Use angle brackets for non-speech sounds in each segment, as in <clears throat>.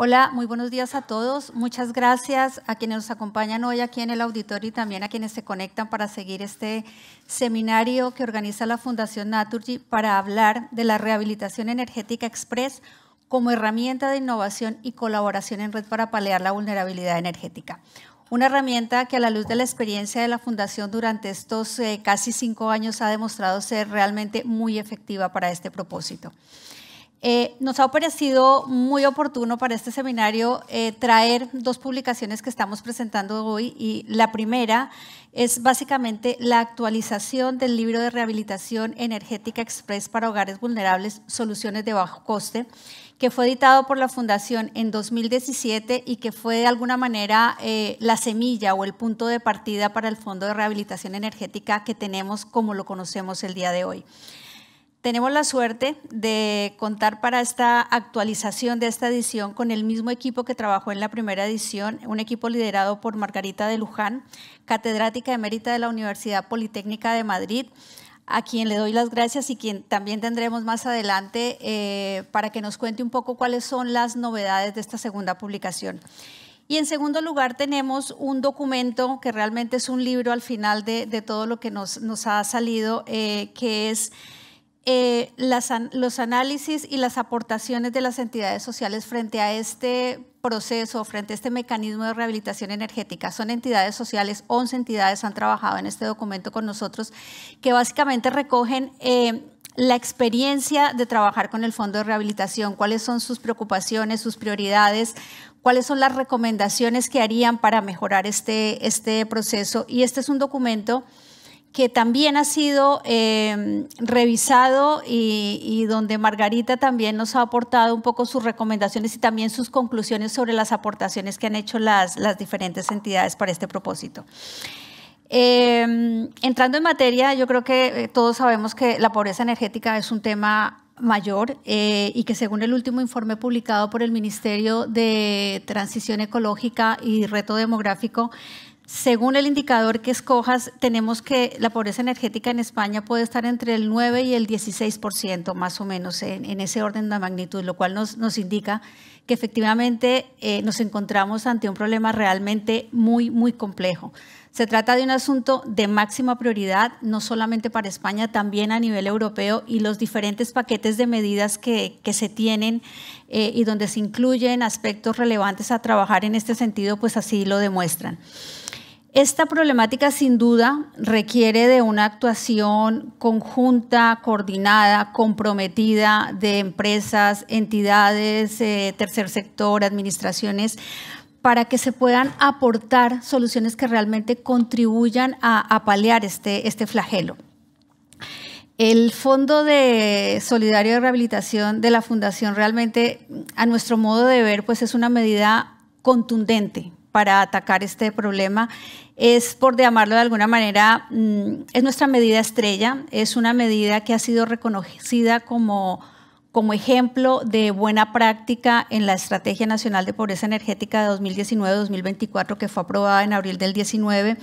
Hola, muy buenos días a todos. Muchas gracias a quienes nos acompañan hoy aquí en el auditorio y también a quienes se conectan para seguir este seminario que organiza la Fundación Naturgy para hablar de la rehabilitación energética express como herramienta de innovación y colaboración en red para paliar la vulnerabilidad energética. Una herramienta que a la luz de la experiencia de la Fundación durante estos eh, casi cinco años ha demostrado ser realmente muy efectiva para este propósito. Eh, nos ha parecido muy oportuno para este seminario eh, traer dos publicaciones que estamos presentando hoy y la primera es básicamente la actualización del libro de rehabilitación energética express para hogares vulnerables, soluciones de bajo coste, que fue editado por la Fundación en 2017 y que fue de alguna manera eh, la semilla o el punto de partida para el Fondo de Rehabilitación Energética que tenemos como lo conocemos el día de hoy tenemos la suerte de contar para esta actualización de esta edición con el mismo equipo que trabajó en la primera edición, un equipo liderado por Margarita de Luján, catedrática emérita de la Universidad Politécnica de Madrid, a quien le doy las gracias y quien también tendremos más adelante eh, para que nos cuente un poco cuáles son las novedades de esta segunda publicación. Y en segundo lugar tenemos un documento que realmente es un libro al final de, todo lo que nos, nos ha salido, eh, que es eh, los análisis y las aportaciones de las entidades sociales frente a este proceso, frente a este mecanismo de rehabilitación energética. Son entidades sociales, 11 entidades han trabajado en este documento con nosotros, que básicamente recogen... Eh, la experiencia de trabajar con el Fondo de Rehabilitación, cuáles son sus preocupaciones, sus prioridades, cuáles son las recomendaciones que harían para mejorar este, este proceso. Y este es un documento que también ha sido em, revisado y, donde Margarita también nos ha aportado un poco sus recomendaciones y también sus conclusiones sobre las aportaciones que han hecho las, las diferentes entidades para este propósito. Em, entrando en materia, yo creo que eh, todos sabemos que la pobreza energética es un tema mayor eh, y que según el último informe publicado por el Ministerio de Transición Ecológica y Reto Demográfico, según el indicador que escojas, tenemos que la pobreza energética en España puede estar entre el 9 y el 16%, más o menos, en, ese orden de magnitud, lo cual nos, indica que efectivamente eh, nos encontramos ante un problema realmente muy, muy complejo. Se trata de un asunto de máxima prioridad, no solamente para España, también a nivel europeo y los diferentes paquetes de medidas que, se tienen eh, y donde se incluyen aspectos relevantes a trabajar en este sentido, pues así lo demuestran. Esta problemática sin duda requiere de una actuación conjunta, coordinada, comprometida de empresas, entidades, eh, tercer sector, administraciones para que se puedan aportar soluciones que realmente contribuyan a, paliar este, este flagelo. El Fondo de Solidario de Rehabilitación de la Fundación realmente, a nuestro modo de ver, pues es una medida contundente para atacar este problema es, por llamarlo de alguna manera, mm, es nuestra medida estrella, es una medida que ha sido reconocida como, como ejemplo de buena práctica en la Estrategia Nacional de Pobreza Energética de 2019-2024 que fue aprobada en abril del 19,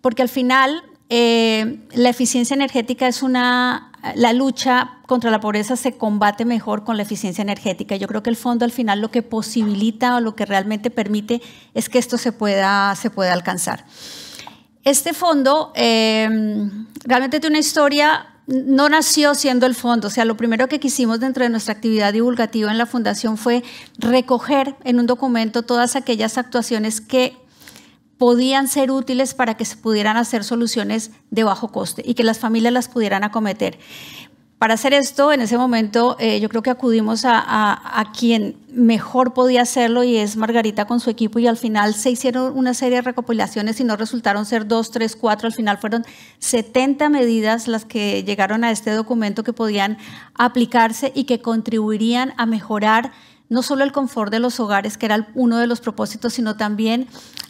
porque al final eh, la eficiencia energética es una la lucha contra la pobreza se combate mejor con la eficiencia energética. Yo creo que el fondo al final lo que posibilita o lo que realmente permite es que esto se pueda, se alcanzar. Este fondo eh, realmente tiene una historia no nació siendo el fondo, o sea, lo primero que quisimos dentro de nuestra actividad divulgativa en la fundación fue recoger en un documento todas aquellas actuaciones que podían ser útiles para que se pudieran hacer soluciones de bajo coste y que las familias las pudieran acometer. Para hacer esto, en ese momento, eh, yo creo que acudimos a, a, quien mejor podía hacerlo y es Margarita con su equipo y al final se hicieron una serie de recopilaciones y no resultaron ser dos, tres, cuatro, al final fueron 70 medidas las que llegaron a este documento que podían aplicarse y que contribuirían a mejorar no solo el confort de los hogares, que era uno de los propósitos, sino también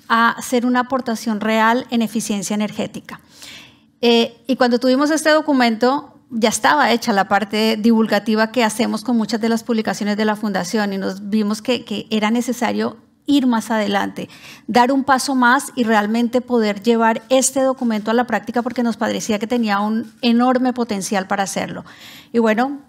a hacer una aportación real en eficiencia energética. Eh, y cuando tuvimos este documento, ya estaba hecha la parte divulgativa que hacemos con muchas de las publicaciones de la Fundación y nos vimos que, que era necesario ir más adelante, dar un paso más y realmente poder llevar este documento a la práctica porque nos parecía que tenía un enorme potencial para hacerlo. Y bueno,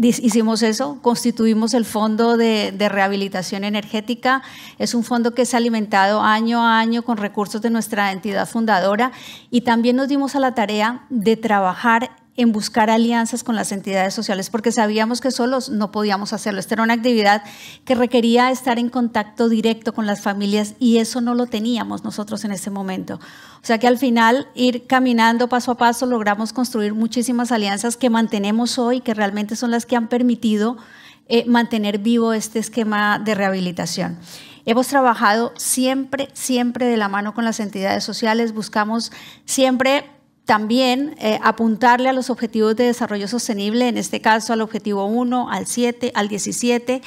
hicimos eso, constituimos el Fondo de, Rehabilitación Energética. Es un fondo que es alimentado año a año con recursos de nuestra entidad fundadora y también nos dimos a la tarea de trabajar en buscar alianzas con las entidades sociales, porque sabíamos que solos no podíamos hacerlo. Esta era una actividad que requería estar en contacto directo con las familias y eso no lo teníamos nosotros en ese momento. O sea que al final, ir caminando paso a paso, logramos construir muchísimas alianzas que mantenemos hoy, que realmente son las que han permitido eh, mantener vivo este esquema de rehabilitación. Hemos trabajado siempre, siempre de la mano con las entidades sociales, buscamos siempre también eh, apuntarle a los objetivos de desarrollo sostenible, en este caso al objetivo 1, al 7, al 17,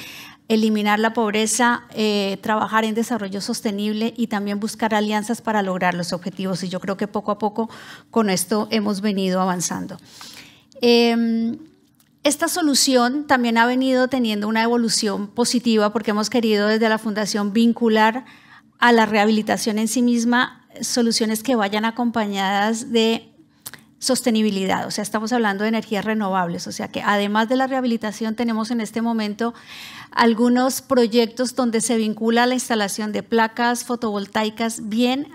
eliminar la pobreza, eh, trabajar en desarrollo sostenible y también buscar alianzas para lograr los objetivos. Y yo creo que poco a poco con esto hemos venido avanzando. Em, esta solución también ha venido teniendo una evolución positiva porque hemos querido desde la Fundación vincular a la rehabilitación en sí misma soluciones que vayan acompañadas de sostenibilidad, o sea, estamos hablando de energías renovables, o sea que además de la rehabilitación tenemos en este momento algunos proyectos donde se vincula la instalación de placas fotovoltaicas bien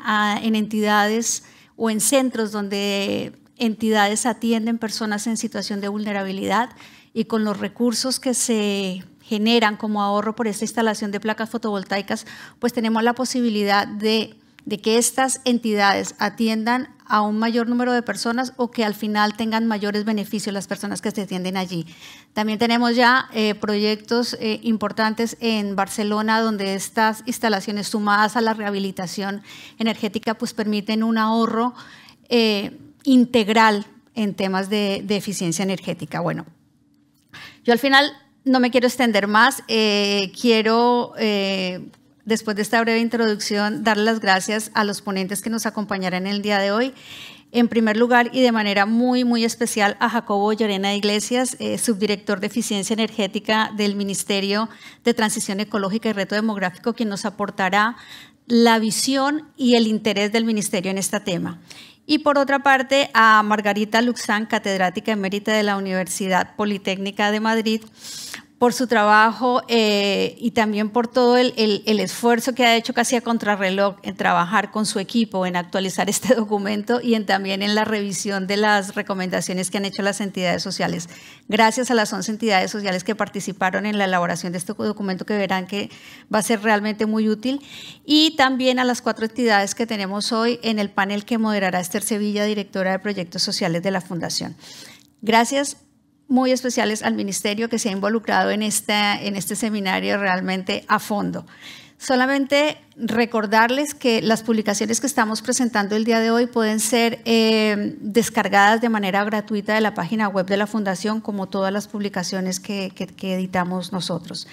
en entidades o en centros donde entidades atienden personas en situación de vulnerabilidad y con los recursos que se generan como ahorro por esta instalación de placas fotovoltaicas, pues tenemos la posibilidad de de que estas entidades atiendan a un mayor número de personas o que al final tengan mayores beneficios las personas que se atienden allí. También tenemos ya eh, proyectos eh, importantes en Barcelona donde estas instalaciones sumadas a la rehabilitación energética pues permiten un ahorro eh, integral en temas de, de, eficiencia energética. Bueno, yo al final no me quiero extender más, quiero después de esta breve introducción, dar las gracias a los ponentes que nos acompañarán el día de hoy. En primer lugar y de manera muy, muy especial a Jacobo Llorena Iglesias, eh, subdirector de Eficiencia Energética del Ministerio de Transición Ecológica y Reto Demográfico, quien nos aportará la visión y el interés del ministerio en este tema. Y por otra parte, a Margarita Luxán, catedrática emérita de la Universidad Politécnica de Madrid, por su trabajo eh, y también por todo el, el, esfuerzo que ha hecho casi a contrarreloj en trabajar con su equipo, en actualizar este <laughs> documento y en, también en la revisión de las recomendaciones que han hecho las entidades sociales. Gracias a las 11 entidades sociales que participaron en la elaboración de este documento que verán que va a ser realmente muy útil y también a las cuatro entidades que tenemos hoy en el panel que moderará Esther Sevilla, directora de Proyectos Sociales de la Fundación. Gracias muy especiales al ministerio que se ha involucrado en, este seminario realmente a fondo. Solamente recordarles que las publicaciones que estamos presentando el día de hoy pueden ser eh, descargadas de manera gratuita de la página web de la Fundación, como todas las publicaciones que editamos nosotros.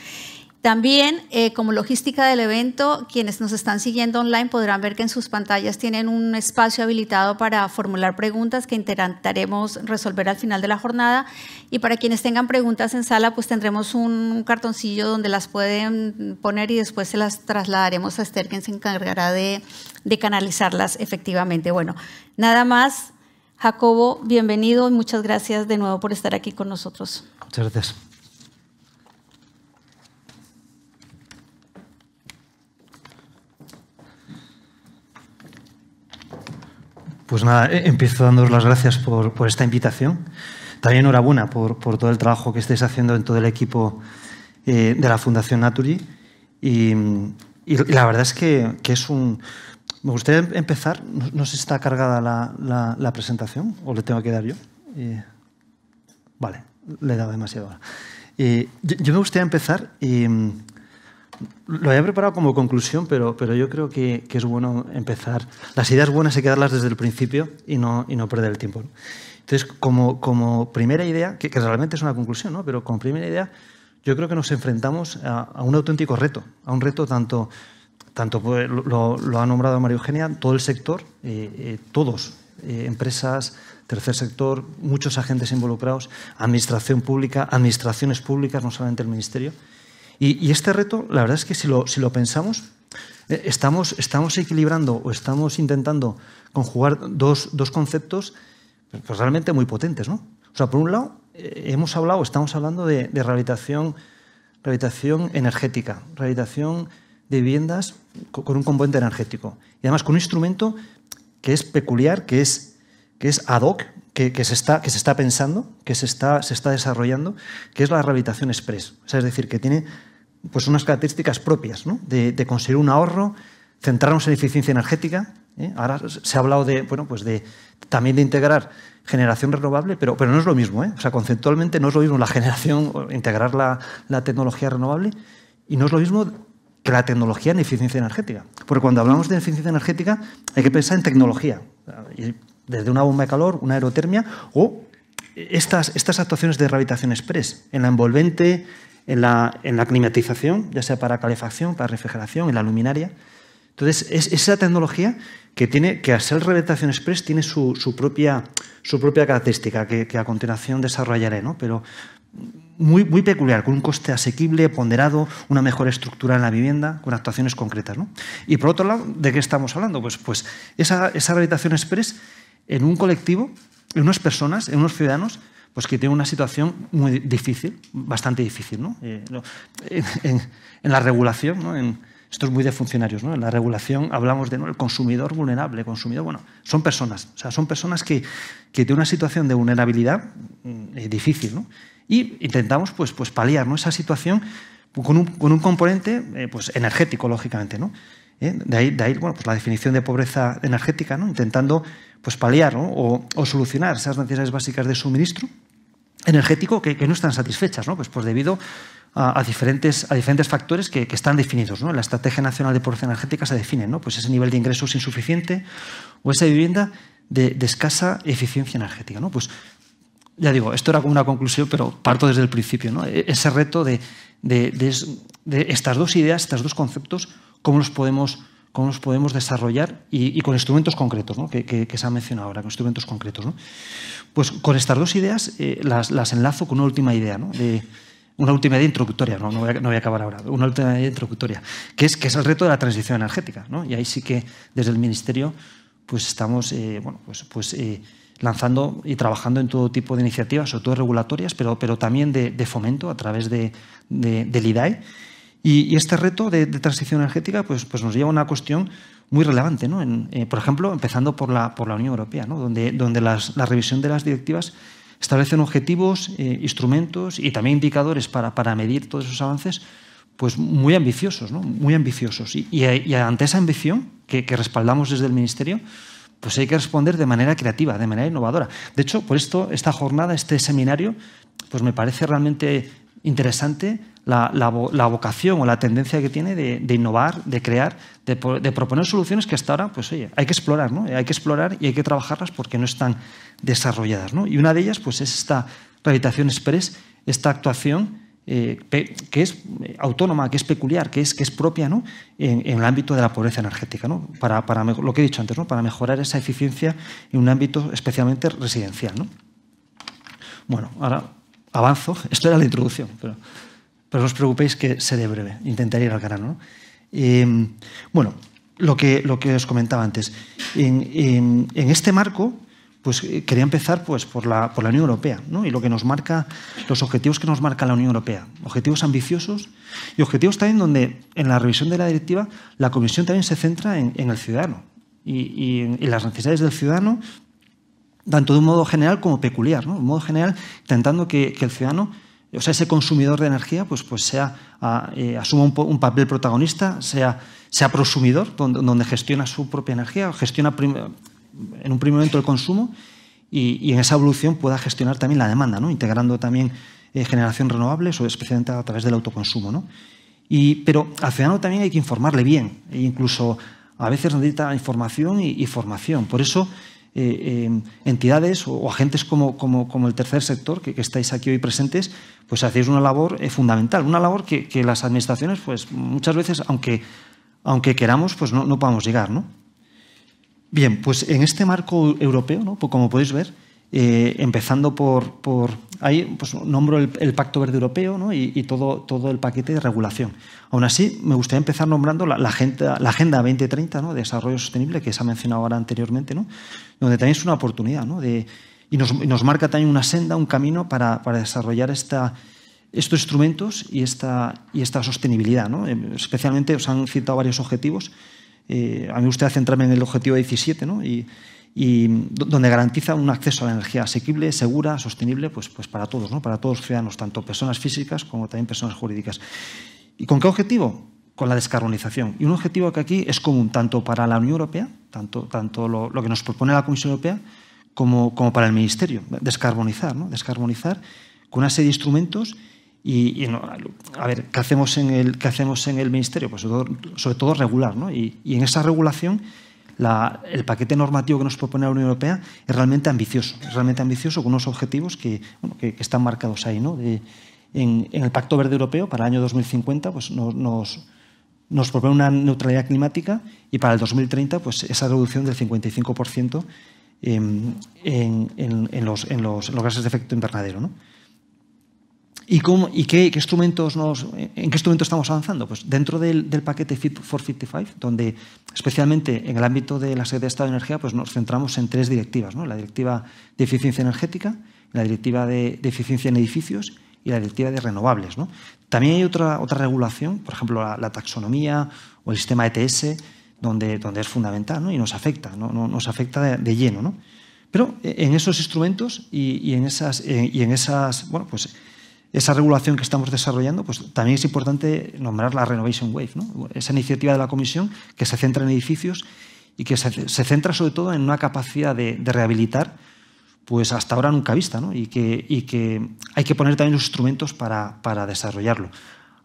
También, eh, como logística del evento, quienes nos están siguiendo online podrán ver que en sus pantallas tienen un espacio habilitado para formular preguntas que intentaremos resolver al final de la jornada. Y para quienes tengan preguntas en sala, pues tendremos un cartoncillo donde las pueden poner y después se las trasladaremos a Esther, quien se encargará de, de canalizarlas efectivamente. Bueno, nada más. Jacobo, bienvenido y muchas gracias de nuevo por estar aquí con nosotros. Muchas gracias. Pues nada, eh, empiezo dándoos las gracias por, esta invitación. También enhorabuena por, todo el trabajo que estáis haciendo en todo el equipo eh, de la Fundación Naturi. Y, la verdad es que, es un... Me gustaría empezar, no, se está cargada la, presentación o le tengo que dar yo. Eh, vale, le he dado demasiado yo, yo, me gustaría empezar lo había preparado como conclusión, pero, yo creo que, es bueno empezar. Las ideas buenas hay que darlas desde el principio y no, perder el tiempo. Entonces, como, primera idea, que, realmente es una conclusión, ¿no? pero como primera idea, yo creo que nos enfrentamos a, un auténtico reto, a un reto tanto, tanto pues, lo, ha nombrado María Eugenia, todo el sector, eh, eh, todos, eh, empresas, tercer sector, muchos agentes involucrados, administración pública, administraciones públicas, no solamente el Ministerio. Y, este reto, la verdad es que si lo, si lo pensamos, eh, estamos, estamos, equilibrando o estamos intentando conjugar dos, dos conceptos pues realmente muy potentes. ¿no? O sea, por un lado, eh, hemos hablado, estamos hablando de, rehabilitación, rehabilitación energética, rehabilitación de viviendas con un componente energético. Y además con un instrumento que es peculiar, que es, que es ad hoc, que, se está, que se está pensando, que se está, se está desarrollando, que es la rehabilitación express. es decir, que tiene pues unas características propias ¿no? de, conseguir un ahorro, centrarnos en eficiencia energética. ¿eh? Ahora se ha hablado de, bueno, pues de, también de integrar generación renovable, pero, pero no es lo mismo. ¿eh? O sea, conceptualmente no es lo mismo la <laughs> generación, integrar la, la tecnología renovable y no es lo mismo que la tecnología en eficiencia energética. Porque cuando hablamos de eficiencia energética hay que pensar en tecnología, desde una bomba de calor, una aerotermia o estas, estas actuaciones de rehabilitación express, en la envolvente, en la, climatización, ya sea para calefacción, para refrigeración, en la luminaria. Entonces, es esa tecnología que tiene, que al ser rehabilitación express tiene su, propia, su propia, característica, que, a continuación desarrollaré, ¿no? Pero muy, muy, peculiar, con un coste asequible, ponderado, una mejor estructura en la vivienda, con actuaciones concretas. Y por otro lado, ¿de qué estamos hablando? Pues, pues esa, esa rehabilitación express en un colectivo, en unas personas, en unos ciudadanos pues que tiene una situación muy difícil, bastante difícil, ¿no? Eh, en, la regulación, esto es muy de funcionarios, ¿no? En la regulación hablamos de consumidor vulnerable, consumidor, bueno, son personas, o sea, son personas que, que tienen una situación de vulnerabilidad mm, eh, difícil, ¿no? Y intentamos, pues, pues paliar ¿no? esa situación con un, con un componente, eh, pues, energético, lógicamente, ¿no? de, ahí, de ahí, bueno, pues la definición de pobreza energética, ¿no? Intentando pues paliar o, solucionar esas necesidades básicas de suministro energético que, no están satisfechas, ¿no? Pues, debido a, diferentes, a diferentes factores que, están definidos. ¿no? la Estrategia Nacional de Pobreza Energética se define ¿no? pues ese nivel de ingresos insuficiente o esa vivienda de, escasa eficiencia energética. ¿no? Pues, ya digo, esto era como una conclusión, pero parto desde el principio. ¿no? E-, ese reto de, de, estas dos ideas, estos dos conceptos, cómo los podemos cómo nos podemos desarrollar y, con instrumentos concretos, ¿no? que, se ha mencionado ahora, con instrumentos concretos. ¿no? Pues con estas dos ideas eh, las, enlazo con una última idea, ¿no? de, una última idea introductoria, no, no voy, a, acabar ahora, una última idea introductoria, que es, que es el reto de la transición energética. ¿no? Y ahí sí que desde el Ministerio pues estamos eh, bueno, pues, pues, eh, lanzando y trabajando en todo tipo de iniciativas, sobre todo regulatorias, pero, pero también de, fomento a través de, de, del IDAE y, este reto de, transición energética pues, pues nos lleva a una cuestión muy relevante, ¿no? Eh, por ejemplo, empezando por la, por la Unión Europea, ¿no? donde, la revisión de las directivas establecen objetivos, eh, instrumentos y también indicadores para, medir todos esos avances pues muy ambiciosos, ¿no? muy ambiciosos. Y, ante esa ambición que, que, respaldamos desde el Ministerio, pues hay que responder de manera creativa, de manera innovadora. De hecho, por esto, esta jornada, este seminario, pues me parece realmente interesante la, vocación o la tendencia que tiene de, innovar, de crear, de, proponer soluciones que hasta ahora, pues hay que explorar, ¿no? Hay que explorar y hay que trabajarlas porque no están desarrolladas, Y una de ellas, pues es esta rehabilitación express, esta actuación eh, que es eh, autónoma, que es peculiar, que es, que es propia, ¿no? En, el ámbito de la pobreza energética, ¿no? Para, para, lo que he dicho antes, ¿no? Para mejorar esa eficiencia en un ámbito especialmente residencial, ¿no? Bueno, ahora avanzo. <laughs> Esto era la introducción, pero... Pero no os preocupéis que seré breve, intentaré ir al grano. ¿no? Em, bueno, lo que, lo que os comentaba antes. En, este marco, pues eh, quería empezar pues, por, la, por la Unión Europea y lo que nos marca, los objetivos que nos marca la Unión Europea. Objetivos ambiciosos y objetivos también donde en la revisión de la directiva la Comisión también se centra en, el ciudadano y, en, las necesidades del ciudadano, tanto de un modo general como peculiar. ¿no? De un modo general, intentando que, que el ciudadano o sea, ese consumidor de energía pues, pues sea, eh, asuma un, papel protagonista, sea, sea prosumidor, donde, donde gestiona su propia energía, gestiona en un primer momento el consumo y, y, en esa evolución pueda gestionar también la demanda, ¿no? integrando también eh, generación renovable, o especialmente a través del autoconsumo. ¿no? Y, pero al ciudadano también hay que informarle bien, e incluso a veces necesita información y, y formación. Por eso eh, em, entidades o, agentes como, como, como, el tercer sector, que, estáis aquí hoy presentes, pues hacéis una labor eh, fundamental, una labor que, las administraciones, pues muchas veces, aunque, aunque queramos, pues no, no podamos llegar. ¿no? Bien, pues en este marco europeo, pues como podéis ver, eh, empezando por, por ahí pues, nombro el, Pacto Verde Europeo ¿no? y, todo, todo el paquete de regulación. Aún así, me gustaría empezar nombrando la, agenda, la agenda, 2030 ¿no? de Desarrollo Sostenible, que se ha mencionado ahora anteriormente, ¿no? donde también es una oportunidad de, y, nos, nos, marca también una senda, un camino para, para desarrollar esta, estos instrumentos y esta, y esta sostenibilidad. Em, especialmente os han citado varios objetivos. Eh, a mí me gustaría centrarme en el objetivo 17 y y donde garantiza un acceso a la energía asequible, segura, sostenible, pues, pues para todos, ¿no? para todos los ciudadanos, tanto personas físicas como también personas jurídicas. ¿Y con qué objetivo? Con la descarbonización. Y un objetivo que aquí es común tanto para la Unión Europea, tanto, tanto lo, lo que nos propone la Comisión Europea, como, como para el Ministerio, descarbonizar, ¿no? descarbonizar con una serie de instrumentos y, a ver, ¿qué hacemos en el, qué hacemos en el Ministerio? Pues sobre todo, sobre todo regular, ¿no? y, y en esa regulación el paquete normativo que nos propone la Unión Europea es realmente ambicioso, es realmente ambicioso con unos objetivos que, bueno, que, están marcados ahí. ¿no? en, el Pacto Verde Europeo para el año 2050 pues, nos, propone una neutralidad climática y para el 2030 pues, esa reducción del 55% en, los, en, los, gases de efecto invernadero. ¿Y, cómo, y qué, instrumentos en qué instrumentos estamos avanzando? Pues dentro del, paquete Fit for 55, donde especialmente en el ámbito de la sede de Estado de Energía pues nos centramos en tres directivas, ¿no? la Directiva de Eficiencia Energética, la Directiva de, Eficiencia en Edificios y la Directiva de Renovables. ¿no? También hay otra, otra regulación, por ejemplo, la, taxonomía o el sistema ETS, donde, donde es fundamental ¿no? y nos afecta, ¿no? nos afecta de, lleno. Pero eh, en esos instrumentos y, y en esas, eh, y en esas bueno, pues, esa regulación que estamos desarrollando, pues también es importante nombrar la Renovation Wave, esa iniciativa de la Comisión que se centra en edificios y que se, centra sobre todo en una capacidad de, rehabilitar pues hasta ahora nunca vista y, que, y, que, hay que poner también los instrumentos para, para desarrollarlo.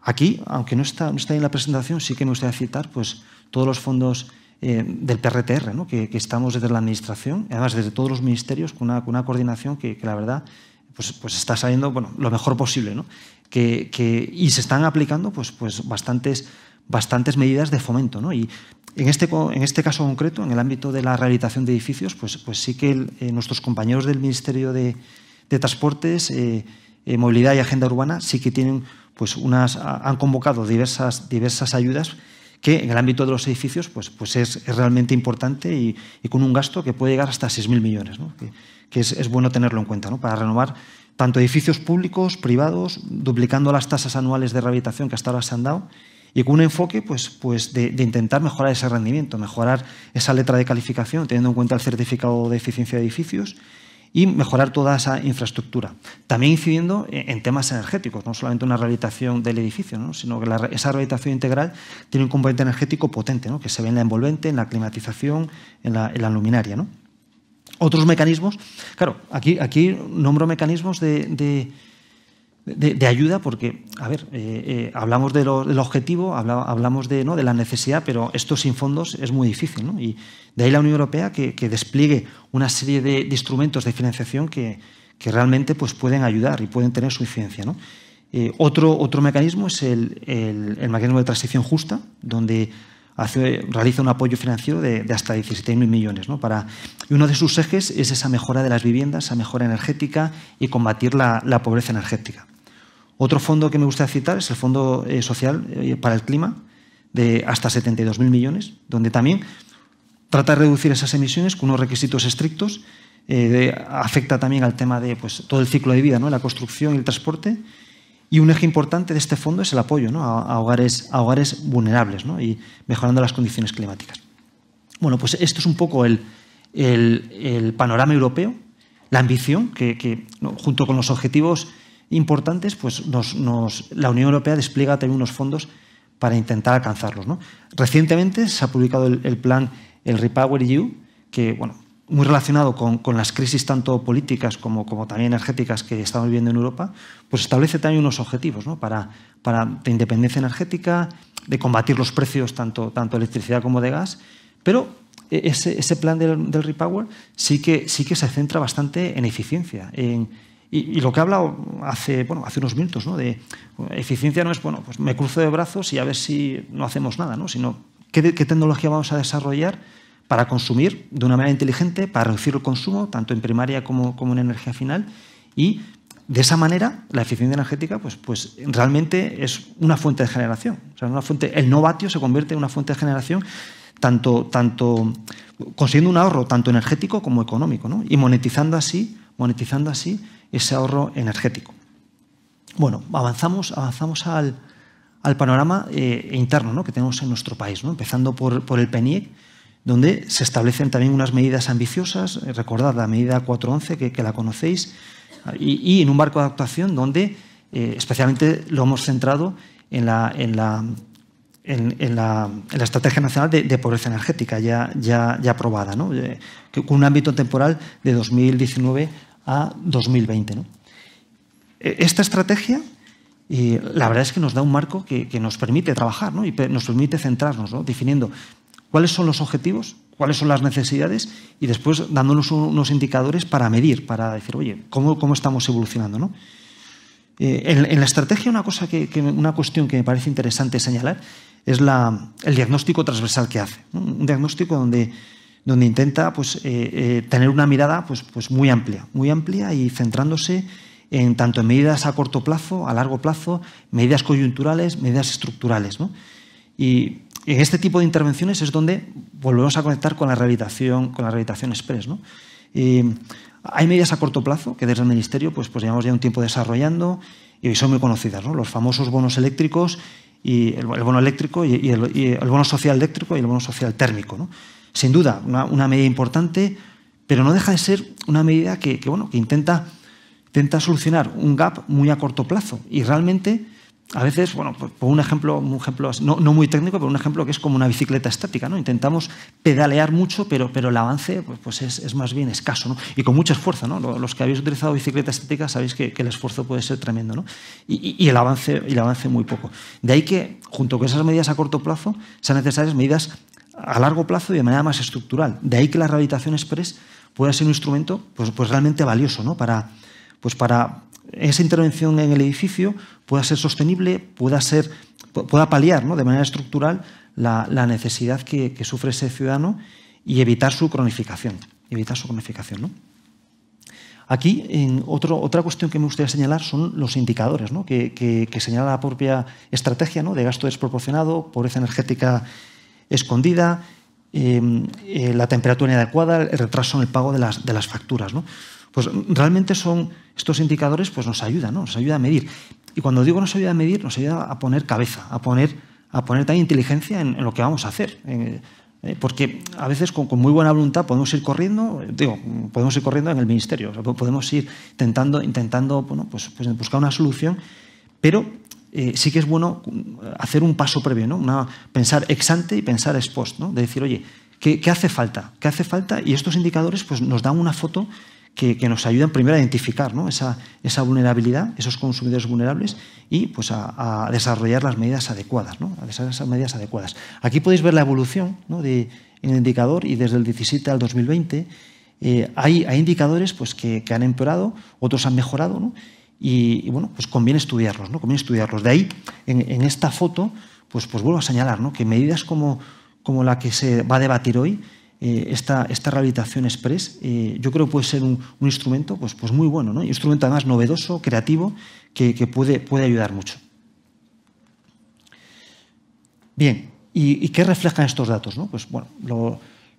Aquí, aunque no está, no está en la presentación, sí que me gustaría citar pues, todos los fondos eh, del PRTR, que, estamos desde la Administración, además desde todos los ministerios, con una, con una coordinación que, que la verdad pues, pues, está saliendo bueno, lo mejor posible. ¿no? Que, y se están aplicando pues, pues bastantes, bastantes medidas de fomento. ¿no? Y en este, en este caso concreto, en el ámbito de la rehabilitación de edificios, pues, pues sí que eh, nuestros compañeros del Ministerio de, Transportes, eh, eh, Movilidad y Agenda Urbana sí que tienen pues unas, han convocado diversas, diversas ayudas que en el ámbito de los edificios pues, pues es, realmente importante y, con un gasto que puede llegar hasta 6.000 millones que es, bueno tenerlo en cuenta, ¿no? para renovar tanto edificios públicos, privados, duplicando las tasas anuales de rehabilitación que hasta ahora se han dado y con un enfoque pues, pues de, intentar mejorar ese rendimiento, mejorar esa letra de calificación, teniendo en cuenta el certificado de eficiencia de edificios y mejorar toda esa infraestructura. También incidiendo e, en temas energéticos, no solamente una rehabilitación del edificio, sino que esa rehabilitación integral tiene un componente energético potente, ¿no? que se ve en la envolvente, en la climatización, en la, en la luminaria. ¿no? otros mecanismos. Claro, aquí, aquí nombro mecanismos de, ayuda porque, a ver, eh, eh, hablamos del objetivo, hablamos de, ¿no? de la necesidad, pero esto sin fondos es muy difícil. Y de ahí la Unión Europea que, despliegue una serie de, instrumentos de financiación que, realmente pues, pueden ayudar y pueden tener su incidencia. Eh, otro, otro mecanismo es el mecanismo de transición justa, donde realiza un apoyo financiero de, hasta 17.000 millones. ¿no? Para, y uno de sus ejes es esa mejora de las viviendas, esa mejora energética y combatir la, pobreza energética. Otro fondo que me gusta citar es el Fondo eh, Social eh, para el Clima, de hasta 72.000 millones, donde también trata de reducir esas emisiones con unos requisitos estrictos. Eh, afecta también al tema de pues, todo el ciclo de vida, ¿no? la construcción y el transporte. Y un eje importante de este fondo es el apoyo a, hogares, hogares vulnerables y mejorando las condiciones climáticas. Bueno, pues esto es un poco el, panorama europeo, la ambición que, junto con los objetivos importantes, pues nos, la Unión Europea despliega también unos fondos para intentar alcanzarlos. Recientemente se ha publicado el, plan, el Repower EU, que bueno, muy relacionado con, con, las crisis tanto políticas como, como, también energéticas que estamos viviendo en Europa, pues establece también unos objetivos ¿no? para, para, de independencia energética, de combatir los precios tanto, tanto de electricidad como de gas, pero e, ese, ese plan del, del, Repower sí que, sí que se centra bastante en eficiencia, en, y, lo que he hablado hace, bueno, hace unos minutos, ¿no? de eficiencia no es, bueno, pues me cruzo de brazos y a ver si no hacemos nada, ¿no? sino qué, qué tecnología vamos a desarrollar para consumir de una manera inteligente, para reducir el consumo, tanto en primaria como, como en energía final, y de esa manera la eficiencia energética pues, pues realmente es una fuente de generación. sea, una fuente, el no se convierte en una fuente de generación tanto, tanto consiguiendo un ahorro tanto energético como económico y monetizando así, monetizando así ese ahorro energético. Bueno, avanzamos, avanzamos al, panorama eh, interno que tenemos en nuestro país, ¿no? empezando por, por el PENIEC donde se establecen también unas medidas ambiciosas, recordad la medida 411 que, la conocéis, y, en un marco de actuación donde eh, especialmente lo hemos centrado en la, en la, en, la, Estrategia Nacional de, Pobreza Energética ya, ya, aprobada, ¿no? Eh, con un ámbito temporal de 2019 a 2020. E, esta estrategia y eh, la verdad es que nos da un marco que, nos permite trabajar y nos permite centrarnos, ¿no? definiendo cuáles son los objetivos, cuáles son las necesidades y después dándonos unos indicadores para medir, para decir, oye, ¿cómo, estamos evolucionando? ¿no? Eh, en, la estrategia una, cosa que, una cuestión que me parece interesante señalar es la, el diagnóstico transversal que hace. Un diagnóstico donde, donde intenta pues, eh, eh, tener una mirada pues, pues muy amplia, muy amplia y centrándose en tanto en medidas a corto plazo, a largo plazo, medidas coyunturales, medidas estructurales. ¿no? Y en este tipo de intervenciones es donde volvemos a conectar con la rehabilitación, con la rehabilitación express. hay medidas a corto plazo que desde el Ministerio pues, pues, llevamos ya un tiempo desarrollando y hoy son muy conocidas, ¿no? los famosos bonos eléctricos y el, bono eléctrico y, el, bono social eléctrico y el bono social térmico. Sin duda, una, medida importante, pero no deja de ser una medida que, que bueno, que intenta, intenta solucionar un gap muy a corto plazo y realmente a veces, bueno, pues, por, un ejemplo, un ejemplo no, muy técnico, pero un ejemplo que es como una bicicleta estática, ¿no? Intentamos pedalear mucho, pero, pero el avance pues, pues es, más bien escaso, ¿no? Y con mucho esfuerzo, Los que habéis utilizado bicicletas estáticas sabéis que, el esfuerzo puede ser tremendo, ¿no? Y, el avance, y el avance muy poco. De ahí que, junto con esas medidas a corto plazo, sean necesarias medidas a largo plazo y de manera más estructural. De ahí que la rehabilitación express pueda ser un instrumento pues, pues realmente valioso, ¿no? Para, pues para esa intervención en el edificio pueda ser sostenible, pueda, ser, pueda paliar de manera estructural la, necesidad que, sufre ese ciudadano y evitar su cronificación. Evitar su cronificación Aquí, en otra cuestión que me gustaría señalar son los indicadores que, señala la propia estrategia de gasto desproporcionado, pobreza energética escondida, em, eh, la temperatura inadecuada, el retraso en el pago de las, facturas. ¿no? Pues realmente son estos indicadores pues nos ayudan, ¿no? nos ayuda a medir. Y cuando digo nos ayuda a medir, nos ayuda a poner cabeza, a poner, a poner también inteligencia en, lo que vamos a hacer. Eh, porque a veces con, muy buena voluntad podemos ir corriendo, digo, podemos ir corriendo en el ministerio, podemos ir intentando, intentando pues, pues, buscar una solución, pero eh, sí que es bueno mm, hacer un paso previo, ¿no? pensar ex ante y pensar ex post, ¿no? de decir, oye, ¿qué, ¿qué, hace falta? ¿Qué hace falta? Y estos indicadores pues, nos dan una foto que, nos ayudan primero a identificar esa, vulnerabilidad, esos consumidores vulnerables y pues, a, desarrollar las medidas adecuadas, medidas adecuadas. Aquí podéis ver la evolución de, en el indicador y desde el 17 al 2020 eh, hay, indicadores pues, que, han empeorado, otros han mejorado y, bueno, pues conviene estudiarlos, conviene estudiarlos. De ahí, en, esta foto, pues, pues vuelvo a señalar que medidas como la que se va a debatir hoy, eh, esta, esta, rehabilitación express, eh, yo creo que puede ser un, instrumento pues, pues muy bueno, ¿no? un instrumento además novedoso, creativo, que, puede, puede, ayudar mucho. Bien, ¿y, qué reflejan estos datos? No? Pues bueno,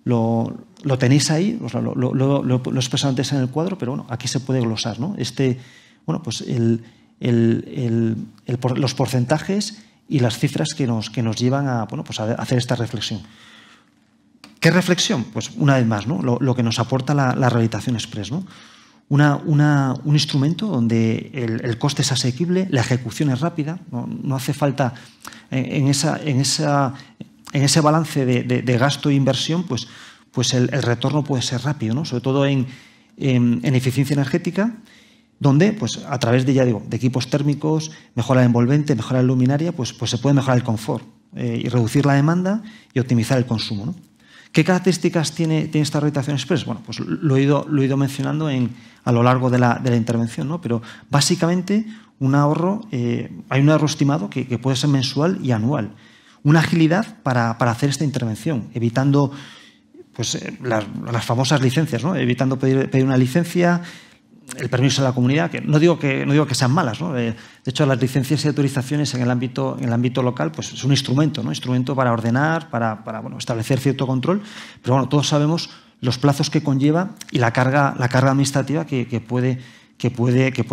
lo, tenéis ahí, lo, lo, antes en el cuadro, pero bueno, aquí se puede glosar. Este, bueno, pues el, el, el, los porcentajes y las cifras que nos, que nos llevan a, bueno, pues a hacer esta reflexión. ¿Qué reflexión? Pues una vez más, ¿no? lo, que nos aporta la, rehabilitación express. ¿no? un instrumento donde el, coste es asequible, la ejecución es rápida, no, hace falta eh, en, ese balance de, gasto e inversión, pues, pues el, retorno puede ser rápido, ¿no? sobre todo en, eficiencia energética, donde pues, a través de, equipos térmicos, mejora el envolvente, mejora la luminaria, pues, pues, se puede mejorar el confort eh, y reducir la demanda y optimizar el consumo. ¿no? ¿Qué características tiene, esta rehabilitación express? Bueno, pues lo he ido, mencionando a lo largo de la, intervención, ¿no? pero básicamente un ahorro, eh, hay un ahorro estimado que, puede ser mensual y anual. Una agilidad para, hacer esta intervención, evitando pues, eh, las, famosas licencias, ¿no? evitando pedir una licencia, el permiso de la comunidad, que no digo que, no digo que sean malas, ¿no? Eh, de hecho las licencias y autorizaciones en el ámbito, en el ámbito local pues es un instrumento, ¿no? instrumento para ordenar, para, establecer cierto control, pero bueno, todos sabemos los plazos que conlleva y la carga, administrativa que, que puede,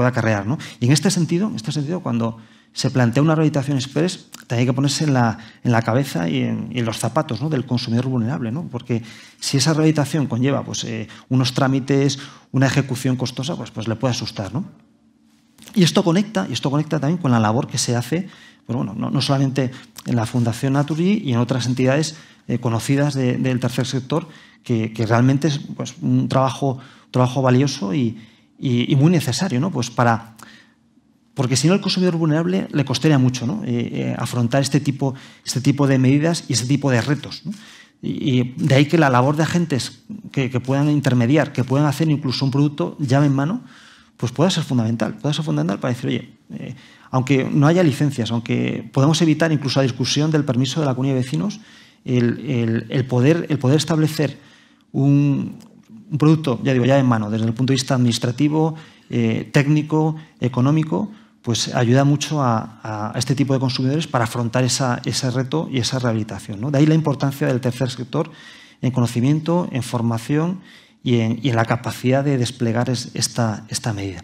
acarrear. Y en este sentido, en este sentido cuando, se plantea una rehabilitación express, también hay que ponerse en la, en la cabeza y en, los zapatos ¿no? del consumidor vulnerable, ¿no? porque si esa rehabilitación conlleva pues, eh, unos trámites, una ejecución costosa, pues, pues le puede asustar. Y esto conecta, y esto conecta también con la labor que se hace, pues bueno, no, solamente en la Fundación naturi y en otras entidades eh, conocidas del tercer sector, que, realmente es pues, un trabajo, trabajo valioso y, muy necesario, ¿no? Pues para porque si no, al consumidor vulnerable le costaría mucho eh, eh, afrontar este tipo, este tipo de medidas y este tipo de retos. Y, de ahí que la labor de agentes que, puedan intermediar, que puedan hacer incluso un producto llave en mano, pues pueda ser fundamental. Pueda ser fundamental para decir, oye, eh, aunque no haya licencias, aunque podemos evitar incluso la discusión del permiso de la comunidad de vecinos, el, poder, establecer un, producto, ya digo, ya en mano, desde el punto de vista administrativo, técnico, económico, pues ayuda mucho a, este tipo de consumidores para afrontar ese reto y esa rehabilitación. De ahí la importancia del tercer sector en conocimiento, en formación y en, la capacidad de desplegar esta, medida.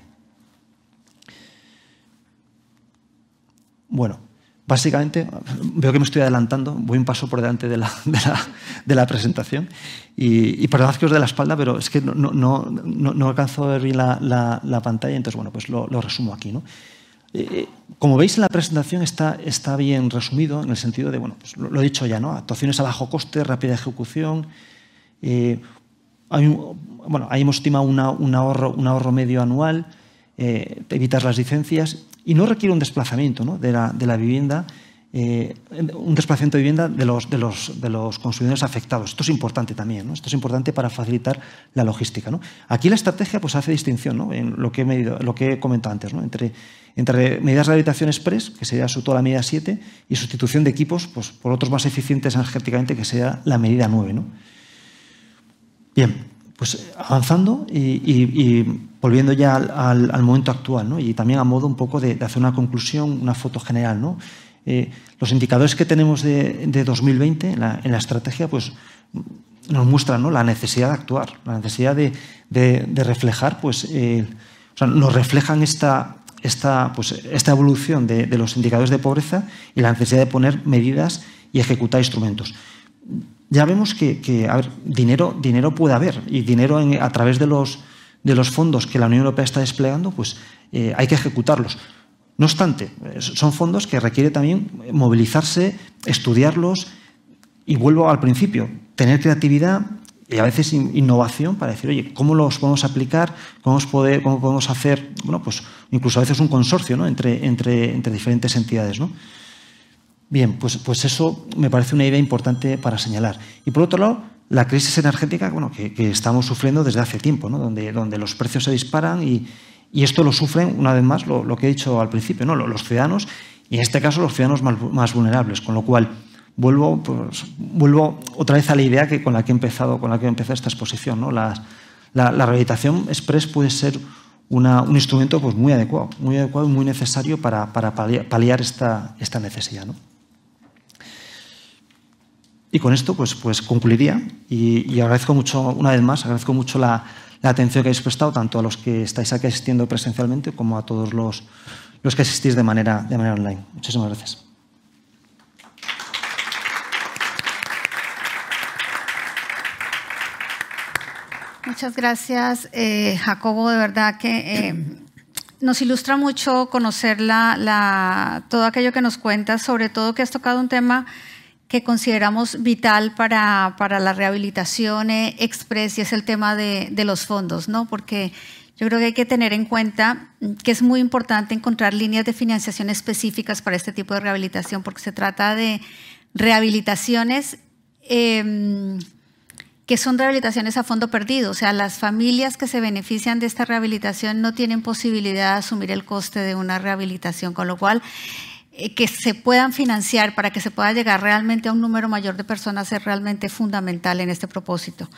Bueno, básicamente, veo que me estoy adelantando, voy un paso por delante de la, <laughs> presentación. Y, perdonad que os dé la espalda, pero es que no, alcanzo a ver bien la, pantalla, entonces, bueno, pues lo, lo resumo aquí. ¿no? Eh, eh, como veis en la presentación está, bien resumido en el sentido de, bueno, pues lo, he dicho ya, ¿no? Actuaciones a bajo coste, rápida ejecución. Eh, bueno, ahí hemos estimado un, ahorro, medio anual, evitar las licencias y no requiere un desplazamiento de la vivienda. Eh, un desplazamiento de vivienda de los, de, los, de los, consumidores afectados. Esto es importante también, esto es importante para facilitar la logística. Aquí la estrategia pues, hace distinción en lo que, he lo que comentado antes, entre, entre, medidas de habitación express, que sería sobre todo la medida 7, y sustitución de equipos pues, por otros más eficientes energéticamente, que sería la medida 9. Bien, pues avanzando y, volviendo ya al, momento actual y también a modo un poco de, de hacer una conclusión, una foto general. ¿no? Eh, los indicadores que tenemos de, 2020 en la, estrategia pues, nos muestran la necesidad de actuar, la necesidad de, reflejar, pues, eh, nos reflejan esta, esta, pues, esta evolución de, los indicadores de pobreza y la necesidad de poner medidas y ejecutar instrumentos. Ya vemos que, dinero, dinero puede haber y dinero a través de los, de los fondos que la Unión Europea está desplegando, pues eh, hay que ejecutarlos. No obstante, eh, son fondos que requiere también movilizarse, estudiarlos y vuelvo al principio, tener creatividad y a veces innovación para decir, oye, ¿cómo los podemos aplicar? ¿Cómo, podemos hacer, bueno, pues incluso a veces un consorcio entre, diferentes entidades? Bien, pues, pues, eso me parece una idea importante para señalar. Y por otro lado, la crisis energética que, estamos sufriendo desde hace tiempo, donde los precios se disparan y, y esto lo sufren, una vez más, lo, que he dicho al principio, ¿no? los ciudadanos, y en este caso los ciudadanos más, vulnerables. Con lo cual, vuelvo, pues, vuelvo otra vez a la idea que con la que he empezado, con la que esta exposición. ¿no? La, rehabilitación express puede ser un instrumento pues, muy adecuado, muy adecuado y muy necesario para, paliar, esta, necesidad. Y con esto pues, pues concluiría y, agradezco mucho, una vez más, agradezco mucho la, la atención que habéis prestado tanto a los que estáis aquí asistiendo presencialmente como a todos los, los que asistís de manera, de manera online. Muchísimas gracias. Muchas gracias, eh, Jacobo. De verdad que eh, nos ilustra mucho conocer la, la, todo aquello que nos cuentas, sobre todo que has tocado un tema que consideramos vital para, la rehabilitación eh, express y es el tema de, los fondos, ¿no? Porque yo creo que hay que tener en cuenta que es muy importante encontrar líneas de financiación específicas para este tipo de rehabilitación, porque se trata de rehabilitaciones em, que son rehabilitaciones a fondo perdido. O sea, las familias que se benefician de esta rehabilitación no tienen posibilidad de asumir el coste de una rehabilitación, con lo cual eh, que se puedan financiar para que se pueda llegar realmente a un número mayor de personas es realmente fundamental en este propósito.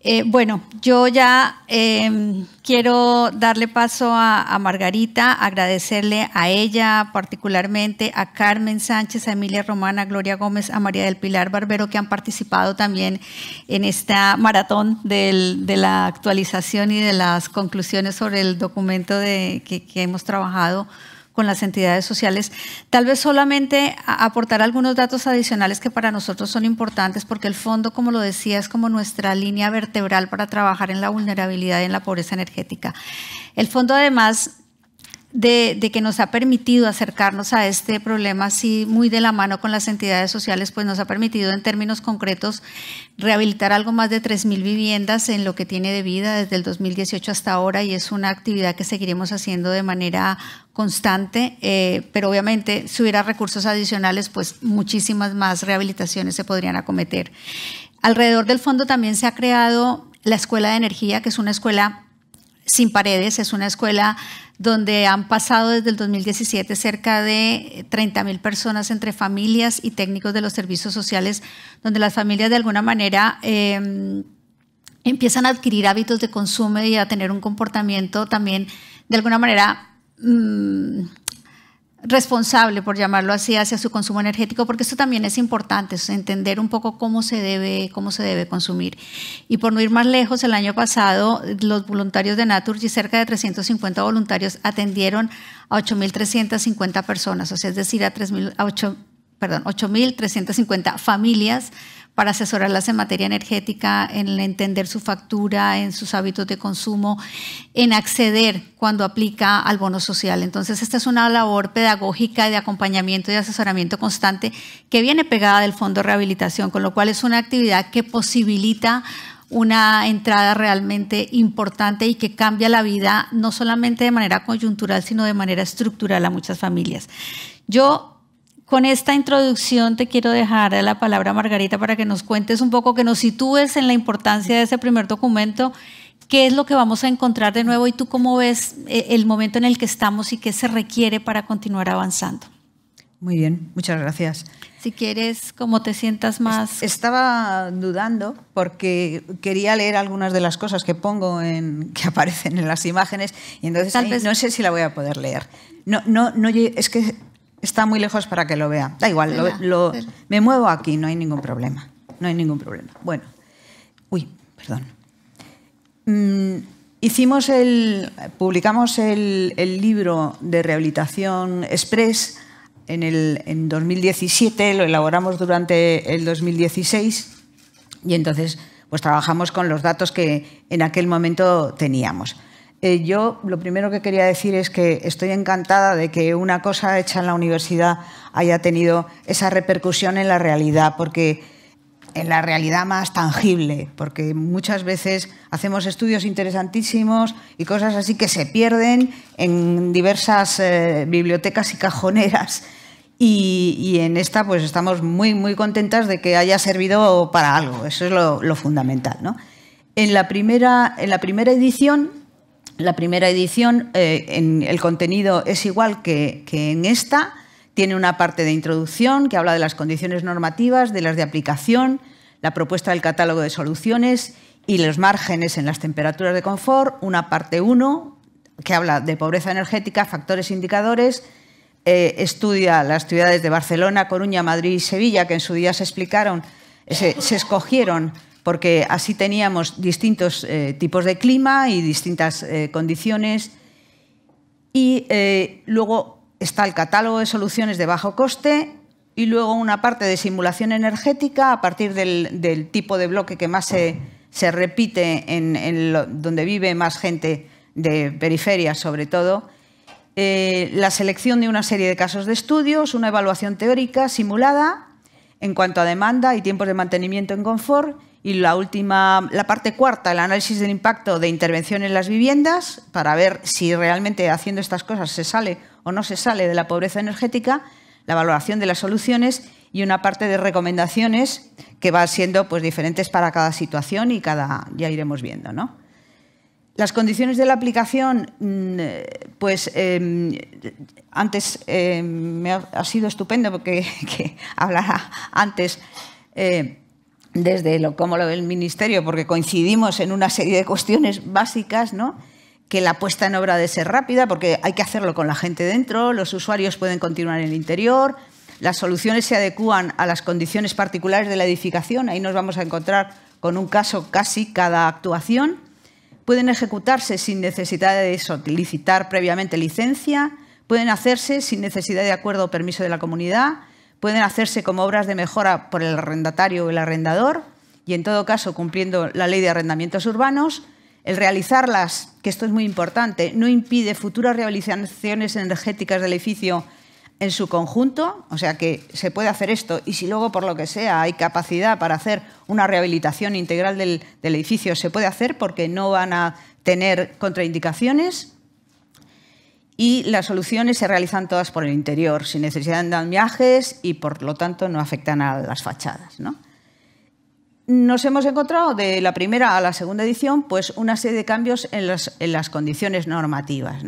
Eh, bueno, yo ya em, quiero darle paso a, Margarita, agradecerle a ella particularmente, a Carmen Sánchez, a Emilia Romana, a Gloria Gómez, a María del Pilar Barbero, que han participado también en esta maratón de la actualización y de las conclusiones sobre el documento de, que hemos trabajado con las entidades sociales. Tal vez solamente aportar algunos datos adicionales que para nosotros son importantes porque el fondo, como lo decía, es como nuestra línea vertebral para trabajar en la vulnerabilidad y en la pobreza energética. El fondo además de, que nos ha permitido acercarnos a este problema así muy de la mano con las entidades sociales, pues nos ha permitido en términos concretos rehabilitar algo más de 3.000 viviendas en lo que tiene de vida desde el 2018 hasta ahora y es una actividad que seguiremos haciendo de manera constante, eh, pero obviamente si hubiera recursos adicionales, pues muchísimas más rehabilitaciones se podrían acometer. Alrededor del fondo también se ha creado la Escuela de Energía, que es una escuela sin paredes. Es una escuela donde han pasado desde el 2017 cerca de 30 mil personas entre familias y técnicos de los servicios sociales, donde las familias de alguna manera... Em, empiezan a adquirir hábitos de consumo y a tener un comportamiento también de alguna manera mm, responsable, por llamarlo así, hacia su consumo energético, porque eso también es importante, es entender un poco cómo se debe, cómo se debe consumir. Y por no ir más lejos, el año pasado los voluntarios de Naturgy, cerca de 350 voluntarios, atendieron a 8.350 personas, o sea, es decir, a perdón, 8.350 familias para asesorarlas en materia energética, en entender su factura, en sus hábitos de consumo, en acceder cuando aplica al bono social. Entonces, esta es una labor pedagógica de acompañamiento y asesoramiento constante que viene pegada del Fondo de Rehabilitación, con lo cual es una actividad que posibilita una entrada realmente importante y que cambia la vida no solamente de manera coyuntural, sino de manera estructural a muchas familias. Yo con esta introducción te quiero dejar la palabra, Margarita, para que nos cuentes un poco, que nos sitúes en la importancia de ese primer documento, qué es lo que vamos a encontrar de nuevo y tú cómo ves eh, el momento en el que estamos y qué se requiere para continuar avanzando. Muy bien, muchas gracias. Si quieres, como te sientas más. Estaba dudando porque quería leer algunas de las cosas que pongo en que aparecen en las imágenes y entonces no sé si la voy a poder leer. No, no, no, es que está muy lejos para que lo vea. Da igual, me muevo aquí, no hay ningún problema. No hay ningún problema. Bueno, uy, perdón. Mm, hicimos el, publicamos el, libro de rehabilitación express en, el, en 2017, lo elaboramos durante el 2016 y entonces pues trabajamos con los datos que en aquel momento teníamos. Eh, yo lo primero que quería decir es que estoy encantada de que una cosa hecha en la universidad haya tenido esa repercusión en la realidad, porque en la realidad más tangible, porque muchas veces hacemos estudios interesantísimos y cosas así que se pierden en diversas eh, bibliotecas y cajoneras. Y, en esta pues estamos muy, muy contentas de que haya servido para algo. Eso es lo, fundamental. En, la en la primera edición la primera edición, eh, en el contenido es igual que, en esta, tiene una parte de introducción que habla de las condiciones normativas, de las de aplicación, la propuesta del catálogo de soluciones y los márgenes en las temperaturas de confort, una parte 1 que habla de pobreza energética, factores indicadores, eh, estudia las ciudades de Barcelona, Coruña, Madrid y Sevilla, que en su día se explicaron, se escogieron porque así teníamos distintos eh, tipos de clima y distintas eh, condiciones. Y eh, luego está el catálogo de soluciones de bajo coste y luego una parte de simulación energética a partir del, tipo de bloque que más se, repite en, donde vive más gente de periferia, sobre todo. la selección de una serie de casos de estudios, una evaluación teórica simulada en cuanto a demanda y tiempos de mantenimiento en confort y la última, la parte cuarta, el análisis del impacto de intervención en las viviendas, para ver si realmente haciendo estas cosas se sale o no se sale de la pobreza energética, la valoración de las soluciones y una parte de recomendaciones que va siendo pues, diferentes para cada situación y cada ya iremos viendo. Las condiciones de la aplicación, mm, pues em, antes em, me ha, sido estupendo porque <laughs> que hablara antes. Eh, desde lo, cómo lo ve el Ministerio, porque coincidimos en una serie de cuestiones básicas, ¿no? que la puesta en obra debe de ser rápida, porque hay que hacerlo con la gente dentro, los usuarios pueden continuar en el interior, las soluciones se adecúan a las condiciones particulares de la edificación, ahí nos vamos a encontrar con un caso casi cada actuación, pueden ejecutarse sin necesidad de solicitar previamente licencia, pueden hacerse sin necesidad de acuerdo o permiso de la comunidad, pueden hacerse como obras de mejora por el arrendatario o el arrendador y, en todo caso, cumpliendo la ley de arrendamientos urbanos. El realizarlas, que esto es muy importante, no impide futuras rehabilitaciones energéticas del edificio en su conjunto, o sea que se puede hacer esto y si luego por lo que sea hay capacidad para hacer una rehabilitación integral del, del edificio, se puede hacer porque no van a tener contraindicaciones y las soluciones se realizan todas por el interior, sin necesidad de viajes y por lo tanto no afectan a las fachadas. Nos hemos encontrado de la primera a la segunda edición pues, una serie de cambios en las, condiciones normativas.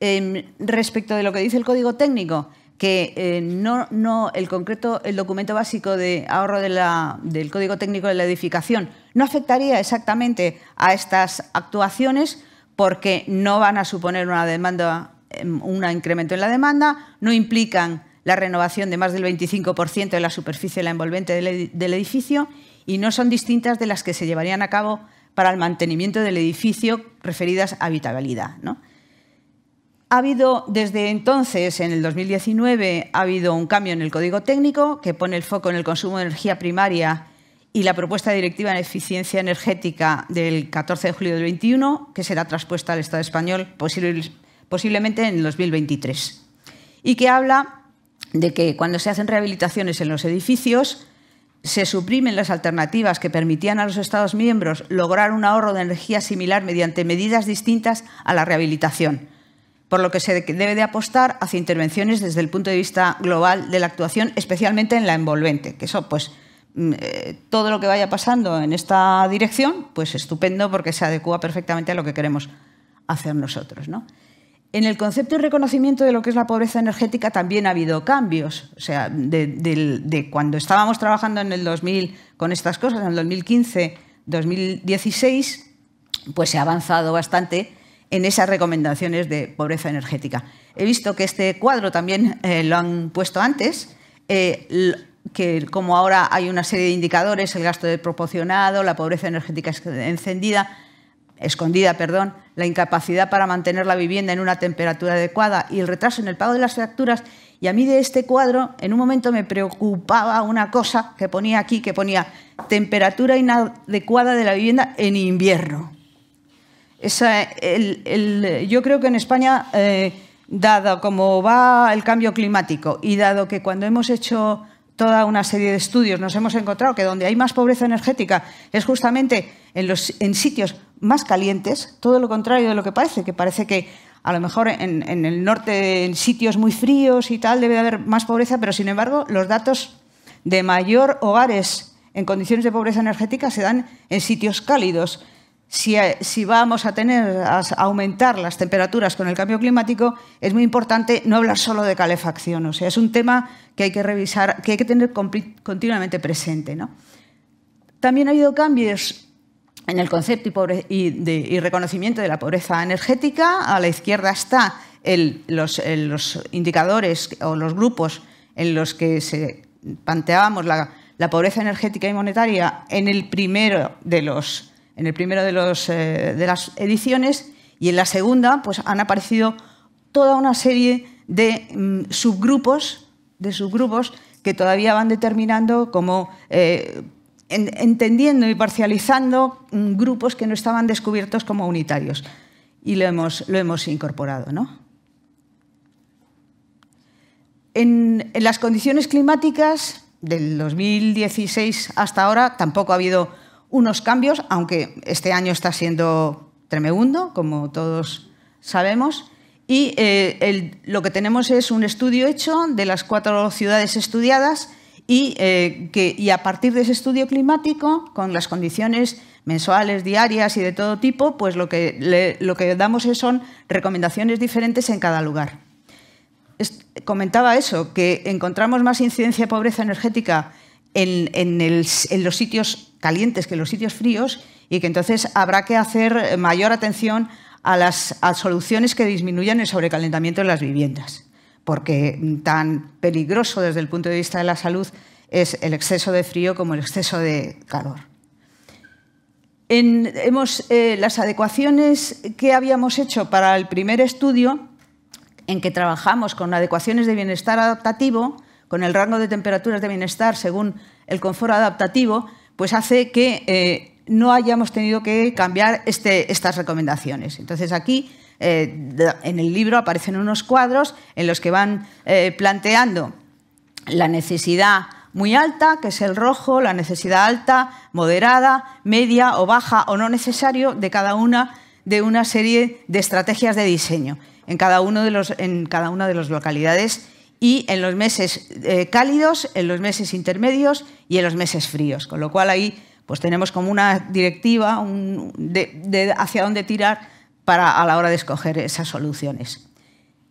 Em, respecto de lo que dice el Código Técnico, que eh, no, el concreto, el documento básico de ahorro del Código Técnico de la Edificación no afectaría exactamente a estas actuaciones, porque no van a suponer una demanda, em, un incremento en la demanda, no implican la renovación de más del 25% de la superficie la envolvente del edificio y no son distintas de las que se llevarían a cabo para el mantenimiento del edificio referidas a habitabilidad. Ha habido desde entonces, en el 2019, ha habido un cambio en el código técnico que pone el foco en el consumo de energía primaria y la propuesta directiva en eficiencia energética del 14 de julio del 21, que será traspuesta al Estado español posiblemente en 2023, y que habla de que cuando se hacen rehabilitaciones en los edificios, se suprimen las alternativas que permitían a los Estados miembros lograr un ahorro de energía similar mediante medidas distintas a la rehabilitación, por lo que se debe de apostar hacia intervenciones desde el punto de vista global de la actuación, especialmente en la envolvente, que eso pues Mm, eh, todo lo que vaya pasando en esta dirección, pues estupendo porque se adecua perfectamente a lo que queremos hacer nosotros. En el concepto y reconocimiento de lo que es la pobreza energética también ha habido cambios. O sea, de, cuando estábamos trabajando en el 2000 con estas cosas, en el 2015, 2016, pues se ha avanzado bastante en esas recomendaciones de pobreza energética. He visto que este cuadro también eh, lo han puesto antes. Eh, que como ahora hay una serie de indicadores, el gasto desproporcionado, la pobreza energética encendida, escondida, perdón, la incapacidad para mantener la vivienda en una temperatura adecuada y el retraso en el pago de las facturas. Y a mí de este cuadro, en un momento me preocupaba una cosa que ponía aquí, que ponía temperatura inadecuada de la vivienda en invierno. Esa, el, yo creo que en España, eh, dado como va el cambio climático y dado que cuando hemos hecho toda una serie de estudios nos hemos encontrado que donde hay más pobreza energética es justamente en, los, en sitios más calientes, todo lo contrario de lo que parece, que parece que a lo mejor en, en, el norte, en sitios muy fríos y tal, debe haber más pobreza, pero sin embargo los datos de mayor hogares en condiciones de pobreza energética se dan en sitios cálidos. Eh, si, vamos a tener aumentar las temperaturas con el cambio climático, es muy importante no hablar solo de calefacción. O sea, es un tema que hay que revisar, que hay que tener continuamente presente. También ha habido cambios en el concepto y, reconocimiento de la pobreza energética. A la izquierda están los, indicadores o los grupos en los que se planteábamos la, la pobreza energética y monetaria en el primero de los en el primero eh, de, las ediciones y en la segunda pues, han aparecido toda una serie de mm, subgrupos, de subgrupos que todavía van determinando como eh, entendiendo y parcializando mm, grupos que no estaban descubiertos como unitarios. Y lo hemos, incorporado. en las condiciones climáticas del 2016 hasta ahora tampoco ha habido unos cambios, aunque este año está siendo tremendo, como todos sabemos. Y eh, lo que tenemos es un estudio hecho de las cuatro ciudades estudiadas y, eh, que, a partir de ese estudio climático, con las condiciones mensuales, diarias y de todo tipo, pues lo que, lo que damos son recomendaciones diferentes en cada lugar. comentaba eso, que encontramos más incidencia de pobreza energética en, los sitios calientes que en los sitios fríos y que entonces habrá que hacer mayor atención a las soluciones que disminuyan el sobrecalentamiento en las viviendas, porque tan peligroso desde el punto de vista de la salud es el exceso de frío como el exceso de calor. En, eh, las adecuaciones que habíamos hecho para el primer estudio, en que trabajamos con adecuaciones de bienestar adaptativo, con el rango de temperaturas de bienestar según el confort adaptativo, pues hace que eh, no hayamos tenido que cambiar este, estas recomendaciones. Entonces aquí eh, en el libro aparecen unos cuadros en los que van eh, planteando la necesidad muy alta, que es el rojo, la necesidad alta, moderada, media o baja o no necesario de cada una de una serie de estrategias de diseño en cada, en cada una de las localidades y en los meses eh, cálidos, en los meses intermedios y en los meses fríos. Con lo cual ahí pues tenemos como una directiva de, hacia dónde tirar para, a la hora de escoger esas soluciones.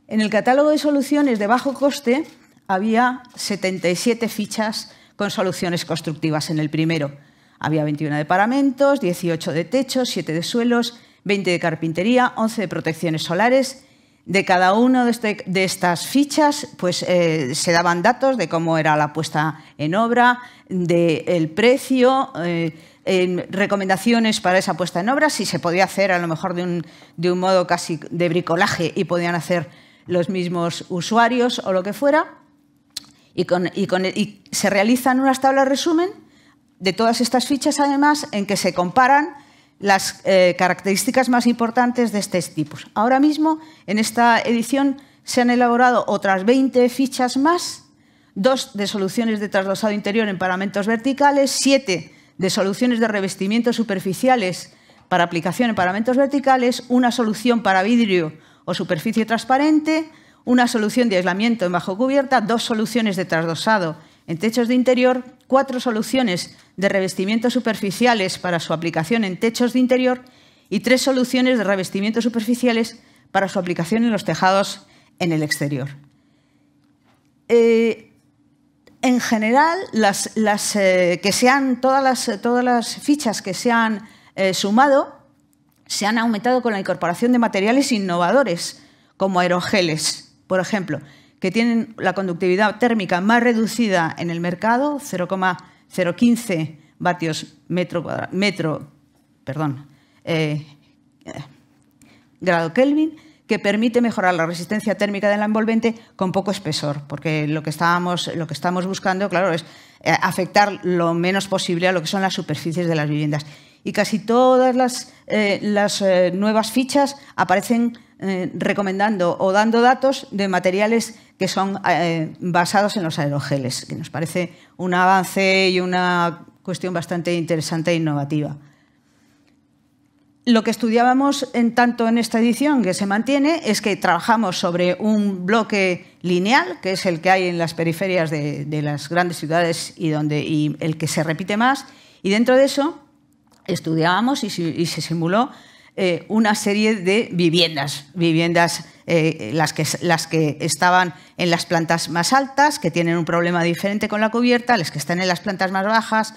En el catálogo de soluciones de bajo coste había 77 fichas con soluciones constructivas en el primero. Había 21 de paramentos, 18 de techos, 7 de suelos, 20 de carpintería, 11 de protecciones solares, de cada una este, de, estas fichas pues, eh, se daban datos de cómo era la puesta en obra, del precio, eh, recomendaciones para esa puesta en obra, si se podía hacer a lo mejor de un, modo casi de bricolaje y podían hacer los mismos usuarios o lo que fuera. Y, con, y se realizan unas tablas resumen de todas estas fichas, además, en que se comparan las eh, características más importantes de este tipos. Ahora mismo, en esta edición, se han elaborado otras 20 fichas más, dos de soluciones de trasdosado interior en paramentos verticales, siete de soluciones de revestimiento superficiales para aplicación en paramentos verticales, una solución para vidrio o superficie transparente, una solución de aislamiento en bajo cubierta, dos soluciones de trasdosado en techos de interior, cuatro soluciones de revestimientos superficiales para su aplicación en techos de interior y tres soluciones de revestimientos superficiales para su aplicación en los tejados en el exterior. Eh, en general, eh, que sean, todas, las, fichas que se han eh, sumado se han aumentado con la incorporación de materiales innovadores, como aerogeles, por ejemplo, que tienen la conductividad térmica más reducida en el mercado, 0,015 vatios metro, metro perdón, eh, grado Kelvin, que permite mejorar la resistencia térmica del envolvente con poco espesor, porque lo que, estábamos, lo que estamos buscando, claro, es eh, afectar lo menos posible a lo que son las superficies de las viviendas y casi todas las, eh, eh, nuevas fichas aparecen eh, recomendando o dando datos de materiales que son basados en los aerogeles, que nos parece un avance y una cuestión bastante interesante e innovativa. Lo que estudiábamos en tanto en esta edición que se mantiene es que trabajamos sobre un bloque lineal, que es el que hay en las periferias de, de las grandes ciudades y, donde, y el que se repite más, y dentro de eso estudiábamos y, se simuló eh, una serie de viviendas, viviendas eh, las, que, las que estaban en las plantas más altas, que tienen un problema diferente con la cubierta, las que están en las plantas más bajas,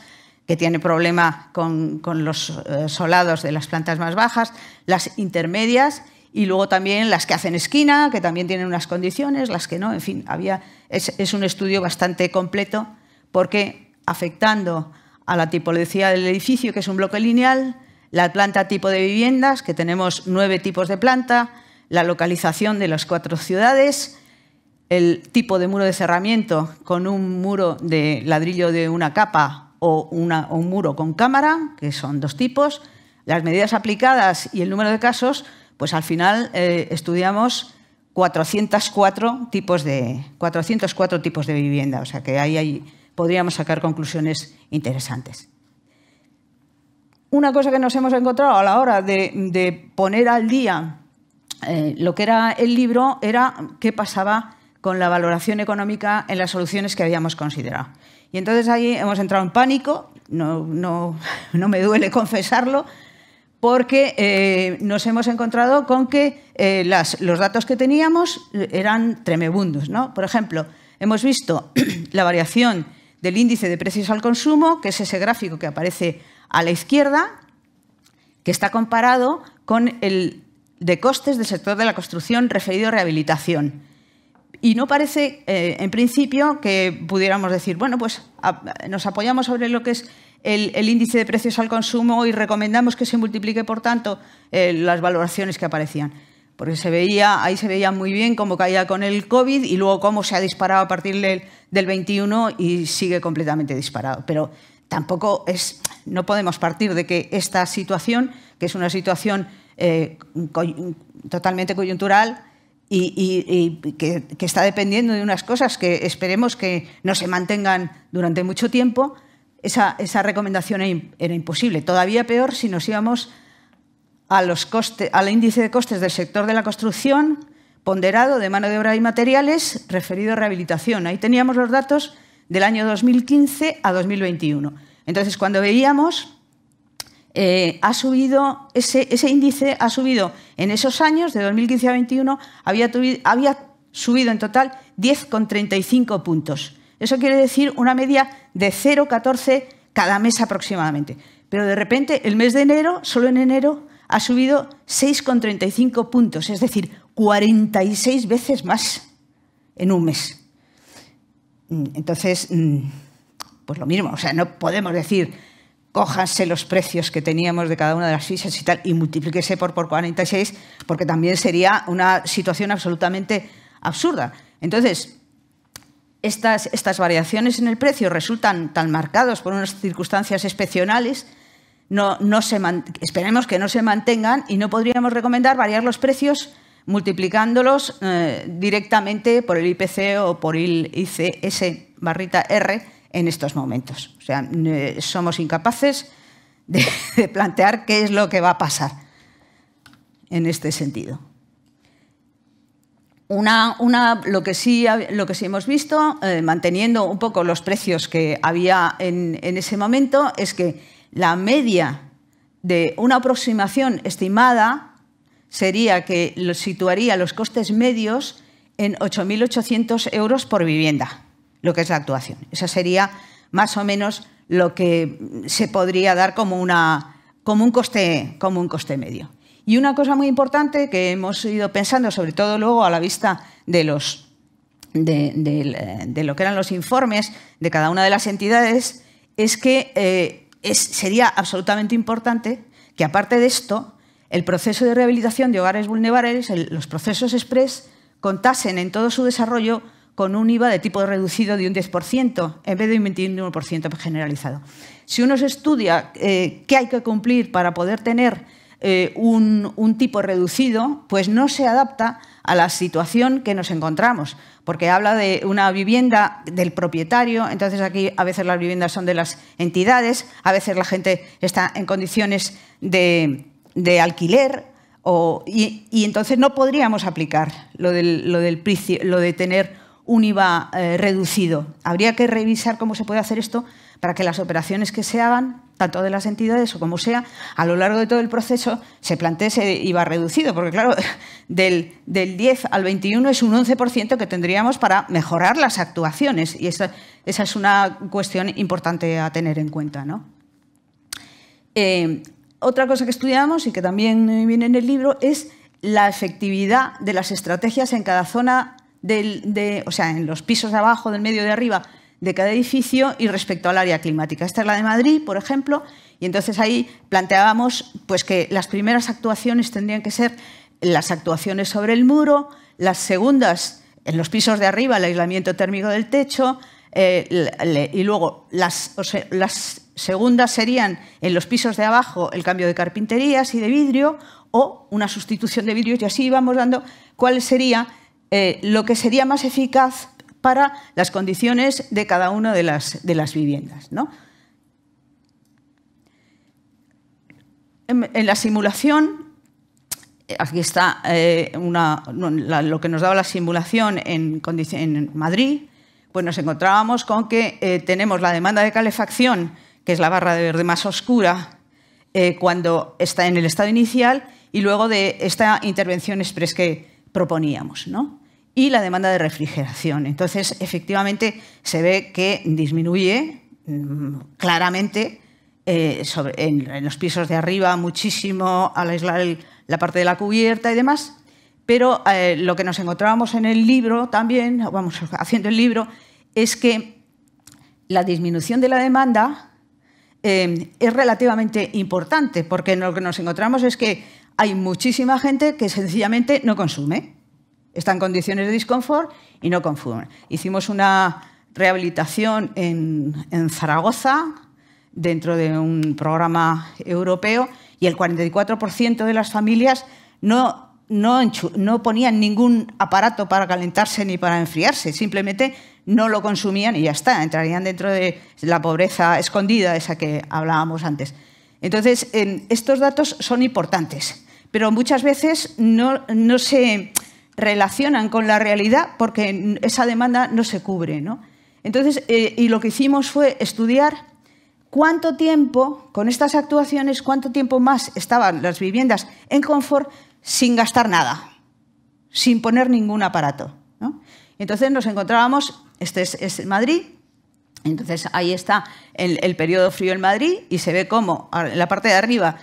que tienen problema con, los eh, solados de las plantas más bajas, las intermedias y luego también las que hacen esquina, que también tienen unas condiciones, las que no, en fin, había, es, es un estudio bastante completo porque afectando a la tipología del edificio, que es un bloque lineal, la planta tipo de viviendas, que tenemos nueve tipos de planta, la localización de las cuatro ciudades, el tipo de muro de cerramiento con un muro de ladrillo de una capa o, un muro con cámara, que son dos tipos, las medidas aplicadas y el número de casos, pues al final eh, estudiamos 404 tipos, de, 404 tipos de vivienda. O sea que ahí hay podríamos sacar conclusiones interesantes. Una cosa que nos hemos encontrado a la hora de, poner al día eh, lo que era el libro era qué pasaba con la valoración económica en las soluciones que habíamos considerado. Y entonces ahí hemos entrado en pánico, no, <laughs> me duele confesarlo, porque eh, nos hemos encontrado con que eh, los datos que teníamos eran tremebundos. Por ejemplo, hemos visto <clears throat> la variación del índice de precios al consumo, que es ese gráfico que aparece a la izquierda, que está comparado con el de costes del sector de la construcción referido a rehabilitación. Y no parece, eh, en principio, que pudiéramos decir, bueno, pues nos apoyamos sobre lo que es el, índice de precios al consumo y recomendamos que se multiplique, por tanto, eh, las valoraciones que aparecían porque se veía, ahí se veía muy bien cómo caía con el COVID y luego cómo se ha disparado a partir del, del 21 y sigue completamente disparado. Pero tampoco es, no podemos partir de que esta situación, que es una situación eh, totalmente coyuntural y, que, está dependiendo de unas cosas que esperemos que no se mantengan durante mucho tiempo, esa, esa recomendación era imposible. Todavía peor si nos íbamos a los coste, al índice de costes del sector de la construcción ponderado de mano de obra y materiales referido a rehabilitación. Ahí teníamos los datos del año 2015 a 2021. Entonces, cuando veíamos, eh, ha subido ese, índice ha subido en esos años, de 2015 a 2021, había, había subido en total 10,35 puntos. Eso quiere decir una media de 0,14 cada mes aproximadamente. Pero de repente, el mes de enero, solo en enero, ha subido 6,35 puntos, es decir, 46 veces más en un mes. Mm, entonces, mm, pues lo mismo, o sea, no podemos decir, cójanse los precios que teníamos de cada una de las fichas y tal y multiplíquese por, por 46, porque también sería una situación absolutamente absurda. Entonces, estas, estas variaciones en el precio resultan tan marcados por unas circunstancias excepcionales no, esperemos que no se mantengan y no podríamos recomendar variar los precios multiplicándolos eh, directamente por el IPC o por el ICS barrita R en estos momentos. O sea, somos incapaces <laughs> de, plantear qué es lo que va a pasar en este sentido. Una, lo, que sí, hemos visto, eh, manteniendo un poco los precios que había en, ese momento, es que la media de una aproximación estimada sería que situaría los costes medios en 8.800 euros por vivienda, lo que es la actuación. Esa sería más o menos lo que se podría dar como, un coste, como un coste medio. Y una cosa muy importante que hemos ido pensando, sobre todo luego a la vista de, los, de, lo que eran los informes de cada una de las entidades, es que eh, sería absolutamente importante que, aparte de esto, el proceso de rehabilitación de hogares vulnerables, los procesos express, contasen en todo su desarrollo con un IVA de tipo reducido de un 10% en vez de un 21% generalizado. Si uno se estudia eh, qué hay que cumplir para poder tener eh, un tipo reducido, pues no se adapta a la situación que nos encontramos porque habla de una vivienda del propietario, entonces aquí a veces las viviendas son de las entidades, a veces la gente está en condiciones de, alquiler, y, entonces no podríamos aplicar lo, del, de tener un IVA eh, reducido. Habría que revisar cómo se puede hacer esto para que las operaciones que se hagan, tanto de las entidades o como sea, a lo largo de todo el proceso se plantee y va reducido, porque claro, <laughs> del, 10 al 21 es un 11% que tendríamos para mejorar las actuaciones y esa, esa es una cuestión importante a tener en cuenta. Eh, otra cosa que estudiamos y que también viene en el libro es la efectividad de las estrategias en cada zona del, de, o sea, en los pisos de abajo, del medio de arriba de cada edificio y respecto al área climática. Esta es la de Madrid, por ejemplo, y entonces ahí planteábamos pues, que las primeras actuaciones tendrían que ser las actuaciones sobre el muro, las segundas en los pisos de arriba, el aislamiento térmico del techo, eh, y luego las, las segundas serían en los pisos de abajo el cambio de carpinterías y de vidrio o una sustitución de vidrio y así íbamos dando cuál sería eh, lo que sería más eficaz para las condiciones de cada una de las, de las viviendas. En, la simulación, aquí está eh, lo que nos daba la simulación en, en Madrid, pues nos encontrábamos con que eh, tenemos la demanda de calefacción, que es la barra de verde más oscura, eh, cuando está en el estado inicial, y luego de esta intervención express que proponíamos. ¿no? y la demanda de refrigeración. Entonces, efectivamente, se ve que disminuye mm, claramente eh, en, los pisos de arriba muchísimo al aislar la parte de la cubierta y demás, pero eh, lo que nos encontrábamos en el libro también, vamos haciendo el libro, es que la disminución de la demanda eh, es relativamente importante, porque lo que nos encontramos es que hay muchísima gente que sencillamente no consume está en condiciones de disconfort y no confunde. Hicimos una rehabilitación en, Zaragoza dentro de un programa europeo y el 44% de las familias no, no, ponían ningún aparato para calentarse ni para enfriarse, simplemente no lo consumían y ya está, entrarían dentro de la pobreza escondida, esa que hablábamos antes. Entonces, estos datos son importantes, pero muchas veces no, no se relacionan con la realidad porque esa demanda no se cubre. Entonces, eh, y lo que hicimos fue estudiar cuánto tiempo, con estas actuaciones, cuánto tiempo más estaban las viviendas en confort sin gastar nada, sin poner ningún aparato. Entonces nos encontrábamos, este es, Madrid, entonces ahí está el, el periodo frío en Madrid y se ve cómo en la parte de arriba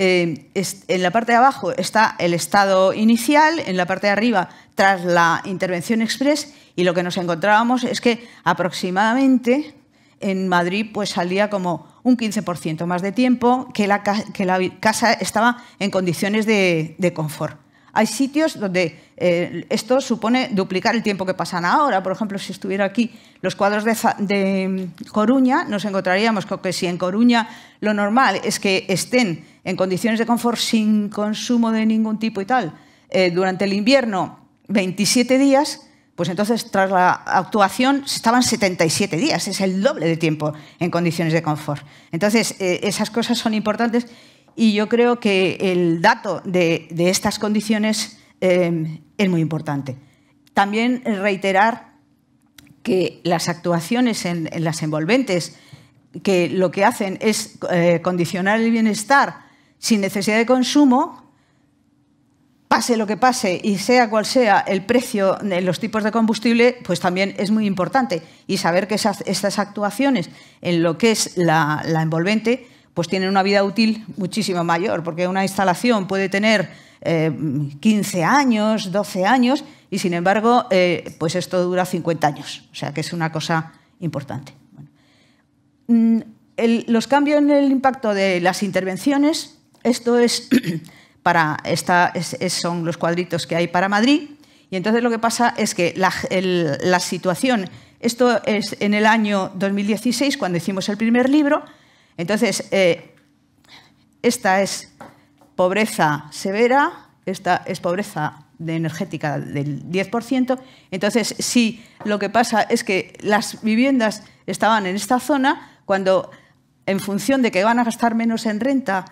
eh, en la parte de abajo está el estado inicial, en la parte de arriba tras la intervención express y lo que nos encontrábamos es que aproximadamente en Madrid pues salía como un 15% más de tiempo, que la, casa estaba en condiciones de, confort. Hay sitios donde eh, esto supone duplicar el tiempo que pasan ahora. Por ejemplo, si estuviera aquí los cuadros de, de Coruña, nos encontraríamos con que si en Coruña lo normal es que estén en condiciones de confort sin consumo de ningún tipo y tal, eh, durante el invierno 27 días, pues entonces tras la actuación estaban 77 días, es el doble de tiempo en condiciones de confort. Entonces, eh, esas cosas son importantes y yo creo que el dato de, estas condiciones eh, es muy importante. También reiterar que las actuaciones en, las envolventes, que lo que hacen es condicionar el bienestar sin necesidad de consumo, pase lo que pase y sea cual sea el precio de los tipos de combustible, pues también es muy importante. Y saber que esas, estas actuaciones en lo que es la, envolvente, pues tienen una vida útil muchísimo mayor, porque una instalación puede tener 15 eh, años, 12 años, y sin embargo, eh, pues esto dura 50 años. O sea que es una cosa importante. Mm, los cambios en el impacto de las intervenciones esto es <clears throat> para esta, son los cuadritos que hay para Madrid. Y entonces lo que pasa es que la, situación, esto es en el año 2016 cuando hicimos el primer libro, entonces eh, esta es pobreza severa, esta es pobreza energética del 10%. Entonces, sí, lo que pasa es que las viviendas estaban en esta zona cuando, en función de que van a gastar menos en renta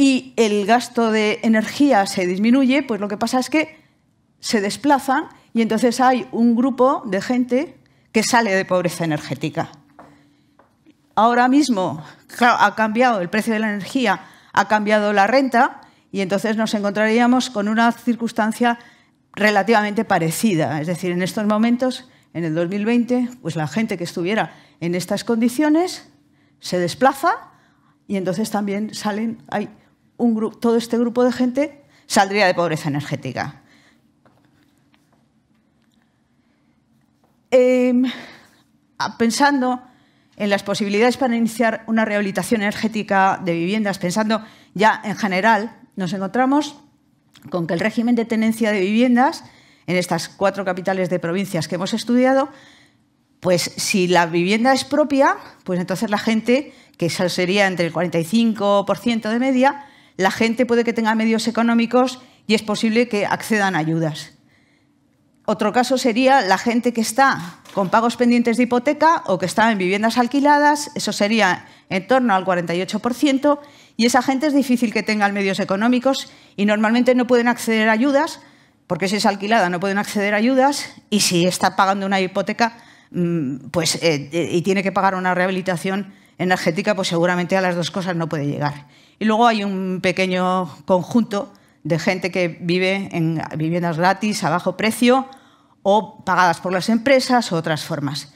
y el gasto de energía se disminuye, pues lo que pasa es que se desplazan y entonces hay un grupo de gente que sale de pobreza energética. Ahora mismo, ha cambiado el precio de la energía, ha cambiado la renta y entonces nos encontraríamos con una circunstancia relativamente parecida. Es decir, en estos momentos, en el 2020, pues la gente que estuviera en estas condiciones se desplaza y entonces también salen, hay todo este grupo de gente saldría de pobreza energética. Em, pensando en las posibilidades para iniciar una rehabilitación energética de viviendas, pensando ya en general, nos encontramos con que el régimen de tenencia de viviendas en estas cuatro capitales de provincias que hemos estudiado, pues si la vivienda es propia, pues entonces la gente, que sería entre el 45% de media, la gente puede que tenga medios económicos y es posible que accedan a ayudas. Otro caso sería la gente que está con pagos pendientes de hipoteca o que está en viviendas alquiladas, eso sería en torno al 48%, y esa gente es difícil que tenga medios económicos y normalmente no pueden acceder a ayudas, porque si es alquilada no pueden acceder a ayudas, y si está pagando una hipoteca mm, pues, eh, eh, y tiene que pagar una rehabilitación energética, pues seguramente a las dos cosas no puede llegar. Y luego hay un pequeño conjunto de gente que vive en viviendas gratis a bajo precio o pagadas por las empresas o otras formas.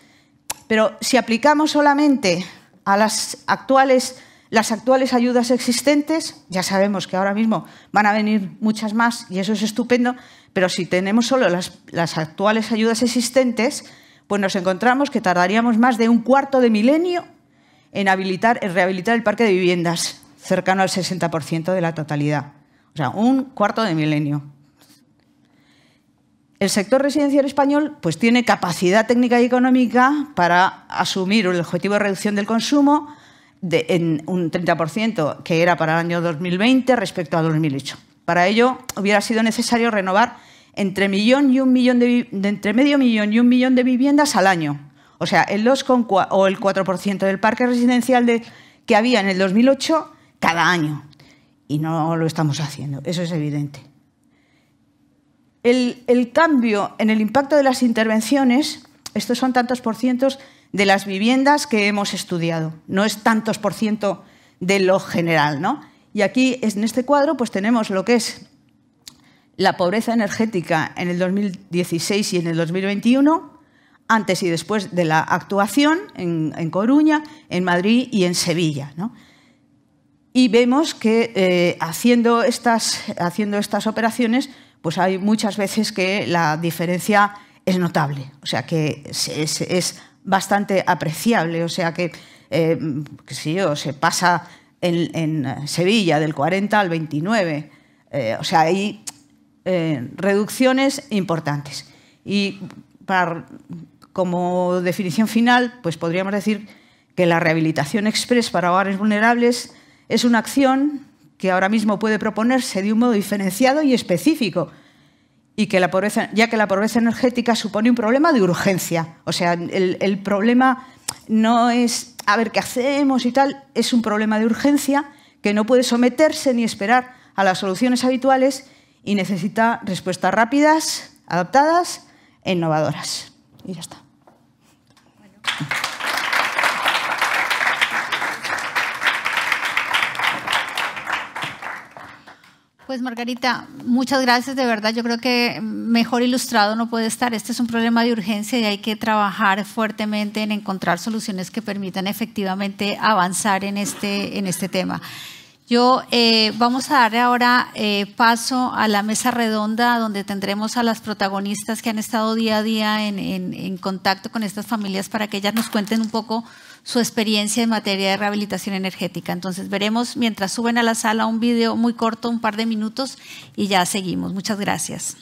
Pero si aplicamos solamente a las actuales, las actuales ayudas existentes, ya sabemos que ahora mismo van a venir muchas más y eso es estupendo, pero si tenemos solo las, actuales ayudas existentes, pues nos encontramos que tardaríamos más de un cuarto de milenio en, habilitar, en rehabilitar el parque de viviendas cercano al 60% de la totalidad, o sea, un cuarto de milenio. El sector residencial español pues, tiene capacidad técnica y económica para asumir el objetivo de reducción del consumo de, en un 30% que era para el año 2020 respecto a 2008. Para ello hubiera sido necesario renovar entre, millón y un millón de, medio millón y un millón de viviendas al año, o sea, el 2 o el 4% del parque residencial de, que había en el 2008 cada año y no lo estamos haciendo, eso es evidente. El, cambio en el impacto de las intervenciones, estos son tantos por cientos de las viviendas que hemos estudiado, no es tantos por ciento de lo general. ¿no? Y aquí, en este cuadro, pues tenemos lo que es la pobreza energética en el 2016 y en el 2021, antes y después de la actuación en, en Coruña, en Madrid y en Sevilla. ¿no? y vemos que eh, haciendo, estas, haciendo estas operaciones, pues hay muchas veces que la diferencia es notable, o sea que es, bastante apreciable, o sea que, eh, se pasa en, Sevilla del 40 al 29, eh, o sea, hay reducciones importantes. Y como definición final, pues podríamos decir que la rehabilitación express para hogares vulnerables es una acción que ahora mismo puede proponerse de un modo diferenciado y específico, y que la pobreza, ya que la pobreza energética supone un problema de urgencia. O sea, el, problema no es a ver qué hacemos y tal, es un problema de urgencia que no puede someterse ni esperar a las soluciones habituales y necesita respuestas rápidas, adaptadas e innovadoras. Y ya está. Pues Margarita, muchas gracias, de verdad. Yo creo que mejor ilustrado no puede estar. Este es un problema de urgencia y hay que trabajar fuertemente en encontrar soluciones que permitan efectivamente avanzar en este, en este tema. Yo eh, vamos a darle ahora eh, paso a la mesa redonda donde tendremos a las protagonistas que han estado día a día en, en contacto con estas familias para que ellas nos cuenten un poco su experiencia en materia de rehabilitación energética. Entonces veremos mientras suben a la sala un video muy corto, un par de minutos, y ya seguimos. Muchas gracias.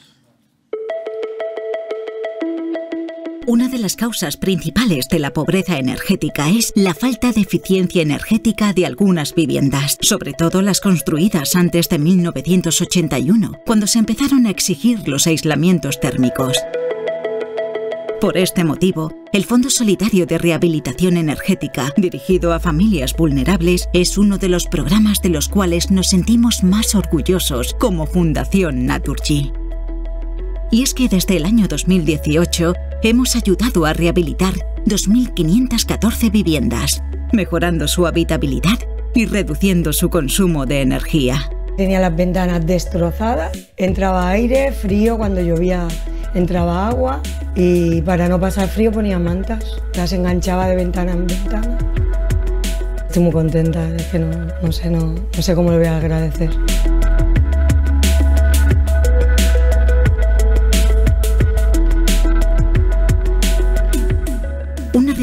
Una de las causas principales de la pobreza energética es la falta de eficiencia energética de algunas viviendas, sobre todo las construidas antes de 1981, cuando se empezaron a exigir los aislamientos térmicos. Por este motivo, el Fondo Solidario de Rehabilitación Energética, dirigido a familias vulnerables, es uno de los programas de los cuales nos sentimos más orgullosos como Fundación Naturgy. Y es que desde el año 2018 hemos ayudado a rehabilitar 2.514 viviendas, mejorando su habitabilidad y reduciendo su consumo de energía. Tenía las ventanas destrozadas, entraba aire, frío, cuando llovía entraba agua y para no pasar frío ponía mantas, las enganchaba de ventana en ventana. Estoy muy contenta, es que no, sé, sé cómo le voy a agradecer.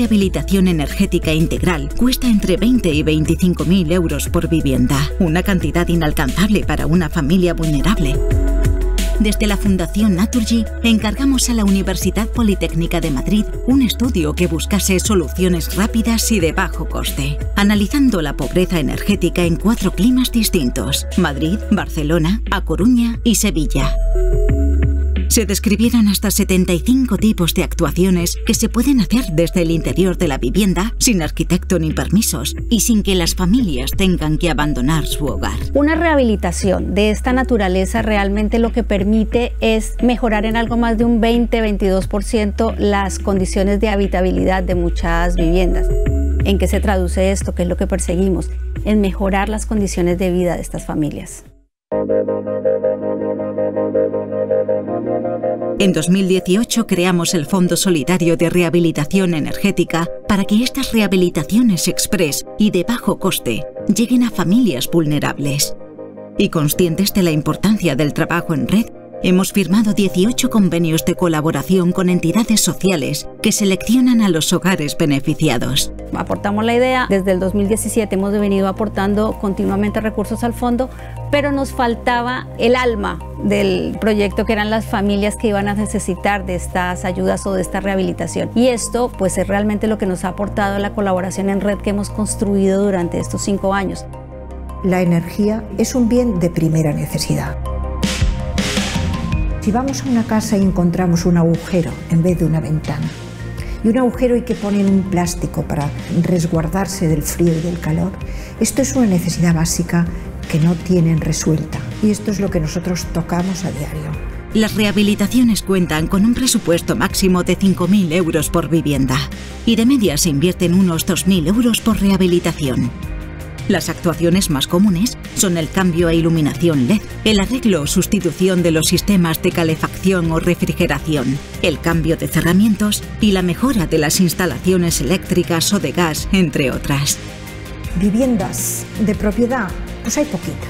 rehabilitación energética integral cuesta entre 20 y 25 mil euros por vivienda, una cantidad inalcanzable para una familia vulnerable. Desde la Fundación Naturgy encargamos a la Universidad Politécnica de Madrid un estudio que buscase soluciones rápidas y de bajo coste, analizando la pobreza energética en cuatro climas distintos, Madrid, Barcelona, A Coruña y Sevilla se describieran hasta 75 tipos de actuaciones que se pueden hacer desde el interior de la vivienda sin arquitecto ni permisos y sin que las familias tengan que abandonar su hogar. Una rehabilitación de esta naturaleza realmente lo que permite es mejorar en algo más de un 20-22% las condiciones de habitabilidad de muchas viviendas. ¿En qué se traduce esto? ¿Qué es lo que perseguimos? En mejorar las condiciones de vida de estas familias. En 2018 creamos el Fondo Solidario de Rehabilitación Energética para que estas rehabilitaciones express y de bajo coste lleguen a familias vulnerables. Y conscientes de la importancia del trabajo en red, Hemos firmado 18 convenios de colaboración con entidades sociales que seleccionan a los hogares beneficiados. Aportamos la idea, desde el 2017 hemos venido aportando continuamente recursos al fondo, pero nos faltaba el alma del proyecto que eran las familias que iban a necesitar de estas ayudas o de esta rehabilitación. Y esto pues es realmente lo que nos ha aportado la colaboración en red que hemos construido durante estos cinco años. La energía es un bien de primera necesidad. Si vamos a una casa y encontramos un agujero en vez de una ventana, y un agujero hay que poner un plástico para resguardarse del frío y del calor, esto es una necesidad básica que no tienen resuelta. Y esto es lo que nosotros tocamos a diario. Las rehabilitaciones cuentan con un presupuesto máximo de 5.000 euros por vivienda y de media se invierten unos 2.000 euros por rehabilitación. Las actuaciones más comunes son el cambio a e iluminación LED, el arreglo o sustitución de los sistemas de calefacción o refrigeración, el cambio de cerramientos y la mejora de las instalaciones eléctricas o de gas, entre otras. Viviendas de propiedad, pues hay poquitas.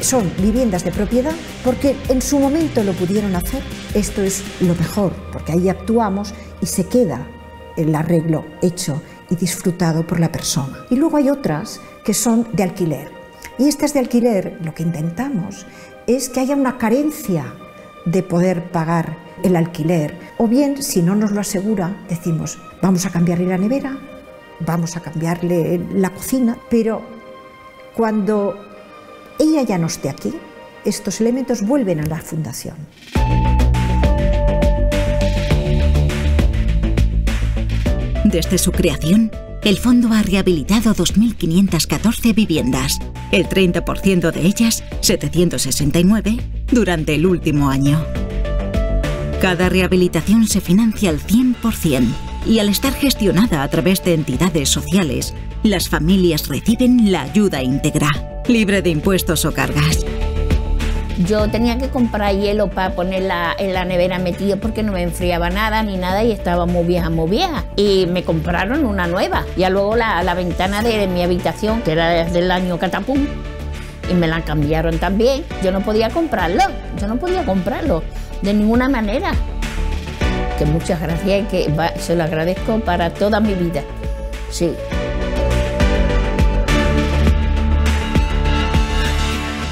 Son viviendas de propiedad porque en su momento lo pudieron hacer. Esto es lo mejor, porque ahí actuamos y se queda el arreglo hecho y disfrutado por la persona. Y luego hay otras que son de alquiler. Y estas de alquiler lo que intentamos es que haya una carencia de poder pagar el alquiler. O bien, si no nos lo asegura, decimos, vamos a cambiarle la nevera, vamos a cambiarle la cocina, pero cuando ella ya no esté aquí, estos elementos vuelven a la fundación. Desde su creación, el fondo ha rehabilitado 2.514 viviendas, el 30% de ellas, 769, durante el último año. Cada rehabilitación se financia al 100% y al estar gestionada a través de entidades sociales, las familias reciben la ayuda íntegra, libre de impuestos o cargas. Yo tenía que comprar hielo para ponerla en la nevera metida porque no me enfriaba nada ni nada y estaba muy vieja, muy vieja. Y me compraron una nueva. Ya luego la, la ventana de, mi habitación, que era el año catapum, y me la cambiaron también. Yo no podía comprarlo, yo no podía comprarlo de ninguna manera. Que muchas gracias y que se lo agradezco para toda mi vida. Sí.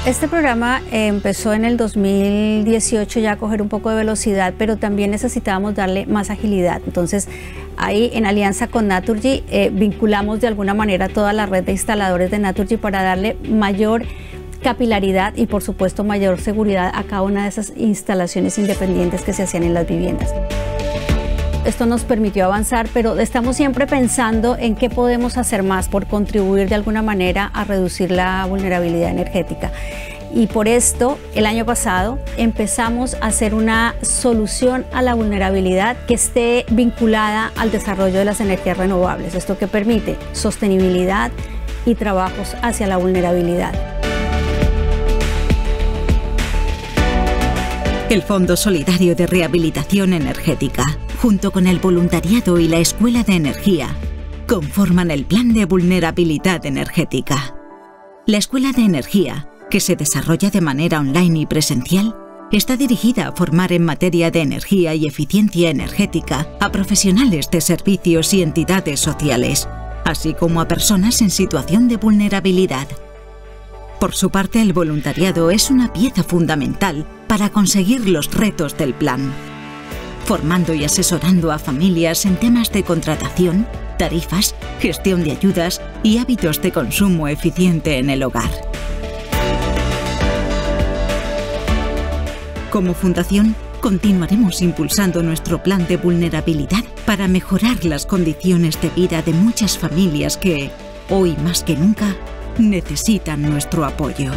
Este programa empezó en el 2018 ya a coger un poco de velocidad, pero también necesitábamos darle más agilidad. Entonces, ahí en alianza con Naturgy eh, vinculamos de alguna manera toda la red de instaladores de Naturgy para darle mayor capilaridad y por supuesto mayor seguridad a cada una de esas instalaciones independientes que se hacían en las viviendas esto nos permitió avanzar, pero estamos siempre pensando en qué podemos hacer más por contribuir de alguna manera a reducir la vulnerabilidad energética. Y por esto, el año pasado empezamos a hacer una solución a la vulnerabilidad que esté vinculada al desarrollo de las energías renovables. Esto que permite sostenibilidad y trabajos hacia la vulnerabilidad. El Fondo Solidario de Rehabilitación Energética junto con el voluntariado y la Escuela de Energía, conforman el Plan de Vulnerabilidad Energética. La Escuela de Energía, que se desarrolla de manera online y presencial, está dirigida a formar en materia de energía y eficiencia energética a profesionales de servicios y entidades sociales, así como a personas en situación de vulnerabilidad. Por su parte, el voluntariado es una pieza fundamental para conseguir los retos del plan formando y asesorando a familias en temas de contratación, tarifas, gestión de ayudas y hábitos de consumo eficiente en el hogar. Como fundación, continuaremos impulsando nuestro plan de vulnerabilidad para mejorar las condiciones de vida de muchas familias que, hoy más que nunca, necesitan nuestro apoyo.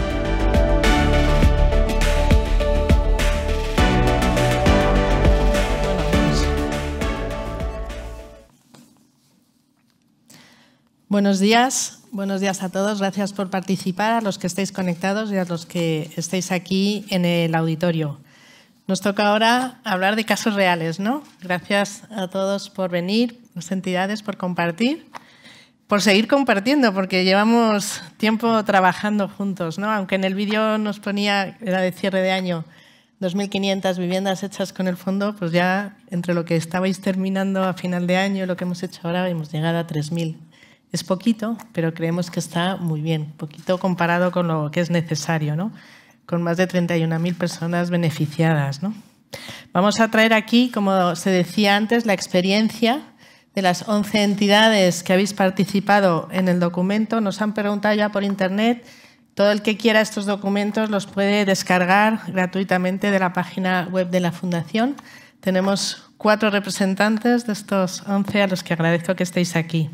Buenos días, buenos días a todos. Gracias por participar, a los que estáis conectados y a los que estáis aquí en el auditorio. Nos toca ahora hablar de casos reales, ¿no? Gracias a todos por venir, las entidades por compartir, por seguir compartiendo, porque llevamos tiempo trabajando juntos, ¿no? Aunque en el vídeo nos ponía, era de cierre de año, 2.500 viviendas hechas con el fondo, pues ya entre lo que estabais terminando a final de año y lo que hemos hecho ahora hemos llegado a 3.000 es poquito, pero creemos que está muy bien, poquito comparado con lo que es necesario, ¿no? con más de 31.000 personas beneficiadas. ¿no? Vamos a traer aquí, como se decía antes, la experiencia de las 11 entidades que habéis participado en el documento. Nos han preguntado ya por Internet. Todo el que quiera estos documentos los puede descargar gratuitamente de la página web de la Fundación. Tenemos cuatro representantes de estos 11 a los que agradezco que estéis aquí.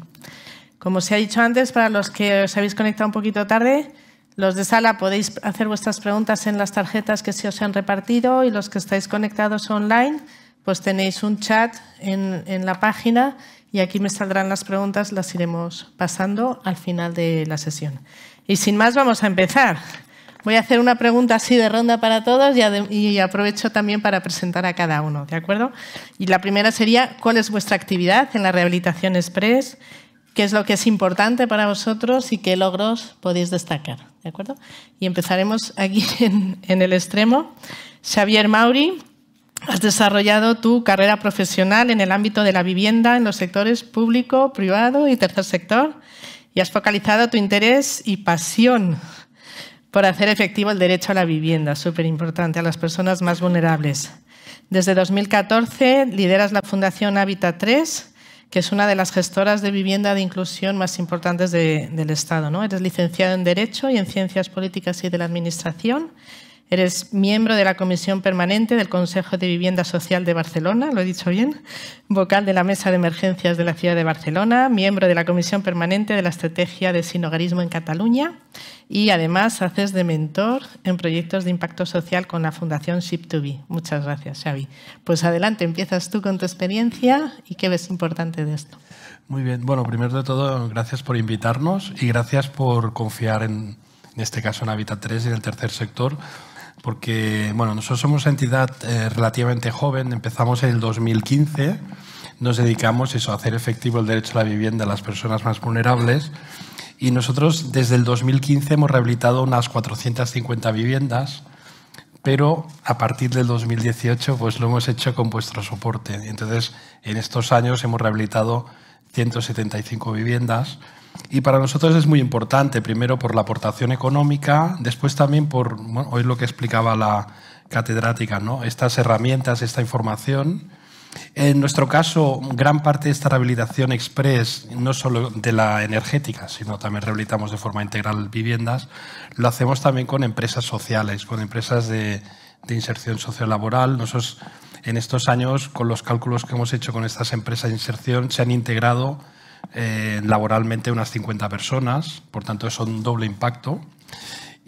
Como se ha dicho antes, para los que os habéis conectado un poquito tarde, los de sala podéis hacer vuestras preguntas en las tarjetas que se os han repartido y los que estáis conectados online, pues tenéis un chat en, la página y aquí me saldrán las preguntas, las iremos pasando al final de la sesión. Y sin más, vamos a empezar. Voy a hacer una pregunta así de ronda para todos y, aprovecho también para presentar a cada uno, ¿de acuerdo? Y la primera sería, ¿cuál es vuestra actividad en la rehabilitación express? qué es lo que es importante para vosotros y qué logros podéis destacar. ¿De acuerdo? Y empezaremos aquí <laughs> en, en el extremo. Xavier Mauri, has desarrollado tu carrera profesional en el ámbito de la vivienda en los sectores público, privado y tercer sector y has focalizado tu interés y pasión por hacer efectivo el derecho a la vivienda, súper importante, a las personas más vulnerables. Desde 2014 lideras la Fundación Hábitat 3 que es una de las gestoras de vivienda de inclusión más importantes del Estado. ¿no? Eres licenciado en Derecho y en Ciencias Políticas y de la Administración Eres miembro de la Comisión Permanente del Consejo de Vivienda Social de Barcelona, lo he dicho bien, vocal de la Mesa de Emergencias de la Ciudad de Barcelona, miembro de la Comisión Permanente de la Estrategia de Sinogarismo en Cataluña y además haces de mentor en proyectos de impacto social con la Fundación ship to be Muchas gracias, Xavi. Pues adelante, empiezas tú con tu experiencia y qué ves importante de esto. Muy bien, bueno, primero de todo, gracias por invitarnos y gracias por confiar en, en este caso en Habitat 3 y en el tercer sector porque bueno, nosotros somos una entidad eh, relativamente joven, empezamos en el 2015, nos dedicamos eso, a hacer efectivo el derecho a la vivienda a las personas más vulnerables y nosotros desde el 2015 hemos rehabilitado unas 450 viviendas, pero a partir del 2018 pues lo hemos hecho con vuestro soporte. Entonces, en estos años hemos rehabilitado 175 viviendas y para nosotros es muy importante, primero por la aportación económica, después también por, bueno, hoy lo que explicaba la catedrática, ¿no? estas herramientas, esta información. En nuestro caso, gran parte de esta rehabilitación express, no solo de la energética, sino también rehabilitamos de forma integral viviendas, lo hacemos también con empresas sociales, con empresas de, de inserción sociolaboral. Nosotros, en estos años, con los cálculos que hemos hecho con estas empresas de inserción, se han integrado eh, laboralmente unas 50 personas, por tanto es un doble impacto.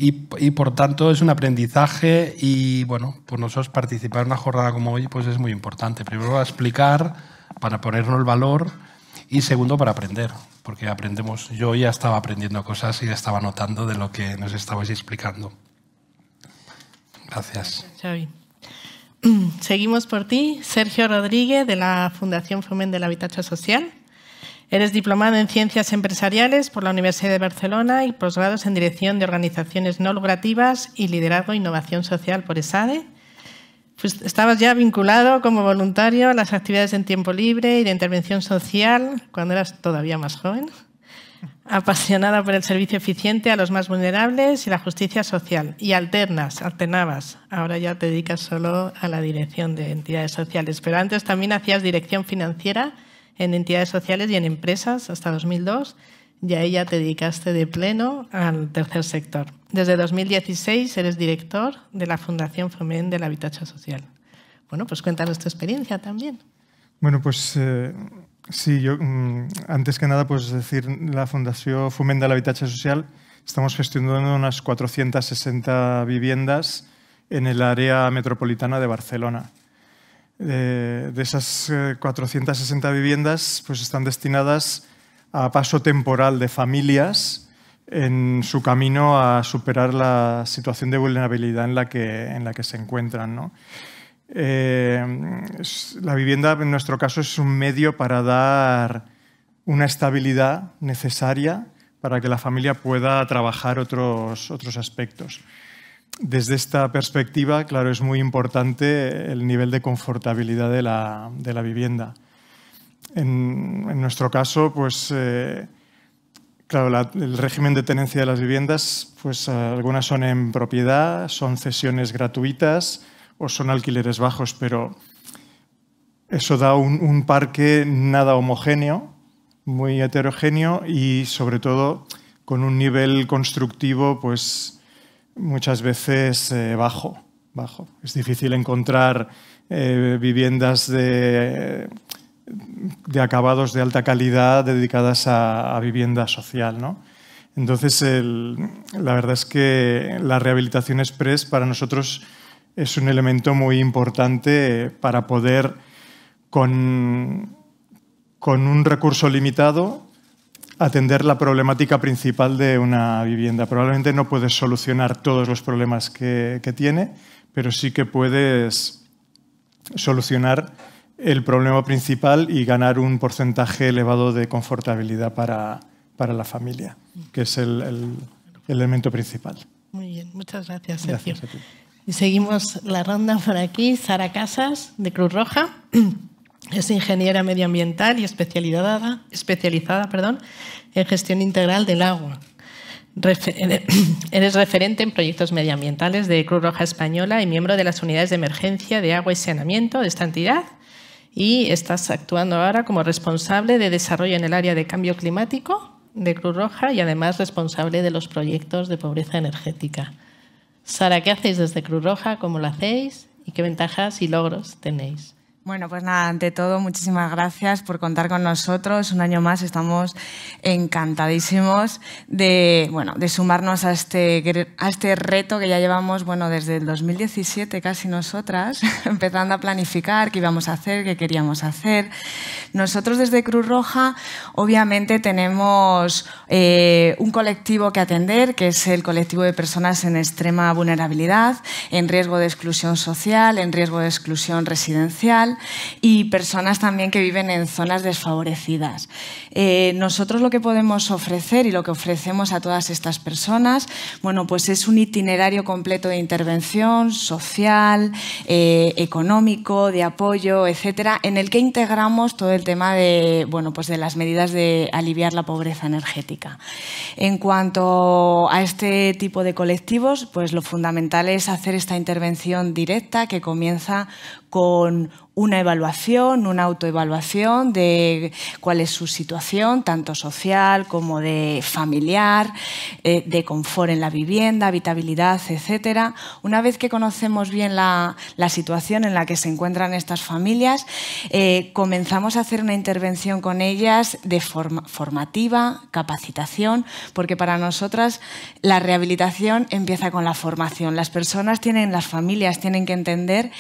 Y, por tanto es un aprendizaje y bueno, por nosotros participar en una jornada como hoy pues es muy importante. Primero a explicar, para ponernos el valor y segundo para aprender, porque aprendemos, yo ya estaba aprendiendo cosas y estaba notando de lo que nos estabais explicando. Gracias. Xavi. <clears throat> Seguimos por ti, Sergio Rodríguez de la Fundación Fomen del Habitacho Social. Eres diplomado en Ciencias Empresariales por la Universidad de Barcelona y posgrados en Dirección de Organizaciones No Lucrativas y Liderazgo e Innovación Social por ESADE. Pues estabas ya vinculado como voluntario a las actividades en tiempo libre y de intervención social cuando eras todavía más joven. Apasionada por el servicio eficiente a los más vulnerables y la justicia social. Y alternas, alternabas. Ahora ya te dedicas solo a la dirección de entidades sociales. Pero antes también hacías dirección financiera en entidades sociales y en empresas hasta 2002 y ahí ya te dedicaste de pleno al tercer sector. Desde 2016 eres director de la Fundación de la Habitacha Social. Bueno, pues cuéntanos tu experiencia también. Bueno, pues eh, sí, yo mm, antes que nada, pues decir, la Fundación Foment la Habitacha Social estamos gestionando unas 460 viviendas en el área metropolitana de Barcelona. Eh, de esas 460 eh, viviendas, pues están destinadas a paso temporal de familias en su camino a superar la situación de vulnerabilidad en la que, en la que se encuentran. Eh, la vivienda, en nuestro caso, es un medio para dar una estabilidad necesaria para que la familia pueda trabajar otros, otros aspectos desde esta perspectiva, claro, es muy importante el nivel de confortabilidad de la, vivienda. En, nuestro caso, pues, eh, claro, el régimen de tenencia de las viviendas, pues algunas son en propiedad, son cesiones gratuitas o son alquileres bajos, pero eso da un, un parque nada homogéneo, muy heterogéneo y sobre todo con un nivel constructivo, pues, muchas veces eh, bajo, bajo. Es difícil encontrar eh, viviendas de, acabados de alta calidad dedicadas a, vivienda social. Entonces, la verdad es que la rehabilitación express para nosotros es un elemento muy importante para poder, con, con un recurso limitado, atender la problemática principal de una vivienda. Probablemente no puedes solucionar todos los problemas que, tiene, pero sí que puedes solucionar el problema principal y ganar un porcentaje elevado de confortabilidad para, la familia, que es el, elemento principal. Muy bien, muchas gracias, Sergio. Y seguimos la ronda por aquí. Sara Casas, de Cruz Roja. <clears throat> Es ingeniera medioambiental y especializada, en gestión integral del agua. <clears throat> eres referente en proyectos medioambientales de Cruz Roja Española y miembro de las unidades de emergencia de agua y saneamiento de esta entidad. Y estás actuando ahora como responsable de desarrollo en el área de cambio climático de Cruz Roja y además responsable de los proyectos de pobreza energética. Sara, ¿qué hacéis desde Cruz Roja? ¿Cómo lo hacéis? ¿Y qué ventajas y logros tenéis? Bueno, pues nada, ante todo, muchísimas gracias por contar con nosotros. Un año más estamos encantadísimos de, sumarnos a este, a este reto que ya llevamos bueno, desde el 2017 casi nosotras, <laughs> empezando a planificar qué íbamos a hacer, qué queríamos hacer. Nosotros desde Cruz Roja, obviamente, tenemos eh, un colectivo que atender, que es el colectivo de personas en extrema vulnerabilidad, en riesgo de exclusión social, en riesgo de exclusión residencial y personas también que viven en zonas desfavorecidas. Eh, nosotros lo que podemos ofrecer y lo que ofrecemos a todas estas personas, bueno, pues es un itinerario completo de intervención social, eh, económico, de apoyo, etcétera, en el que integramos todo el tema de, bueno, pues de las medidas de aliviar la pobreza energética. En cuanto a este tipo de colectivos, pues lo fundamental es hacer esta intervención directa que comienza con una evaluación, una autoevaluación de cuál es su situación, tanto social como de familiar, eh, de confort en la vivienda, habitabilidad, etc. Una vez que conocemos bien la, situación en la que se encuentran estas familias, eh, comenzamos a hacer una intervención con ellas de forma, formativa, capacitación, porque para nosotras la rehabilitación empieza con la formación. Las personas tienen, las familias tienen que entender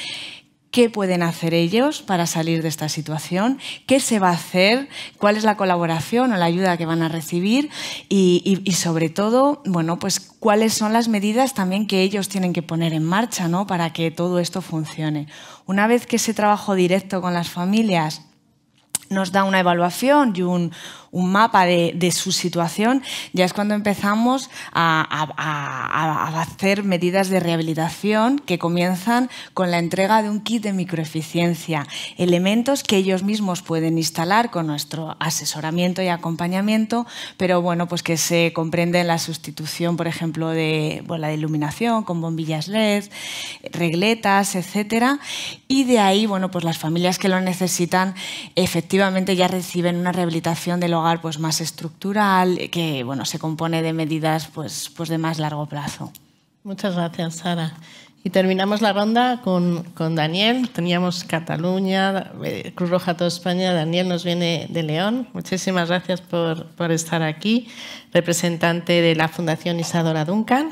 qué pueden hacer ellos para salir de esta situación, qué se va a hacer, cuál es la colaboración o la ayuda que van a recibir y, sobre todo, bueno, pues cuáles son las medidas también que ellos tienen que poner en marcha para que todo esto funcione. Una vez que ese trabajo directo con las familias nos da una evaluación y un, un mapa de, su situación, ya es cuando empezamos a, hacer medidas de rehabilitación que comienzan con la entrega de un kit de microeficiencia, elementos que ellos mismos pueden instalar con nuestro asesoramiento y acompañamiento, pero bueno, pues que se comprende la sustitución, por ejemplo, de la de iluminación con bombillas LED, regletas, etc. y de ahí, bueno, pues las familias que lo necesitan efectivamente ya reciben una rehabilitación de lo pues, más estructural, que se compone de medidas pues, pues de más largo plazo. Muchas gracias, Sara. Y terminamos la ronda con, Daniel. Teníamos Cataluña, eh, Cruz Roja Toda España. Daniel nos viene de León. Muchísimas gracias por estar aquí, representante de la Fundación Isadora Duncan.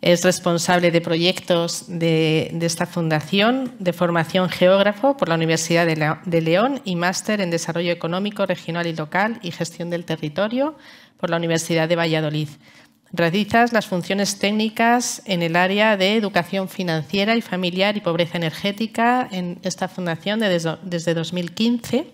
Es responsable de proyectos de, esta fundación, de formación geógrafo por la Universidad de, León y máster en Desarrollo Económico, Regional y Local y Gestión del Territorio por la Universidad de Valladolid. Realizas las funciones técnicas en el área de educación financiera y familiar y pobreza energética en esta fundación desde, desde 2015.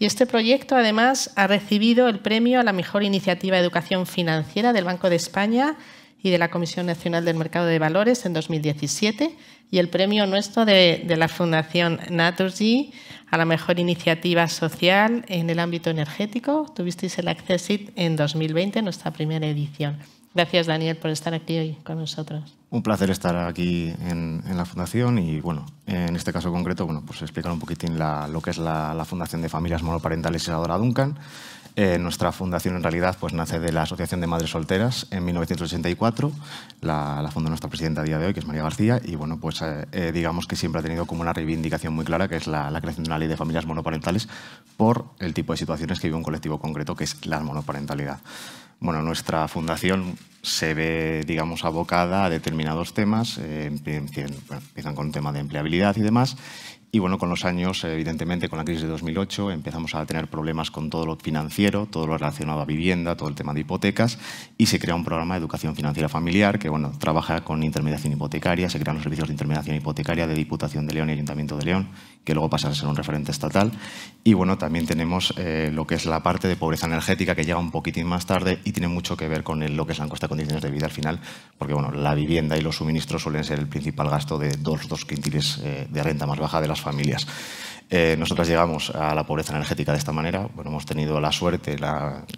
Y este proyecto, además, ha recibido el premio a la mejor iniciativa de educación financiera del Banco de España y de la Comisión Nacional del Mercado de Valores en 2017 y el premio nuestro de, de la Fundación Naturgy a la mejor iniciativa social en el ámbito energético. Tuvisteis el Accessit en 2020, nuestra primera edición. Gracias, Daniel, por estar aquí hoy con nosotros. Un placer estar aquí en, en la Fundación y, bueno, en este caso concreto, bueno, pues explicar un poquitín lo que es la, la Fundación de Familias Monoparentales Isadora Duncan eh, nuestra fundación en realidad pues, nace de la Asociación de Madres Solteras en 1984, la, la funda nuestra presidenta a día de hoy, que es María García, y bueno, pues eh, eh, digamos que siempre ha tenido como una reivindicación muy clara, que es la, creación de una ley de familias monoparentales por el tipo de situaciones que vive un colectivo concreto, que es la monoparentalidad. Bueno, nuestra fundación se ve, digamos, abocada a determinados temas, empiezan, empiezan con el tema de empleabilidad y demás, y bueno, con los años, evidentemente, con la crisis de 2008, empezamos a tener problemas con todo lo financiero, todo lo relacionado a vivienda, todo el tema de hipotecas, y se crea un programa de educación financiera familiar que bueno, trabaja con intermediación hipotecaria, se crean los servicios de intermediación hipotecaria de Diputación de León y Ayuntamiento de León, que luego pasan a ser un referente estatal. Y bueno, también tenemos eh, lo que es la parte de pobreza energética que llega un poquitín más tarde y tiene mucho que ver con lo que es la encuesta de condiciones de vida al final, porque bueno, la vivienda y los suministros suelen ser el principal gasto de dos, dos quintiles eh, de renta más baja de las familias. Eh, nosotras llegamos a la pobreza energética de esta manera. Bueno, hemos tenido la suerte, el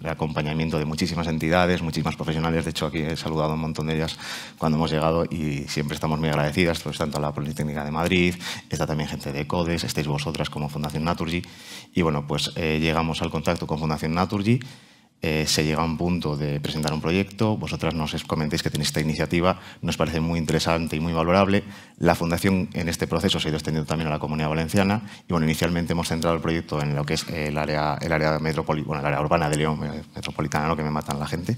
acompañamiento de muchísimas entidades, muchísimas profesionales. De hecho, aquí he saludado a un montón de ellas cuando hemos llegado y siempre estamos muy agradecidas, pues, tanto a la Politécnica de Madrid, está también gente de CODES, estáis vosotras como Fundación Naturgy. Y bueno, pues eh, llegamos al contacto con Fundación Naturgy. Eh, se llega a un punto de presentar un proyecto, vosotras nos comentéis que tenéis esta iniciativa, nos parece muy interesante y muy valorable. La Fundación en este proceso se ha ido extendiendo también a la Comunidad Valenciana y bueno, inicialmente hemos centrado el proyecto en lo que es el área, el área, bueno, el área urbana de León, eh, metropolitana, lo que me matan la gente.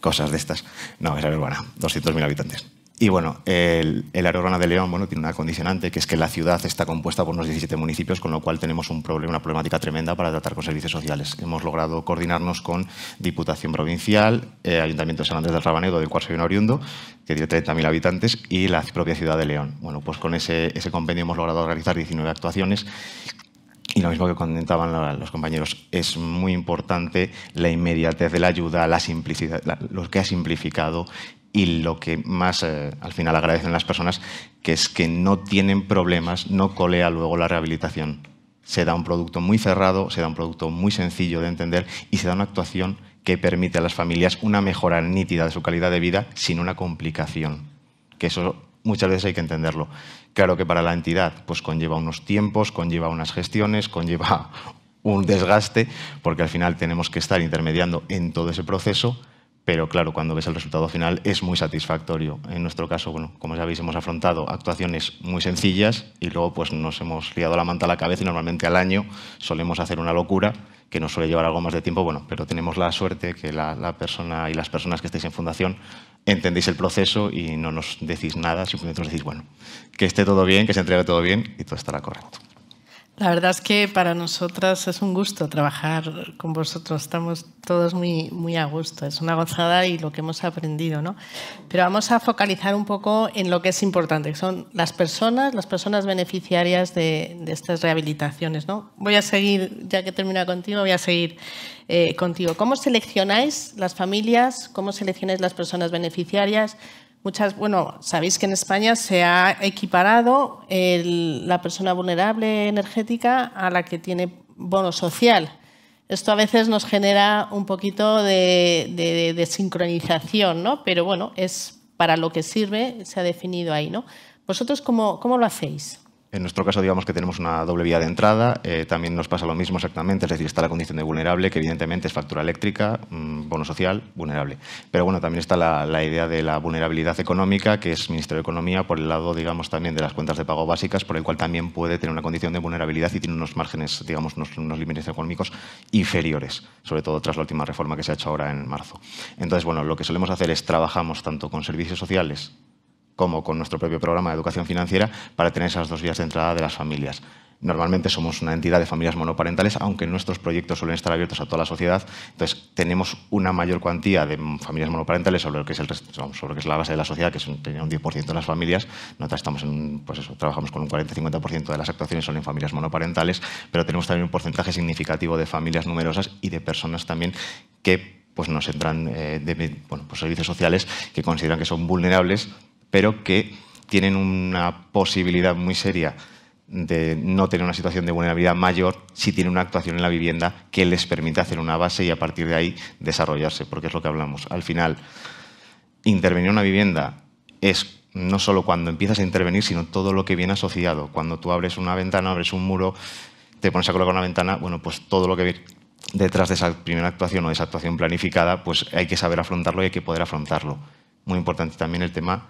Cosas de estas. No, es área urbana, 200.000 habitantes. Y bueno, el, el de León bueno, tiene una condicionante, que es que la ciudad está compuesta por unos 17 municipios, con lo cual tenemos un problema, una problemática tremenda para tratar con servicios sociales. Hemos logrado coordinarnos con Diputación Provincial, eh, Ayuntamiento de San Andrés del Rabanedo, del cual soy un oriundo, que tiene 30.000 habitantes, y la propia ciudad de León. Bueno, pues con ese, ese convenio hemos logrado realizar 19 actuaciones y lo mismo que comentaban los compañeros, es muy importante la inmediatez de la ayuda, la simplicidad, lo que ha simplificado y lo que más eh, al final agradecen las personas, que es que no tienen problemas, no colea luego la rehabilitación. Se da un producto muy cerrado, se da un producto muy sencillo de entender y se da una actuación que permite a las familias una mejora nítida de su calidad de vida sin una complicación. Que eso muchas veces hay que entenderlo. Claro que para la entidad pues conlleva unos tiempos, conlleva unas gestiones, conlleva <laughs> un desgaste, porque al final tenemos que estar intermediando en todo ese proceso, pero claro, cuando ves el resultado final es muy satisfactorio. En nuestro caso, bueno, como sabéis, hemos afrontado actuaciones muy sencillas y luego pues, nos hemos liado la manta a la cabeza y normalmente al año solemos hacer una locura que nos suele llevar algo más de tiempo, bueno, pero tenemos la suerte que la, persona y las personas que estéis en fundación entendéis el proceso y no nos decís nada, simplemente os decís, bueno, que esté todo bien, que se entregue todo bien y todo estará correcto. La verdad es que para nosotras es un gusto trabajar con vosotros. Estamos todos muy, a gusto. Es una gozada y lo que hemos aprendido, ¿no? Pero vamos a focalizar un poco en lo que es importante, que son las personas, las personas beneficiarias de, estas rehabilitaciones, ¿no? Voy a seguir, ya que termino contigo, voy a seguir eh, contigo. ¿Cómo seleccionáis las familias? ¿Cómo seleccionáis las personas beneficiarias? Muchas, bueno, sabéis que en España se ha equiparado la persona vulnerable energética a la que tiene bono social. Esto a veces nos genera un poquito de, sincronización, ¿no? Pero bueno, es para lo que sirve, se ha definido ahí, ¿no? ¿Vosotros cómo lo hacéis? En nuestro caso, digamos que tenemos una doble vía de entrada. Eh, también nos pasa lo mismo exactamente, es decir, está la condición de vulnerable, que evidentemente es factura eléctrica, mm, bono social, vulnerable. Pero bueno, también está la, idea de la vulnerabilidad económica, que es Ministerio de Economía, por el lado, digamos, también de las cuentas de pago básicas, por el cual también puede tener una condición de vulnerabilidad y tiene unos márgenes, digamos, unos, unos límites económicos inferiores, sobre todo tras la última reforma que se ha hecho ahora en marzo. Entonces, bueno, lo que solemos hacer es trabajamos tanto con servicios sociales como con nuestro propio programa de educación financiera para tener esas dos vías de entrada de las familias. Normalmente somos una entidad de familias monoparentales, aunque nuestros proyectos suelen estar abiertos a toda la sociedad. Entonces, tenemos una mayor cuantía de familias monoparentales sobre lo que es, la base de la sociedad, que es un, 10% de las familias. Nosotros estamos en, pues eso, trabajamos con un 40-50% de las actuaciones son en familias monoparentales, pero tenemos también un porcentaje significativo de familias numerosas y de personas también que pues nos entran eh, de pues, servicios sociales que consideran que son vulnerables pero que tienen una posibilidad muy seria de no tener una situación de vulnerabilidad mayor si tienen una actuación en la vivienda que les permita hacer una base y a partir de ahí desarrollarse, porque es lo que hablamos. Al final, intervenir en una vivienda es no solo cuando empiezas a intervenir, sino todo lo que viene asociado. Cuando tú abres una ventana, abres un muro, te pones a colocar una ventana, bueno, pues todo lo que viene detrás de esa primera actuación o de esa actuación planificada, pues hay que saber afrontarlo y hay que poder afrontarlo. Muy importante también el tema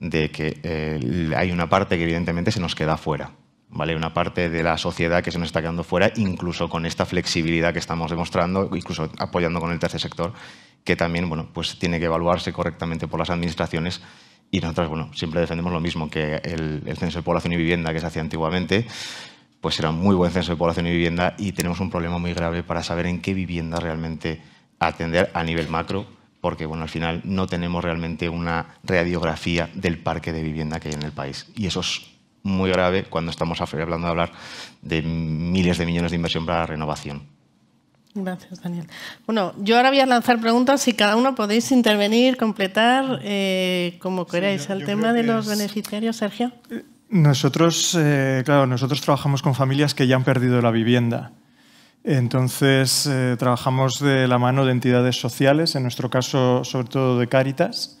de que eh, hay una parte que evidentemente se nos queda fuera. ¿Vale? Una parte de la sociedad que se nos está quedando fuera, incluso con esta flexibilidad que estamos demostrando, incluso apoyando con el tercer sector, que también bueno, pues tiene que evaluarse correctamente por las administraciones. Y nosotros bueno, siempre defendemos lo mismo, que el, censo de población y vivienda que se hacía antiguamente, pues era un muy buen censo de población y vivienda y tenemos un problema muy grave para saber en qué vivienda realmente atender a nivel macro porque bueno, al final no tenemos realmente una radiografía del parque de vivienda que hay en el país. Y eso es muy grave cuando estamos hablando de hablar de miles de millones de inversión para la renovación. Gracias, Daniel. Bueno, yo ahora voy a lanzar preguntas y cada uno podéis intervenir, completar, eh, como queráis. El tema de los beneficiarios, Sergio. Eh, nosotros, eh, claro, nosotros trabajamos con familias que ya han perdido la vivienda. Entonces, eh, trabajamos de la mano de entidades sociales, en nuestro caso sobre todo de Cáritas,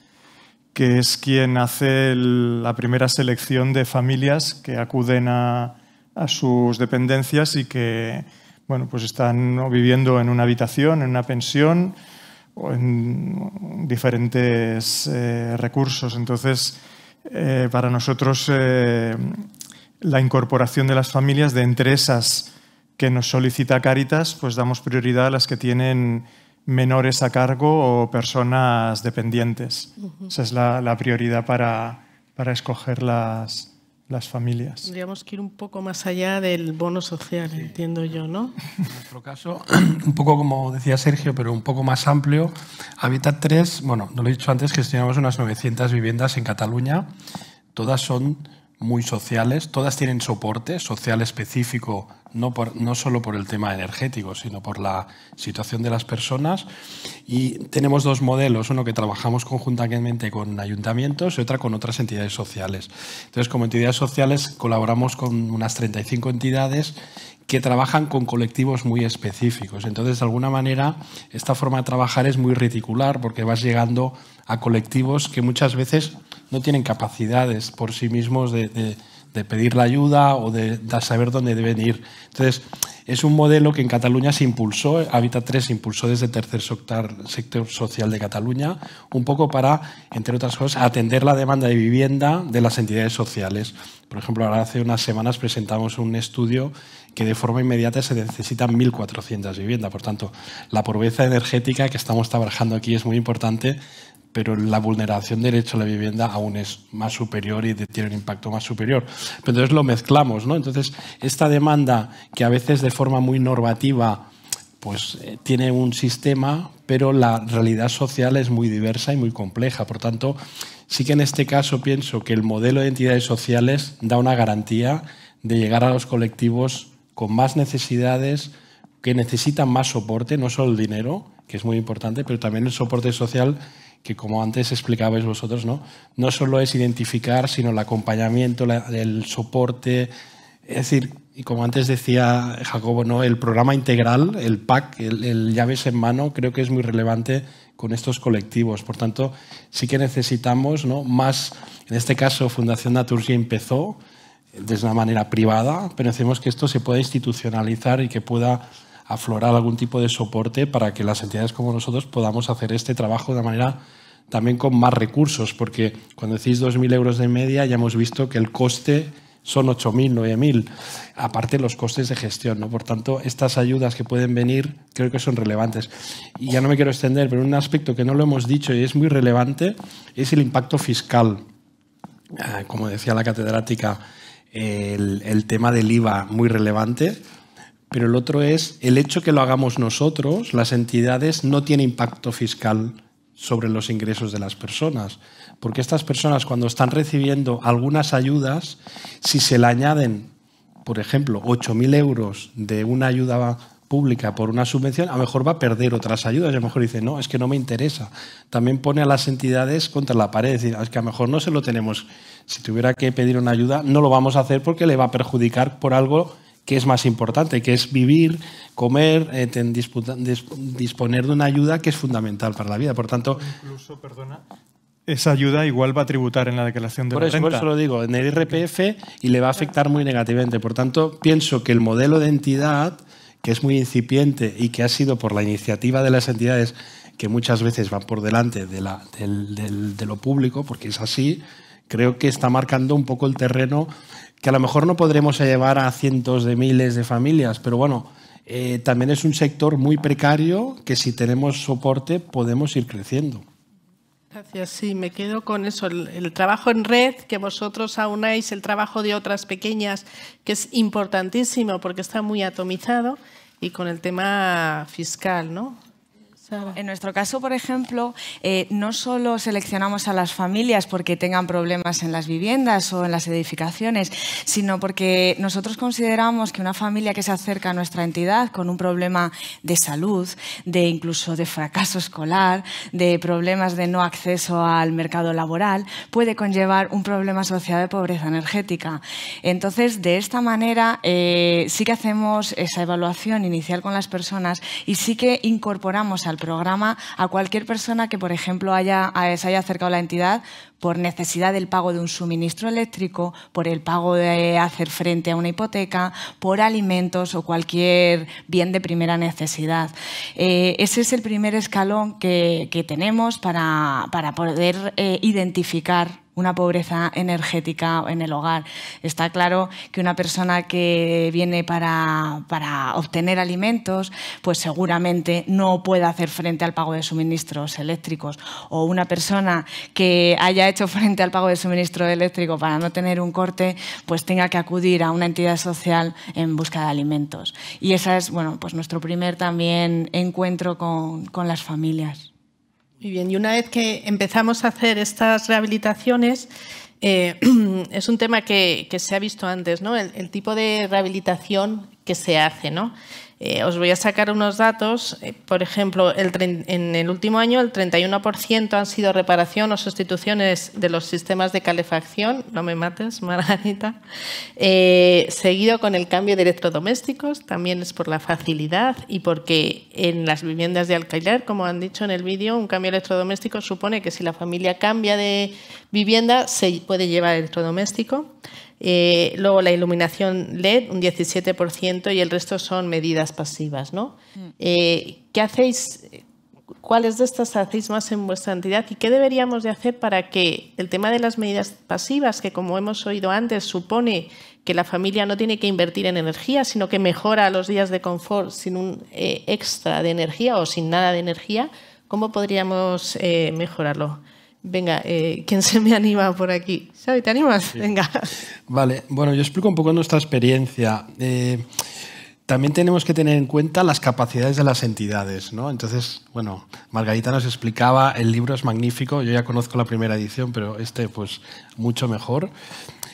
que es quien hace la primera selección de familias que acuden a, sus dependencias y que bueno, pues están viviendo en una habitación, en una pensión o en diferentes eh, recursos. Entonces, eh, para nosotros, la incorporación de las familias de entre que nos solicita Caritas, pues damos prioridad a las que tienen menores a cargo o personas dependientes. Esa es la, prioridad para, para escoger las, familias. Tendríamos que ir un poco más allá del bono social, entiendo yo, ¿no? En nuestro caso, <clears throat> un poco como decía Sergio, pero un poco más amplio. Habitat 3, bueno, no lo he dicho antes, gestionamos unas 900 viviendas en Cataluña. Todas son muy sociales, todas tienen soporte social específico, no, por, no solo por el tema energético, sino por la situación de las personas. Y tenemos dos modelos, uno que trabajamos conjuntamente con ayuntamientos y otra con otras entidades sociales. Entonces, como entidades sociales colaboramos con unas 35 entidades que trabajan con colectivos muy específicos. Entonces, de alguna manera, esta forma de trabajar es muy reticular porque vas llegando a colectivos que muchas veces no tienen capacidades por sí mismos de, pedir la ayuda o de, saber dónde deben ir. Entonces, es un modelo que en Cataluña se impulsó, Habitat 3 se impulsó desde el tercer sector, sector social de Cataluña, un poco para, entre otras cosas, atender la demanda de vivienda de las entidades sociales. Por ejemplo, ahora hace unas semanas presentamos un estudio que de forma inmediata se necesitan 1.400 viviendas. Por tanto, la pobreza energética que estamos trabajando aquí es muy importante pero la vulneración del derecho a la vivienda aún es más superior y tiene un impacto más superior. Pero entonces lo mezclamos, ¿no? Entonces, esta demanda que a veces de forma muy normativa pues eh, tiene un sistema, pero la realidad social es muy diversa y muy compleja. Por tanto, sí que en este caso pienso que el modelo de entidades sociales da una garantía de llegar a los colectivos con más necesidades, que necesitan más soporte, no solo el dinero, que es muy importante, pero también el soporte social que como antes explicabais vosotros, ¿no? no solo es identificar, sino el acompañamiento, el soporte, es decir, y como antes decía Jacobo, ¿no? el programa integral, el PAC, el, llaves en mano, creo que es muy relevante con estos colectivos. Por tanto, sí que necesitamos ¿no? más, en este caso Fundación Naturgia empezó eh, de una manera privada, pero decimos que esto se pueda institucionalizar y que pueda aflorar algún tipo de soporte para que las entidades como nosotros podamos hacer este trabajo de manera también con más recursos, porque cuando decís 2.000 euros de media ya hemos visto que el coste son 8.000, 9.000, aparte los costes de gestión. ¿no? Por tanto, estas ayudas que pueden venir creo que son relevantes. Y ya no me quiero extender, pero un aspecto que no lo hemos dicho y es muy relevante es el impacto fiscal. Ah, como decía la catedrática, el, el tema del IVA muy relevante pero el otro es el hecho que lo hagamos nosotros, las entidades, no tiene impacto fiscal sobre los ingresos de las personas, porque estas personas cuando están recibiendo algunas ayudas, si se le añaden, por ejemplo, 8.000 euros de una ayuda pública por una subvención, a lo mejor va a perder otras ayudas. Y a lo mejor dice, no, es que no me interesa. También pone a las entidades contra la pared. Es decir, ah, es que a lo mejor no se lo tenemos. Si tuviera que pedir una ayuda, no lo vamos a hacer porque le va a perjudicar por algo que es más importante, que es vivir, comer, eh, disponer de una ayuda que es fundamental para la vida. Por tanto, incluso, perdona, esa ayuda igual va a tributar en la declaración de la Por eso lo digo, en el IRPF y le va a afectar muy negativamente. Por tanto, pienso que el modelo de entidad, que es muy incipiente y que ha sido por la iniciativa de las entidades que muchas veces van por delante de lo público, porque es así, creo que está marcando un poco el terreno que a lo mejor no podremos llevar a cientos de miles de familias, pero bueno, eh, también es un sector muy precario que si tenemos soporte podemos ir creciendo. Gracias, sí, me quedo con eso, el, trabajo en red, que vosotros aunáis el trabajo de otras pequeñas, que es importantísimo porque está muy atomizado, y con el tema fiscal, ¿no? En nuestro caso, por ejemplo, eh, no solo seleccionamos a las familias porque tengan problemas en las viviendas o en las edificaciones, sino porque nosotros consideramos que una familia que se acerca a nuestra entidad con un problema de salud, de incluso de fracaso escolar, de problemas de no acceso al mercado laboral, puede conllevar un problema asociado de pobreza energética. Entonces, de esta manera, eh, sí que hacemos esa evaluación inicial con las personas y sí que incorporamos al programa a cualquier persona que, por ejemplo, haya, se haya acercado a la entidad por necesidad del pago de un suministro eléctrico, por el pago de hacer frente a una hipoteca, por alimentos o cualquier bien de primera necesidad. Eh, ese es el primer escalón que, tenemos para, poder eh, identificar una pobreza energética en el hogar. Está claro que una persona que viene para, obtener alimentos, pues seguramente no puede hacer frente al pago de suministros eléctricos. O una persona que haya hecho frente al pago de suministro eléctrico para no tener un corte, pues tenga que acudir a una entidad social en busca de alimentos. Y ese es bueno, pues nuestro primer también encuentro con, con las familias bien, y una vez que empezamos a hacer estas rehabilitaciones, eh, <clears throat> es un tema que, se ha visto antes, ¿no? el, tipo de rehabilitación que se hace, ¿no? Eh, os voy a sacar unos datos. Eh, por ejemplo, en el último año el 31% han sido reparación o sustituciones de los sistemas de calefacción. No me mates, <laughs> Margarita. Eh, seguido con el cambio de electrodomésticos. También es por la facilidad y porque en las viviendas de alquiler, como han dicho en el vídeo, un cambio de electrodoméstico supone que si la familia cambia de vivienda se puede llevar electrodoméstico. Eh, luego la iluminación LED, un 17%, y el resto son medidas pasivas. ¿no? Mm. Eh, ¿Qué hacéis? ¿Cuáles de estas hacéis más en vuestra entidad y qué deberíamos de hacer para que el tema de las medidas pasivas, que como hemos oído antes, supone que la familia no tiene que invertir en energía, sino que mejora los días de confort sin un eh, extra de energía o sin nada de energía, ¿cómo podríamos mejorarlo? venga, eh, ¿quién se me anima por aquí? ¿Sabes? ¿Te animas? Venga. Vale, bueno, yo explico un poco nuestra experiencia. Eh, también tenemos que tener en cuenta las capacidades de las entidades, ¿no? Entonces, bueno, Margarita nos explicaba, el libro es magnífico, yo ya conozco la primera edición, pero este, pues, mucho mejor.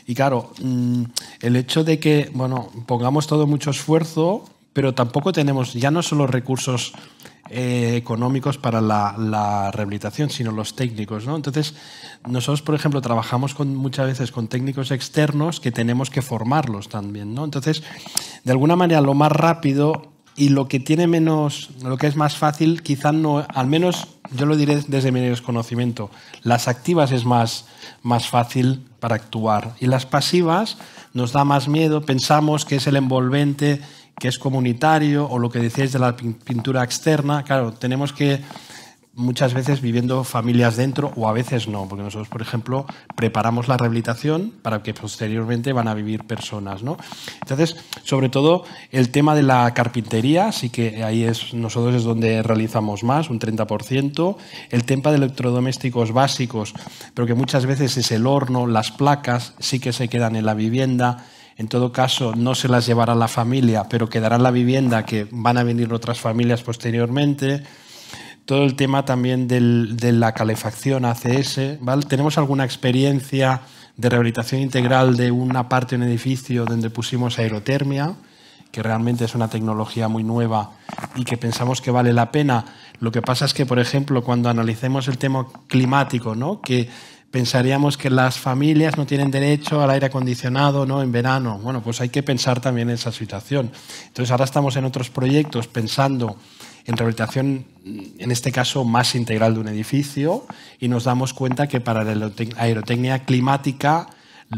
Y claro, mm, el hecho de que, bueno, pongamos todo mucho esfuerzo, pero tampoco tenemos ya no solo recursos eh, económicos para la, rehabilitación, sino los técnicos. ¿no? Entonces, nosotros, por ejemplo, trabajamos muchas veces con técnicos externos que tenemos que formarlos también. ¿no? Entonces, de alguna manera, lo más rápido y lo que tiene menos, lo que es más fácil, quizás, no, al menos yo lo diré desde mi desconocimiento, las activas es más, más fácil para actuar y las pasivas nos da más miedo, pensamos que es el envolvente que es comunitario o lo que decíais de la pintura externa. Claro, tenemos que muchas veces viviendo familias dentro o a veces no, porque nosotros, por ejemplo, preparamos la rehabilitación para que posteriormente van a vivir personas. ¿no? Entonces, sobre todo el tema de la carpintería, sí que ahí es, nosotros es donde realizamos más, un 30%. El tema de electrodomésticos básicos, pero que muchas veces es el horno, las placas, sí que se quedan en la vivienda en todo caso, no se las llevará la familia, pero quedará la vivienda que van a venir otras familias posteriormente. Todo el tema también de la calefacción ACS. ¿Tenemos alguna experiencia de rehabilitación integral de una parte de un edificio donde pusimos aerotermia? que realmente es una tecnología muy nueva y que pensamos que vale la pena. Lo que pasa es que, por ejemplo, cuando analicemos el tema climático, ¿no? que pensaríamos que las familias no tienen derecho al aire acondicionado ¿no? en verano. Bueno, pues hay que pensar también en esa situación. Entonces ahora estamos en otros proyectos pensando en rehabilitación, en este caso, más integral de un edificio y nos damos cuenta que para la aerotecnia climática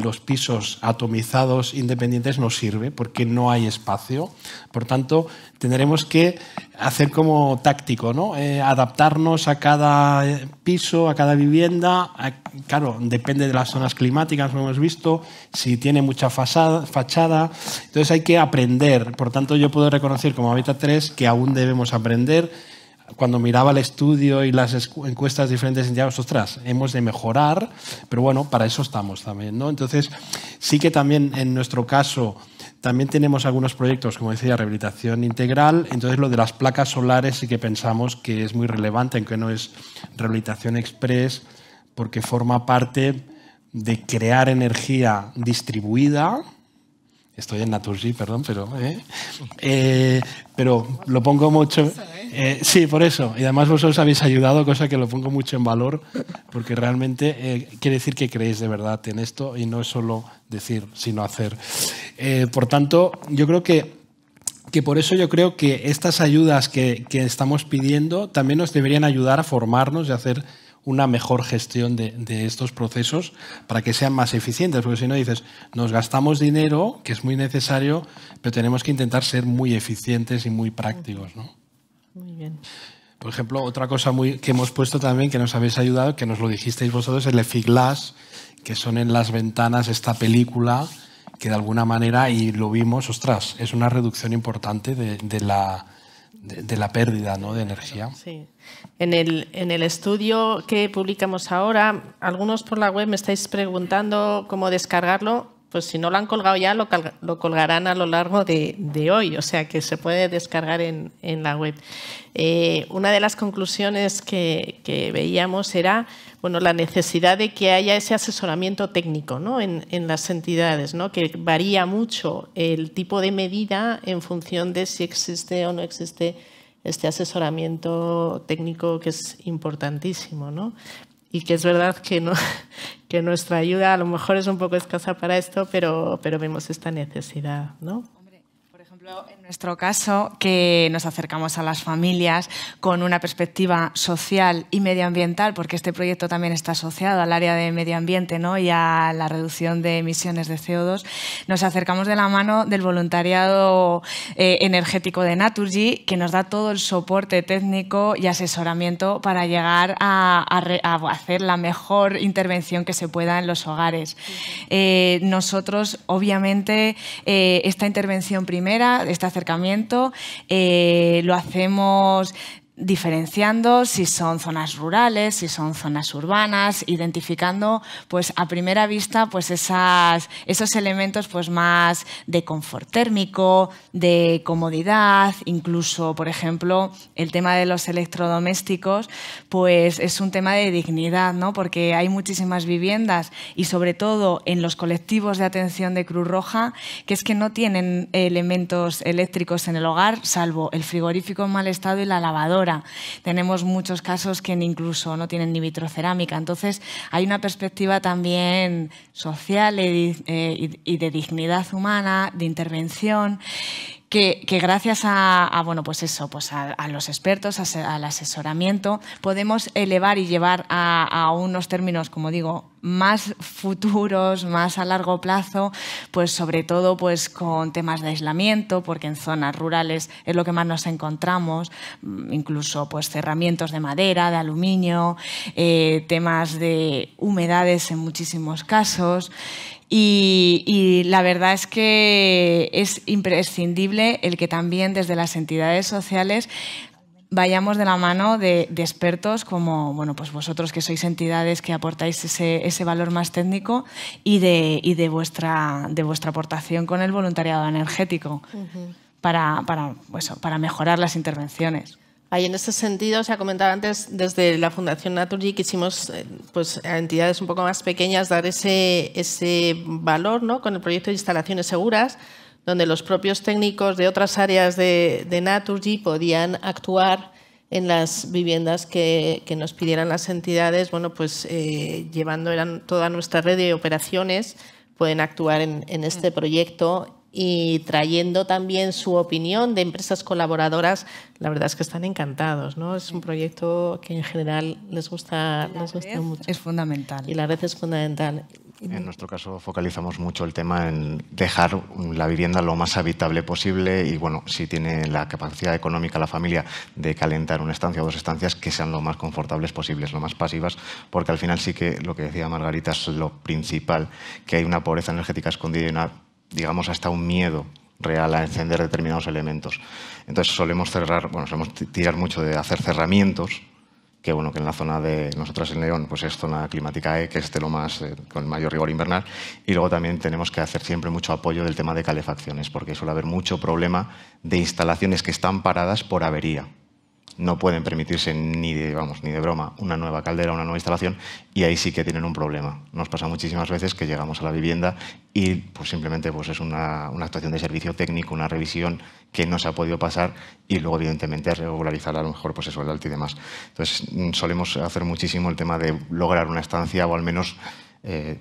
los pisos atomizados independientes no sirve porque no hay espacio. Por tanto, tendremos que hacer como táctico, ¿no? Eh, adaptarnos a cada eh, piso, a cada vivienda. Eh, claro, depende de las zonas climáticas, lo hemos visto, si tiene mucha fachada. Entonces hay que aprender. Por tanto, yo puedo reconocer como Habitat 3 que aún debemos aprender cuando miraba el estudio y las encuestas diferentes, sentíamos, ostras, hemos de mejorar, pero bueno, para eso estamos también, ¿no? Entonces, sí que también en nuestro caso, también tenemos algunos proyectos, como decía, rehabilitación integral, entonces lo de las placas solares sí que pensamos que es muy relevante, aunque no es rehabilitación express, porque forma parte de crear energía distribuida, estoy en Naturgy, perdón, pero, ¿eh? Eh, pero lo pongo mucho. ¿eh? sí, por eso. Y además vosotros habéis ayudado, cosa que lo pongo mucho en valor, porque realmente quiere decir que creéis de verdad en esto y no es solo decir, sino hacer. por tanto, yo creo que que por eso yo creo que estas ayudas que, que estamos pidiendo también nos deberían ayudar a formarnos y a hacer una mejor gestión de, estos procesos para que sean más eficientes, porque si no dices, nos gastamos dinero, que es muy necesario, pero tenemos que intentar ser muy eficientes y muy prácticos. ¿no? Muy bien. Por ejemplo, otra cosa muy, que hemos puesto también, que nos habéis ayudado, que nos lo dijisteis vosotros, es el Efiglas, que son en las ventanas esta película que de alguna manera, y lo vimos, ostras, es una reducción importante de, la, de, la pérdida ¿no? de energía. Sí. En el, estudio que publicamos ahora, algunos por la web me estáis preguntando cómo descargarlo. Pues si no lo han colgado ya, lo, lo colgarán a lo largo de, hoy, o sea que se puede descargar en, la web. Eh, una de las conclusiones que, veíamos era bueno, la necesidad de que haya ese asesoramiento técnico en, las entidades, que varía mucho el tipo de medida en función de si existe o no existe este asesoramiento técnico que es importantísimo, ¿no? Y que es verdad que, no, <laughs> que nuestra ayuda a lo mejor es un poco escasa para esto, pero, pero vemos esta necesidad, ¿no? nuestro caso, que nos acercamos a las familias con una perspectiva social y medioambiental, porque este proyecto también está asociado al área de medio ambiente ¿no? y a la reducción de emisiones de CO2, nos acercamos de la mano del voluntariado eh, energético de Naturgy, que nos da todo el soporte técnico y asesoramiento para llegar a, hacer la mejor intervención que se pueda en los hogares. Eh, nosotros, obviamente, eh, esta intervención primera, esta acercamiento, eh, lo hacemos diferenciando si son zonas rurales, si son zonas urbanas, identificando pues a primera vista pues esos elementos pues más de confort térmico, de comodidad, incluso por ejemplo el tema de los electrodomésticos pues es un tema de dignidad, ¿no? Porque hay muchísimas viviendas y sobre todo en los colectivos de atención de Cruz Roja que es que no tienen elementos eléctricos en el hogar salvo el frigorífico en mal estado y la lavadora tenemos muchos casos que incluso no tienen ni vitrocerámica. Entonces, hay una perspectiva también social y eh, de dignidad humana, de intervención que, gracias a, bueno, pues eso, pues a, los expertos, al asesoramiento, podemos elevar y llevar a, unos términos, como digo, más futuros, más a largo plazo, pues sobre todo pues con temas de aislamiento, porque en zonas rurales es lo que más nos encontramos, mm, incluso pues cerramientos de madera, de aluminio, eh, temas de humedades en muchísimos casos. Y, la verdad es que es imprescindible el que también desde las entidades sociales vayamos de la mano de, expertos como bueno, pues vosotros que sois entidades que aportáis ese, ese valor más técnico y de, vuestra, de vuestra aportación con el voluntariado energético para, para, pues para mejorar las intervenciones. Ahí en este sentido, se ha comentado antes, desde la Fundación Naturgy quisimos eh, pues, a entidades un poco más pequeñas dar ese, valor con el proyecto de instalaciones seguras, donde los propios técnicos de otras áreas de, Naturgy podían actuar en las viviendas que, nos pidieran las entidades, bueno, pues eh, llevando toda nuestra red de operaciones, pueden actuar en este mm. proyecto y trayendo también su opinión de empresas colaboradoras, la verdad es que están encantados, ¿no? Es un proyecto que en general les gusta, les gusta mucho. Es fundamental. Y la red es fundamental. En nuestro caso focalizamos mucho el tema en dejar la vivienda lo más habitable posible y bueno, si tiene la capacidad económica la familia de calentar una estancia o dos estancias que sean lo más confortables posibles, lo más pasivas, porque al final sí que lo que decía Margarita es lo principal, que hay una pobreza energética escondida y una digamos, hasta un miedo real a encender determinados elementos. Entonces solemos cerrar, bueno, solemos tirar mucho de hacer cerramientos, que bueno, que en la zona de nosotros en León, pues es zona climática E, que es lo más, eh, con mayor rigor invernal, y luego también tenemos que hacer siempre mucho apoyo del tema de calefacciones, porque suele haber mucho problema de instalaciones que están paradas por avería no pueden permitirse ni de, ni de broma una nueva caldera, una nueva instalación, y ahí sí que tienen un problema. Nos pasa muchísimas veces que llegamos a la vivienda y pues, simplemente pues, es una, actuación de servicio técnico, una revisión que no se ha podido pasar y luego evidentemente regularizar a lo mejor pues, eso, el y demás. Entonces solemos hacer muchísimo el tema de lograr una estancia o al menos eh,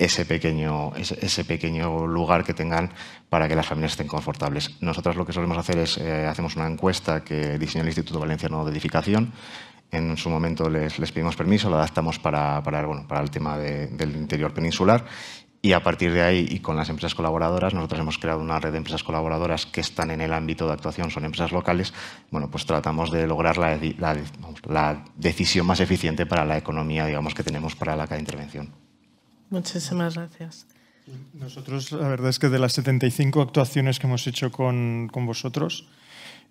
ese pequeño, lugar que tengan para que las familias estén confortables. Nosotros lo que solemos hacer es, eh, hacemos una encuesta que diseñó el Instituto Valenciano de Edificación. En su momento les, pedimos permiso, la adaptamos para, para, el tema del interior peninsular y a partir de ahí, y con las empresas colaboradoras, nosotros hemos creado una red de empresas colaboradoras que están en el ámbito de actuación, son empresas locales. Bueno, pues tratamos de lograr la, la decisión más eficiente para la economía, digamos, que tenemos para la cada intervención. Muchísimas gracias. Nosotros, la verdad es que de las 75 actuaciones que hemos hecho con, vosotros,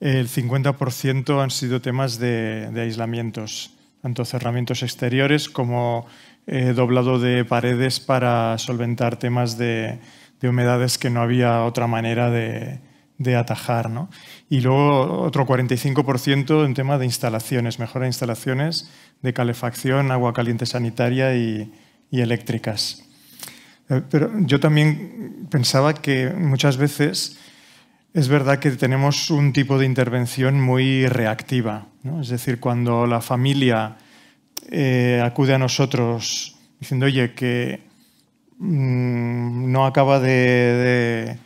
el 50% han sido temas de, aislamientos, tanto cerramientos exteriores como eh, doblado de paredes para solventar temas de, humedades que no había otra manera de, de atajar. ¿no? Y luego otro 45% en tema de instalaciones, mejora de instalaciones de calefacción, agua caliente sanitaria y, y eléctricas. Eh, pero yo también pensaba que muchas veces es verdad que tenemos un tipo de intervención muy reactiva. Es decir, cuando la familia eh, acude a nosotros diciendo, oye, que mm, no acaba de,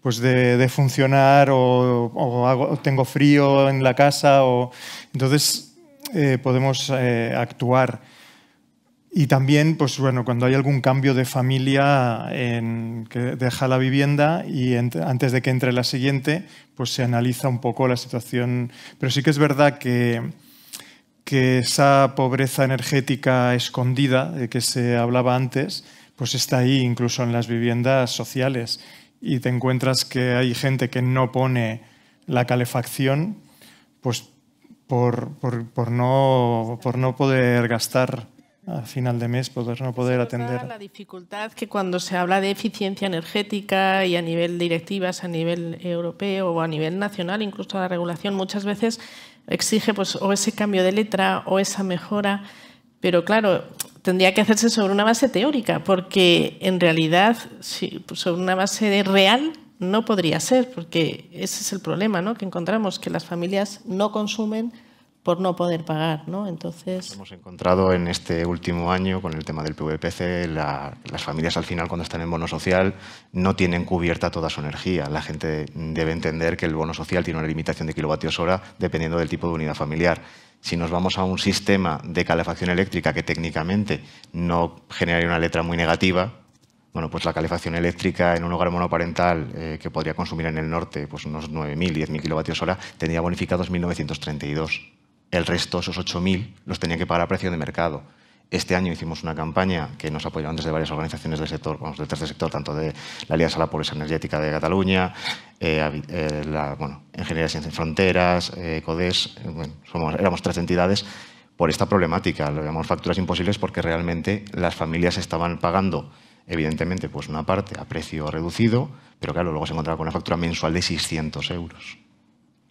pues funcionar o, tengo frío en la casa, o... entonces eh, podemos actuar y también, pues bueno, cuando hay algún cambio de familia en, que deja la vivienda y antes de que entre la siguiente, pues se analiza un poco la situación. Pero sí que es verdad que, que esa pobreza energética escondida de que se hablaba antes, pues está ahí incluso en las viviendas sociales. Y te encuentras que hay gente que no pone la calefacción, pues por, no, por no poder gastar a final de mes pues, poder no poder atender. La dificultad que cuando se habla de eficiencia energética y a nivel directivas, a nivel europeo o a nivel nacional, incluso la regulación muchas veces exige pues o ese cambio de letra o esa mejora, pero claro, tendría que hacerse sobre una base teórica, porque en realidad pues, sobre una base real no podría ser, porque ese es el problema ¿no? que encontramos, que las familias no consumen por no poder pagar, ¿no? Entonces... Hemos encontrado en este último año con el tema del PVPC, las familias al final cuando están en bono social no tienen cubierta toda su energía. La gente debe entender que el bono social tiene una limitación de kilovatios hora dependiendo del tipo de unidad familiar. Si nos vamos a un sistema de calefacción eléctrica que técnicamente no generaría una letra muy negativa, bueno, pues la calefacción eléctrica en un hogar monoparental eh, que podría consumir en el norte pues unos 9.000, 10.000 kilovatios hora, tendría bonificados 1.932 el resto, esos 8.000, los tenía que pagar a precio de mercado. Este año hicimos una campaña que nos apoyaron desde varias organizaciones del sector, del tercer sector, tanto de la Alianza de la Pobreza Energética de Cataluña, eh, de eh, la, bueno, Fronteras, eh, CODES, eh, éramos tres entidades por esta problemática. Lo llamamos facturas imposibles porque realmente las familias estaban pagando, evidentemente, pues una parte a precio reducido, pero claro, luego se encontraba con una factura mensual de 600 euros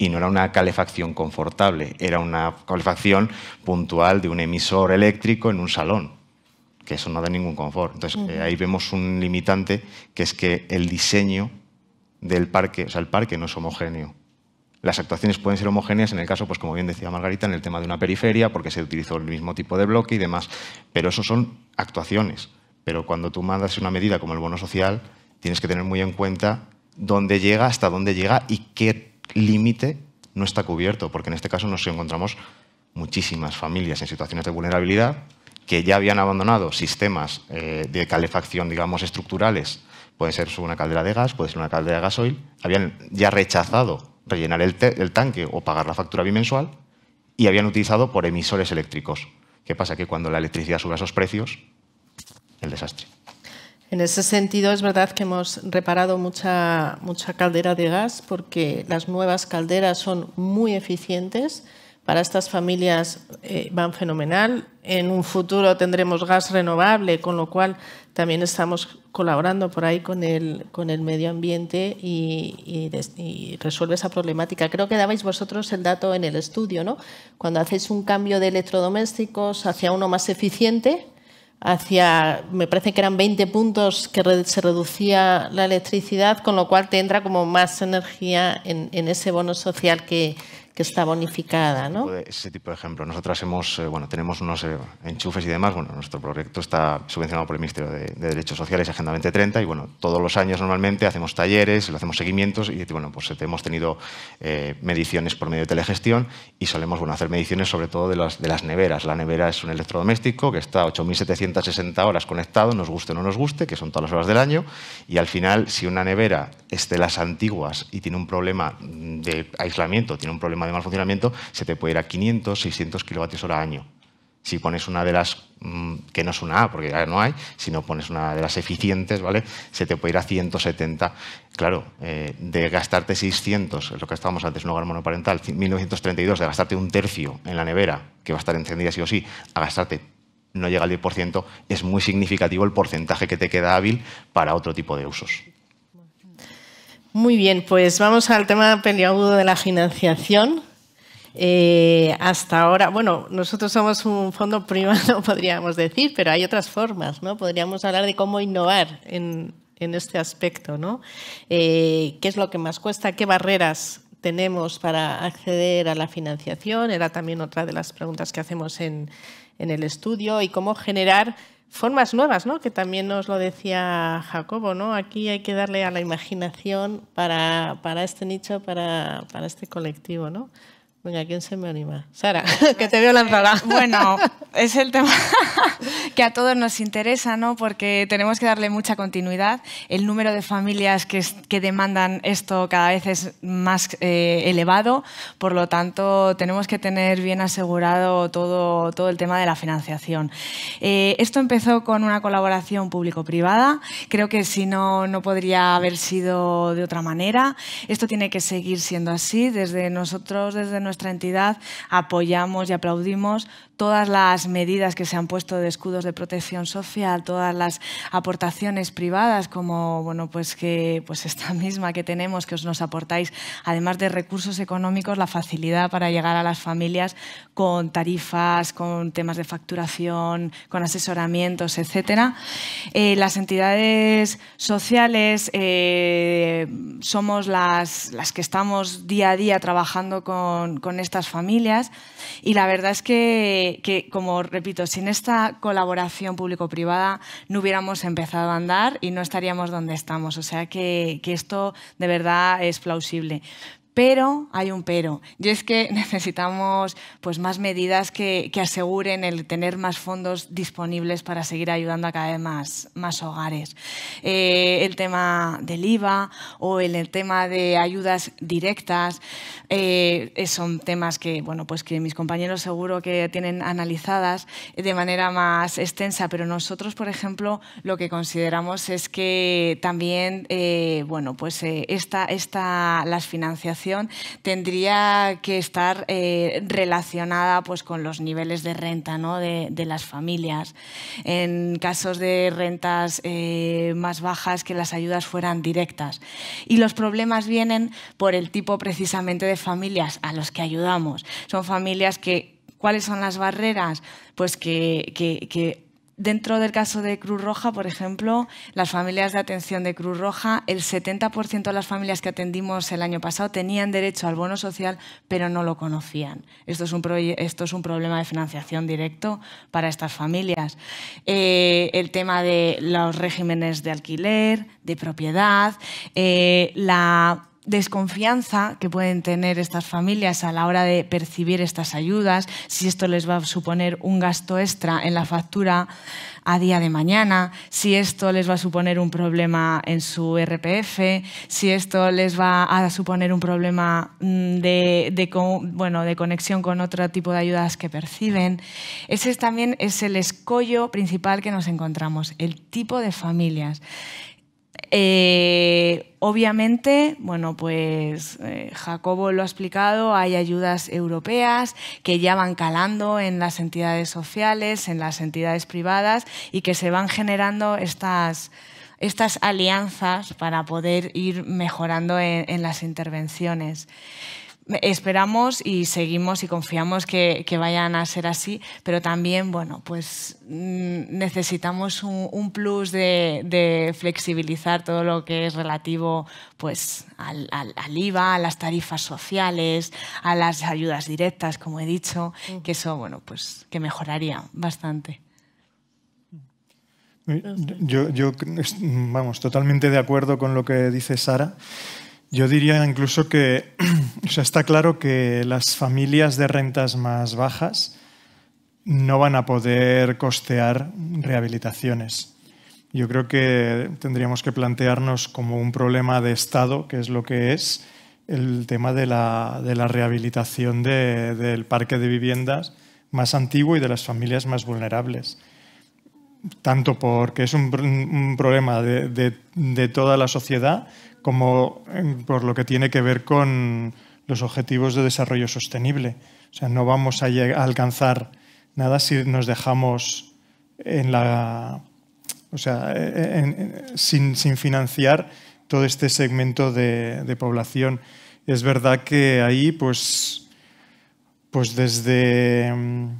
y no era una calefacción confortable, era una calefacción puntual de un emisor eléctrico en un salón, que eso no da ningún confort. Entonces eh, ahí vemos un limitante que es que el diseño del parque, o sea, el parque no es homogéneo. Las actuaciones pueden ser homogéneas en el caso, pues como bien decía Margarita, en el tema de una periferia, porque se utilizó el mismo tipo de bloque y demás, pero eso son actuaciones. Pero cuando tú mandas una medida como el bono social, tienes que tener muy en cuenta dónde llega, hasta dónde llega y qué límite no está cubierto, porque en este caso nos encontramos muchísimas familias en situaciones de vulnerabilidad que ya habían abandonado sistemas eh, de calefacción, digamos, estructurales. Puede ser una caldera de gas, puede ser una caldera de gasoil. Habían ya rechazado rellenar el, tanque o pagar la factura bimensual y habían utilizado por emisores eléctricos. ¿Qué pasa? Que cuando la electricidad sube a esos precios, el desastre. En ese sentido, es verdad que hemos reparado mucha, mucha caldera de gas porque las nuevas calderas son muy eficientes. Para estas familias eh, van fenomenal. En un futuro tendremos gas renovable, con lo cual también estamos colaborando por ahí con el, con el medio ambiente y, resuelve esa problemática. Creo que dabais vosotros el dato en el estudio, ¿no? Cuando hacéis un cambio de electrodomésticos hacia uno más eficiente, hacia, me parece que eran 20 puntos que se reducía la electricidad, con lo cual te entra como más energía en, en ese bono social que, que está bonificada. Ese tipo de ejemplo. Nosotras hemos, eh, bueno, tenemos unos eh, enchufes y demás. Bueno, nuestro proyecto está subvencionado por el Ministerio de, Derechos Sociales, Agenda 2030, y bueno, todos los años normalmente hacemos talleres, le hacemos seguimientos y bueno, pues eh, hemos tenido mediciones por medio de telegestión y solemos, hacer mediciones sobre todo de las, de las neveras. La nevera es un electrodoméstico que está 8.760 horas conectado, nos guste o no nos guste, que son todas las horas del año, y al final, si una nevera es de las antiguas y tiene un problema de aislamiento, tiene un problema de mal funcionamiento, se te puede ir a 500, 600 kilovatios hora año. Si pones una de las, mm, que no es una A, porque ya no hay, si no pones una de las eficientes, ¿vale? Se te puede ir a 170. Claro, eh, de gastarte 600, es lo que estábamos antes, un hogar monoparental, 1932, de gastarte un tercio en la nevera, que va a estar encendida sí o sí, a gastarte no llega al 10%, es muy significativo el porcentaje que te queda hábil para otro tipo de usos. Muy bien, pues vamos al tema peliagudo de la financiación. Eh, hasta ahora, bueno, nosotros somos un fondo privado, <laughs> podríamos decir, pero hay otras formas, ¿no? Podríamos hablar de cómo innovar en, este aspecto, ¿no? Eh, ¿Qué es lo que más cuesta? ¿Qué barreras tenemos para acceder a la financiación? Era también otra de las preguntas que hacemos en, en el estudio y cómo generar formas nuevas, ¿no? Que también nos lo decía Jacobo, ¿no? Aquí hay que darle a la imaginación para, este nicho, para, para este colectivo, ¿no? Venga, ¿quién se me anima? Sara, <laughs> <laughs> que te veo la eh, Bueno, <laughs> es el tema que a todos nos interesa, ¿no? Porque tenemos que darle mucha continuidad. El número de familias que, demandan esto cada vez es más eh, elevado. Por lo tanto, tenemos que tener bien asegurado todo, todo el tema de la financiación. Eh, esto empezó con una colaboración público-privada. Creo que si no, no podría haber sido de otra manera. Esto tiene que seguir siendo así. Desde nosotros, desde nuestra nuestra entidad apoyamos y aplaudimos todas las medidas que se han puesto de escudos de protección social, todas las aportaciones privadas, como bueno, pues que pues esta <laughs> misma que tenemos, que os nos aportáis, además de recursos económicos, la facilidad para llegar a las familias con tarifas, con temas de facturación, con asesoramientos, etc. Eh, las entidades sociales eh, somos las, las, que estamos día a día trabajando con, con estas familias y la verdad es que que, como repito, sin esta colaboración público-privada no hubiéramos empezado a andar y no estaríamos donde estamos. O sea que, que esto de verdad es plausible. Pero hay un pero, y es que <laughs> necesitamos pues, más medidas que, que, aseguren el tener más fondos disponibles para seguir ayudando a cada vez más, más hogares. Eh, el tema del IVA o el, tema de ayudas directas eh, son temas que, bueno, pues que mis compañeros seguro que tienen analizadas de manera más extensa, pero nosotros, por ejemplo, lo que consideramos es que también eh, bueno, pues, esta, esta, las financiaciones tendría que estar eh, relacionada pues, con los niveles de renta ¿no? de, las familias. En casos de rentas eh, más bajas, que las ayudas fueran directas. Y los problemas vienen por el tipo precisamente de familias a los que ayudamos. Son familias que... ¿Cuáles son las barreras? Pues que, que, que Dentro del caso de Cruz Roja, por ejemplo, las familias de atención de Cruz Roja, el 70% de las familias que atendimos el año pasado tenían derecho al bono social, pero no lo conocían. Esto es un, esto es un problema de financiación directo para estas familias. Eh, el tema de los regímenes de alquiler, de propiedad, eh, la desconfianza que pueden tener estas familias a la hora de percibir estas ayudas, si esto les va a suponer un gasto extra en la factura a día de mañana, si esto les va a suponer un problema en su RPF, si esto les va a suponer un problema mm, de, bueno, de conexión con otro tipo de ayudas que perciben. Ese también es el escollo principal que nos encontramos, el tipo de familias. Eh, obviamente, bueno, pues eh, Jacobo lo ha explicado, hay ayudas europeas que ya van calando en las entidades sociales, en las entidades privadas y que se van generando estas, estas alianzas para poder ir mejorando en las intervenciones. Esperamos y seguimos y confiamos que, vayan a ser así, pero también bueno, pues mm, necesitamos un, plus de, flexibilizar todo lo que es relativo pues, al, IVA, a las tarifas sociales, a las ayudas directas, como he dicho, mm. que eso bueno, pues, que mejoraría bastante. Yo, yo, vamos, totalmente de acuerdo con lo que dice Sara. Yo diría incluso que <clears throat> o está claro que las familias de rentas más bajas no van a poder costear rehabilitaciones. Yo creo que tendríamos que plantearnos como un problema de Estado, que es lo que es, el tema de la, rehabilitación del parque de viviendas más antiguo y de las familias más vulnerables tanto porque es un, problema de, toda la sociedad como eh, por lo que tiene que ver con los objetivos de desarrollo sostenible. O sea, no vamos a, alcanzar nada si nos dejamos en la, o sea, eh, sin, financiar todo este segmento de, de, población. Es verdad que ahí, pues, pues desde mm,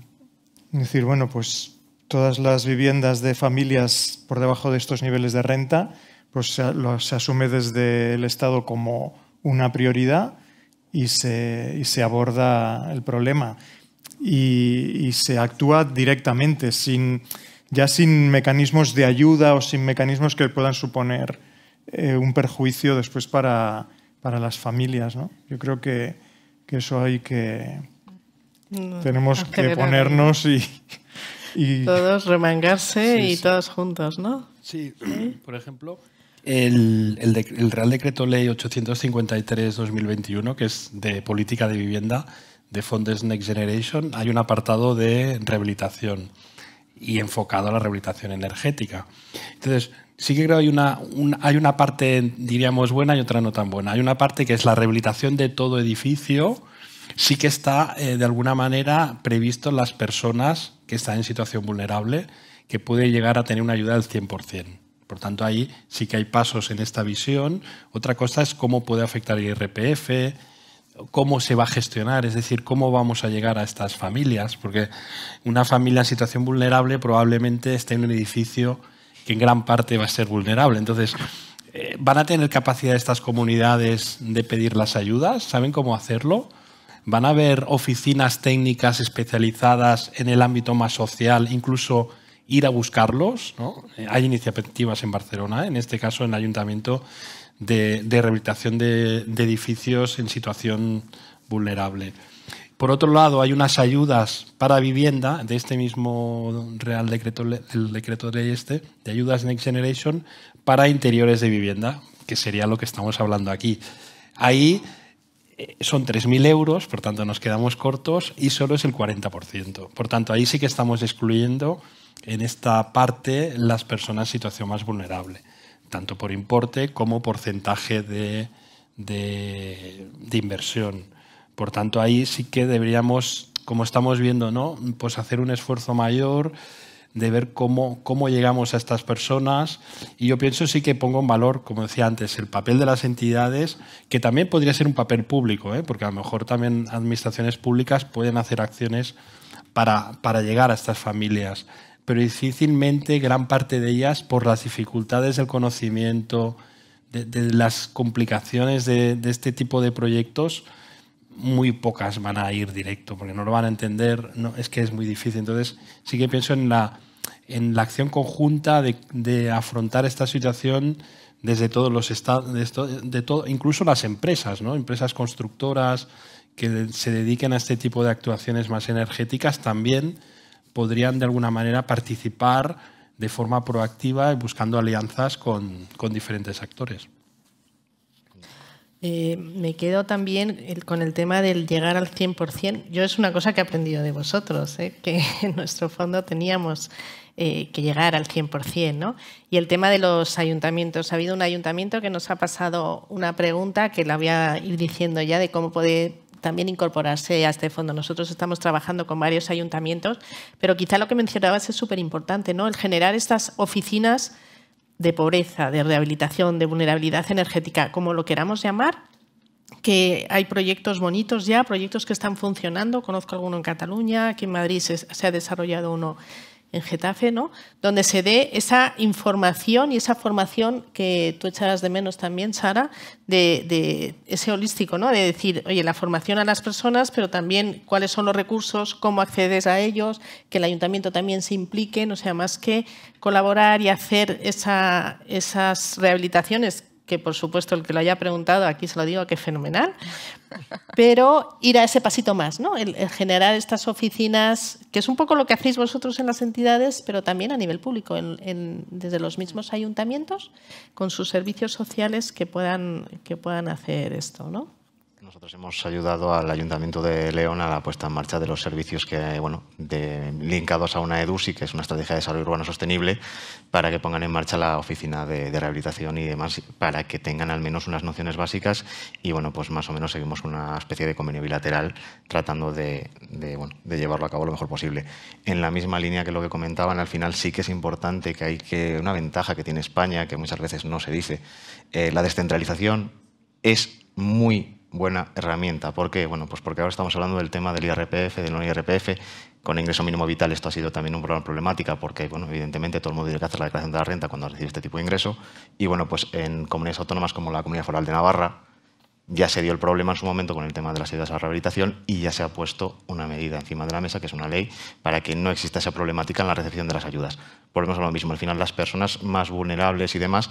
decir, bueno, pues todas las viviendas de familias por debajo de estos niveles de renta, pues se, asume desde el Estado como una prioridad y se, se aborda el problema. Y, se actúa directamente, sin, ya sin mecanismos de ayuda o sin mecanismos que puedan suponer eh, un perjuicio después para, para las familias. Yo creo que, eso hay que... tenemos que ponernos y, <laughs> Todos remangarse y todos juntos, ¿no? Sí, <clears throat> por ejemplo, el, Real Decreto Ley 853-2021, que es de política de vivienda de Fondes Next Generation, hay un apartado de rehabilitación y enfocado a la rehabilitación energética. Entonces, sí que creo que hay una, hay una parte, diríamos, buena y otra no tan buena. Hay una parte que es la rehabilitación de todo edificio, sí que está, eh, de alguna manera, previsto en las personas que está en situación vulnerable que puede llegar a tener una ayuda del 100%. Por tanto, ahí sí que hay pasos en esta visión. Otra cosa es cómo puede afectar el IRPF, cómo se va a gestionar, es decir, cómo vamos a llegar a estas familias, porque una familia en situación vulnerable probablemente esté en un edificio que en gran parte va a ser vulnerable. Entonces, eh, ¿van a tener capacidad estas comunidades de pedir las ayudas? ¿Saben cómo hacerlo? ¿Van a haber oficinas técnicas especializadas en el ámbito más social, incluso ir a buscarlos? Hay iniciativas en Barcelona, en este caso en el ayuntamiento, de, rehabilitación de, edificios en situación vulnerable. Por otro lado, hay unas ayudas para vivienda de este mismo Real Decreto, el decreto de este, de ayudas Next Generation para interiores de vivienda, que sería lo que estamos hablando aquí. Ahí eh, son 3.000 euros, por tanto nos quedamos cortos y solo es el 40%. Por tanto, ahí sí que estamos excluyendo en esta parte las personas en situación más vulnerable, tanto por importe como porcentaje de, inversión. Por tanto, ahí sí que deberíamos, como estamos viendo, ¿no? pues hacer un esfuerzo mayor de ver cómo, llegamos a estas personas. Y yo pienso sí que pongo en valor, como decía antes, el papel de las entidades, que también podría ser un papel público, ¿eh? porque a lo mejor también administraciones públicas pueden hacer acciones para, llegar a estas familias. Pero difícilmente gran parte de ellas, por las dificultades del conocimiento, de, las complicaciones de este tipo de proyectos, muy pocas van a ir directo, porque no lo van a entender, no, es que es muy difícil. Entonces, sí que pienso en la, en la acción conjunta de, afrontar esta situación desde todos los estados, de, todo, incluso las empresas, ¿no? empresas constructoras que se dediquen a este tipo de actuaciones más energéticas también podrían de alguna manera participar de forma proactiva y buscando alianzas con diferentes actores. Eh, me quedo también con el tema del llegar al 100%. Yo es una cosa que he aprendido de vosotros, ¿eh? <laughs> que en nuestro fondo teníamos eh, que llegar al 100%. ¿no? Y el tema de los ayuntamientos. Ha habido un ayuntamiento que nos ha pasado una pregunta que la voy a ir diciendo ya de cómo puede también incorporarse a este fondo. Nosotros estamos trabajando con varios ayuntamientos, pero quizá lo que mencionabas es súper importante, ¿no? el generar estas oficinas de pobreza, de rehabilitación, de vulnerabilidad energética, como lo queramos llamar, que hay proyectos bonitos ya, proyectos que están funcionando. Conozco alguno en Cataluña, aquí en Madrid se, se ha desarrollado uno en Getafe, ¿no? donde se dé esa información y esa formación que tú echarás de menos también, Sara, de, ese holístico, ¿no? de decir, oye, la formación a las personas, pero también cuáles son los recursos, cómo accedes a ellos, que el ayuntamiento también se implique, no sea más que colaborar y hacer esas rehabilitaciones que por supuesto el que lo haya preguntado aquí se lo digo que fenomenal, pero ir a ese pasito más, ¿no? El, generar estas oficinas, que es un poco lo que hacéis vosotros en las entidades, pero también a nivel público, en, desde los mismos ayuntamientos, con sus servicios sociales que puedan, que puedan hacer esto. ¿no? Nosotros hemos ayudado al Ayuntamiento de León a la puesta en marcha de los servicios que, bueno, de, linkados a una EDUSI, que es una estrategia de desarrollo urbano sostenible, para que pongan en marcha la oficina de, rehabilitación y demás, para que tengan al menos unas nociones básicas y, bueno, pues más o menos seguimos una especie de convenio bilateral tratando de, llevarlo a cabo lo mejor posible. En la misma línea que lo que comentaban, al final sí que es importante que hay que, una ventaja que tiene España, que muchas veces no se dice, eh, la descentralización es muy importante, buena herramienta. ¿Por qué? Bueno, pues porque ahora estamos hablando del tema del IRPF, del no IRPF. Con ingreso mínimo vital esto ha sido también un problema problemática porque, bueno, evidentemente todo el mundo tiene que hacer la declaración de la renta cuando recibe este tipo de ingreso. Y bueno, pues en comunidades autónomas como la Comunidad Foral de Navarra ya se dio el problema en su momento con el tema de las ayudas a la rehabilitación y ya se ha puesto una medida encima de la mesa, que es una ley, para que no exista esa problemática en la recepción de las ayudas. Volvemos a lo mismo, al final las personas más vulnerables y demás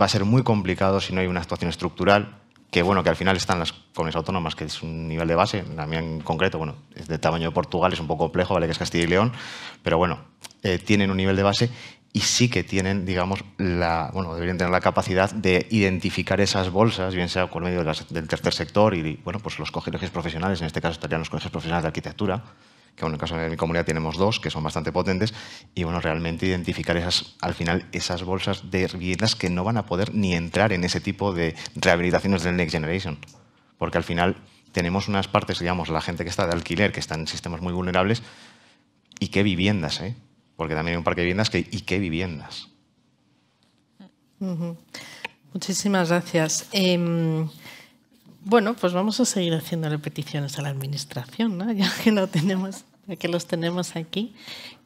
va a ser muy complicado si no hay una actuación estructural que bueno, que al final están las comunidades autónomas, que es un nivel de base, a mí en concreto, bueno, es de tamaño de Portugal, es un poco complejo, vale que es Castilla y León, pero bueno, eh, tienen un nivel de base y sí que tienen, digamos, la, bueno, deberían tener la capacidad de identificar esas bolsas, bien sea por medio del tercer sector y, bueno, pues los colegios profesionales, en este caso estarían los colegios profesionales de arquitectura, que en el caso de mi comunidad tenemos dos, que son bastante potentes, y bueno, realmente identificar esas, al final esas bolsas de viviendas que no van a poder ni entrar en ese tipo de rehabilitaciones del Next Generation. Porque al final tenemos unas partes, digamos, la gente que está de alquiler, que está en sistemas muy vulnerables, y qué viviendas, ¿eh? Porque también hay un parque de viviendas que, y qué viviendas. Muchísimas gracias. Em, bueno, pues vamos a seguir haciéndole peticiones a la Administración, ¿no? ya que, tenemos, que los tenemos aquí.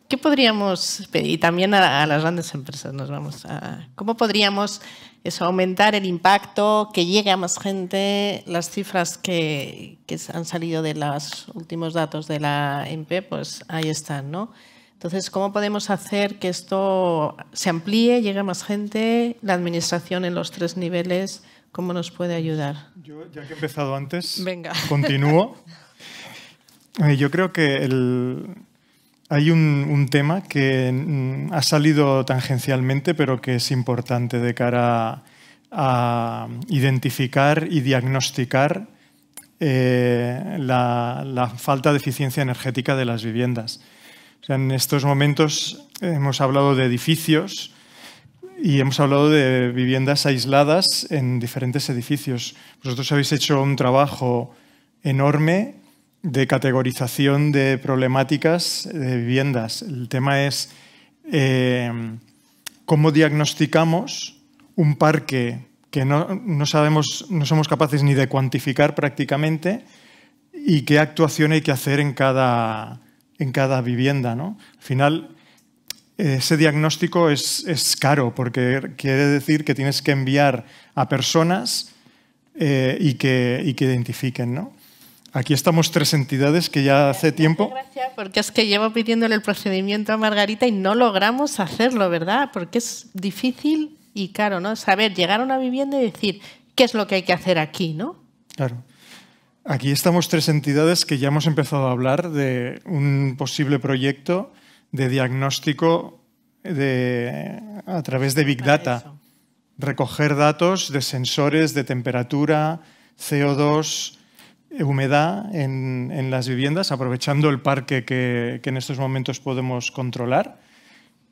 ¿Qué podríamos pedir? Y también a, las grandes empresas nos vamos a... ¿Cómo podríamos eso, aumentar el impacto, que llegue a más gente? Las cifras que, que han salido de los últimos datos de la e MP, pues ahí están, ¿no? Entonces, ¿cómo podemos hacer que esto se amplíe, llegue a más gente? La administración en los tres niveles ¿Cómo nos puede ayudar? Yo, ya que he empezado antes, <laughs> continúo. Eh, yo creo que hay un, tema que mm, ha salido tangencialmente, pero que es importante de cara a, identificar y diagnosticar eh, la, falta de eficiencia energética de las viviendas. en estos momentos hemos hablado de edificios, y hemos hablado de viviendas aisladas en diferentes edificios. Vosotros habéis hecho un trabajo enorme de categorización de problemáticas de viviendas. El tema es eh, cómo diagnosticamos un parque que no, sabemos, no somos capaces ni de cuantificar prácticamente y qué actuación hay que hacer en cada, en cada vivienda. ¿no? Al final, ese diagnóstico es, es, caro porque quiere decir que tienes que enviar a personas eh, y, que, y, identifiquen, ¿no? Aquí estamos tres entidades que ya hace tiempo... Gracias, porque es que llevo pidiéndole el procedimiento a Margarita y no logramos hacerlo, ¿verdad? Porque es difícil y caro, ¿no? Saber llegar a una vivienda y decir qué es lo que hay que hacer aquí, ¿no? Claro. Aquí estamos tres entidades que ya hemos empezado a hablar de un posible proyecto de diagnóstico de, a través de Big Data. Recoger datos de sensores de temperatura, CO2, eh, humedad en, las viviendas, aprovechando el parque que, en estos momentos podemos controlar.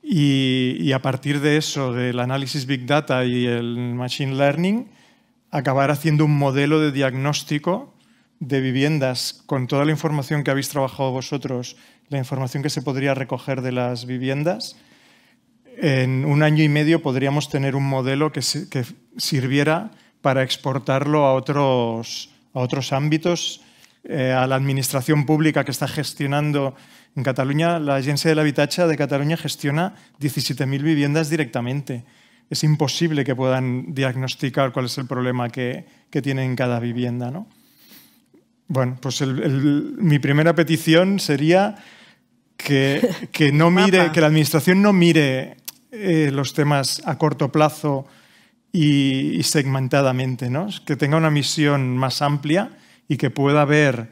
Y, y, a partir de eso, del análisis Big Data y el Machine Learning, acabar haciendo un modelo de diagnóstico de viviendas con toda la información que habéis trabajado vosotros la información que se podría recoger de las viviendas, en un año y medio podríamos tener un modelo que, sirviera para exportarlo a otros, a otros ámbitos, eh, a la administración pública que está gestionando en Cataluña. La Agencia de la Vitacha de Cataluña gestiona 17.000 viviendas directamente. Es imposible que puedan diagnosticar cuál es el problema que, que tienen cada vivienda. ¿no? Bueno, pues mi primera petición sería que, <laughs> que no mire, que la administración no mire eh, los temas a corto plazo y, segmentadamente, ¿no? Que tenga una misión más amplia y que pueda haber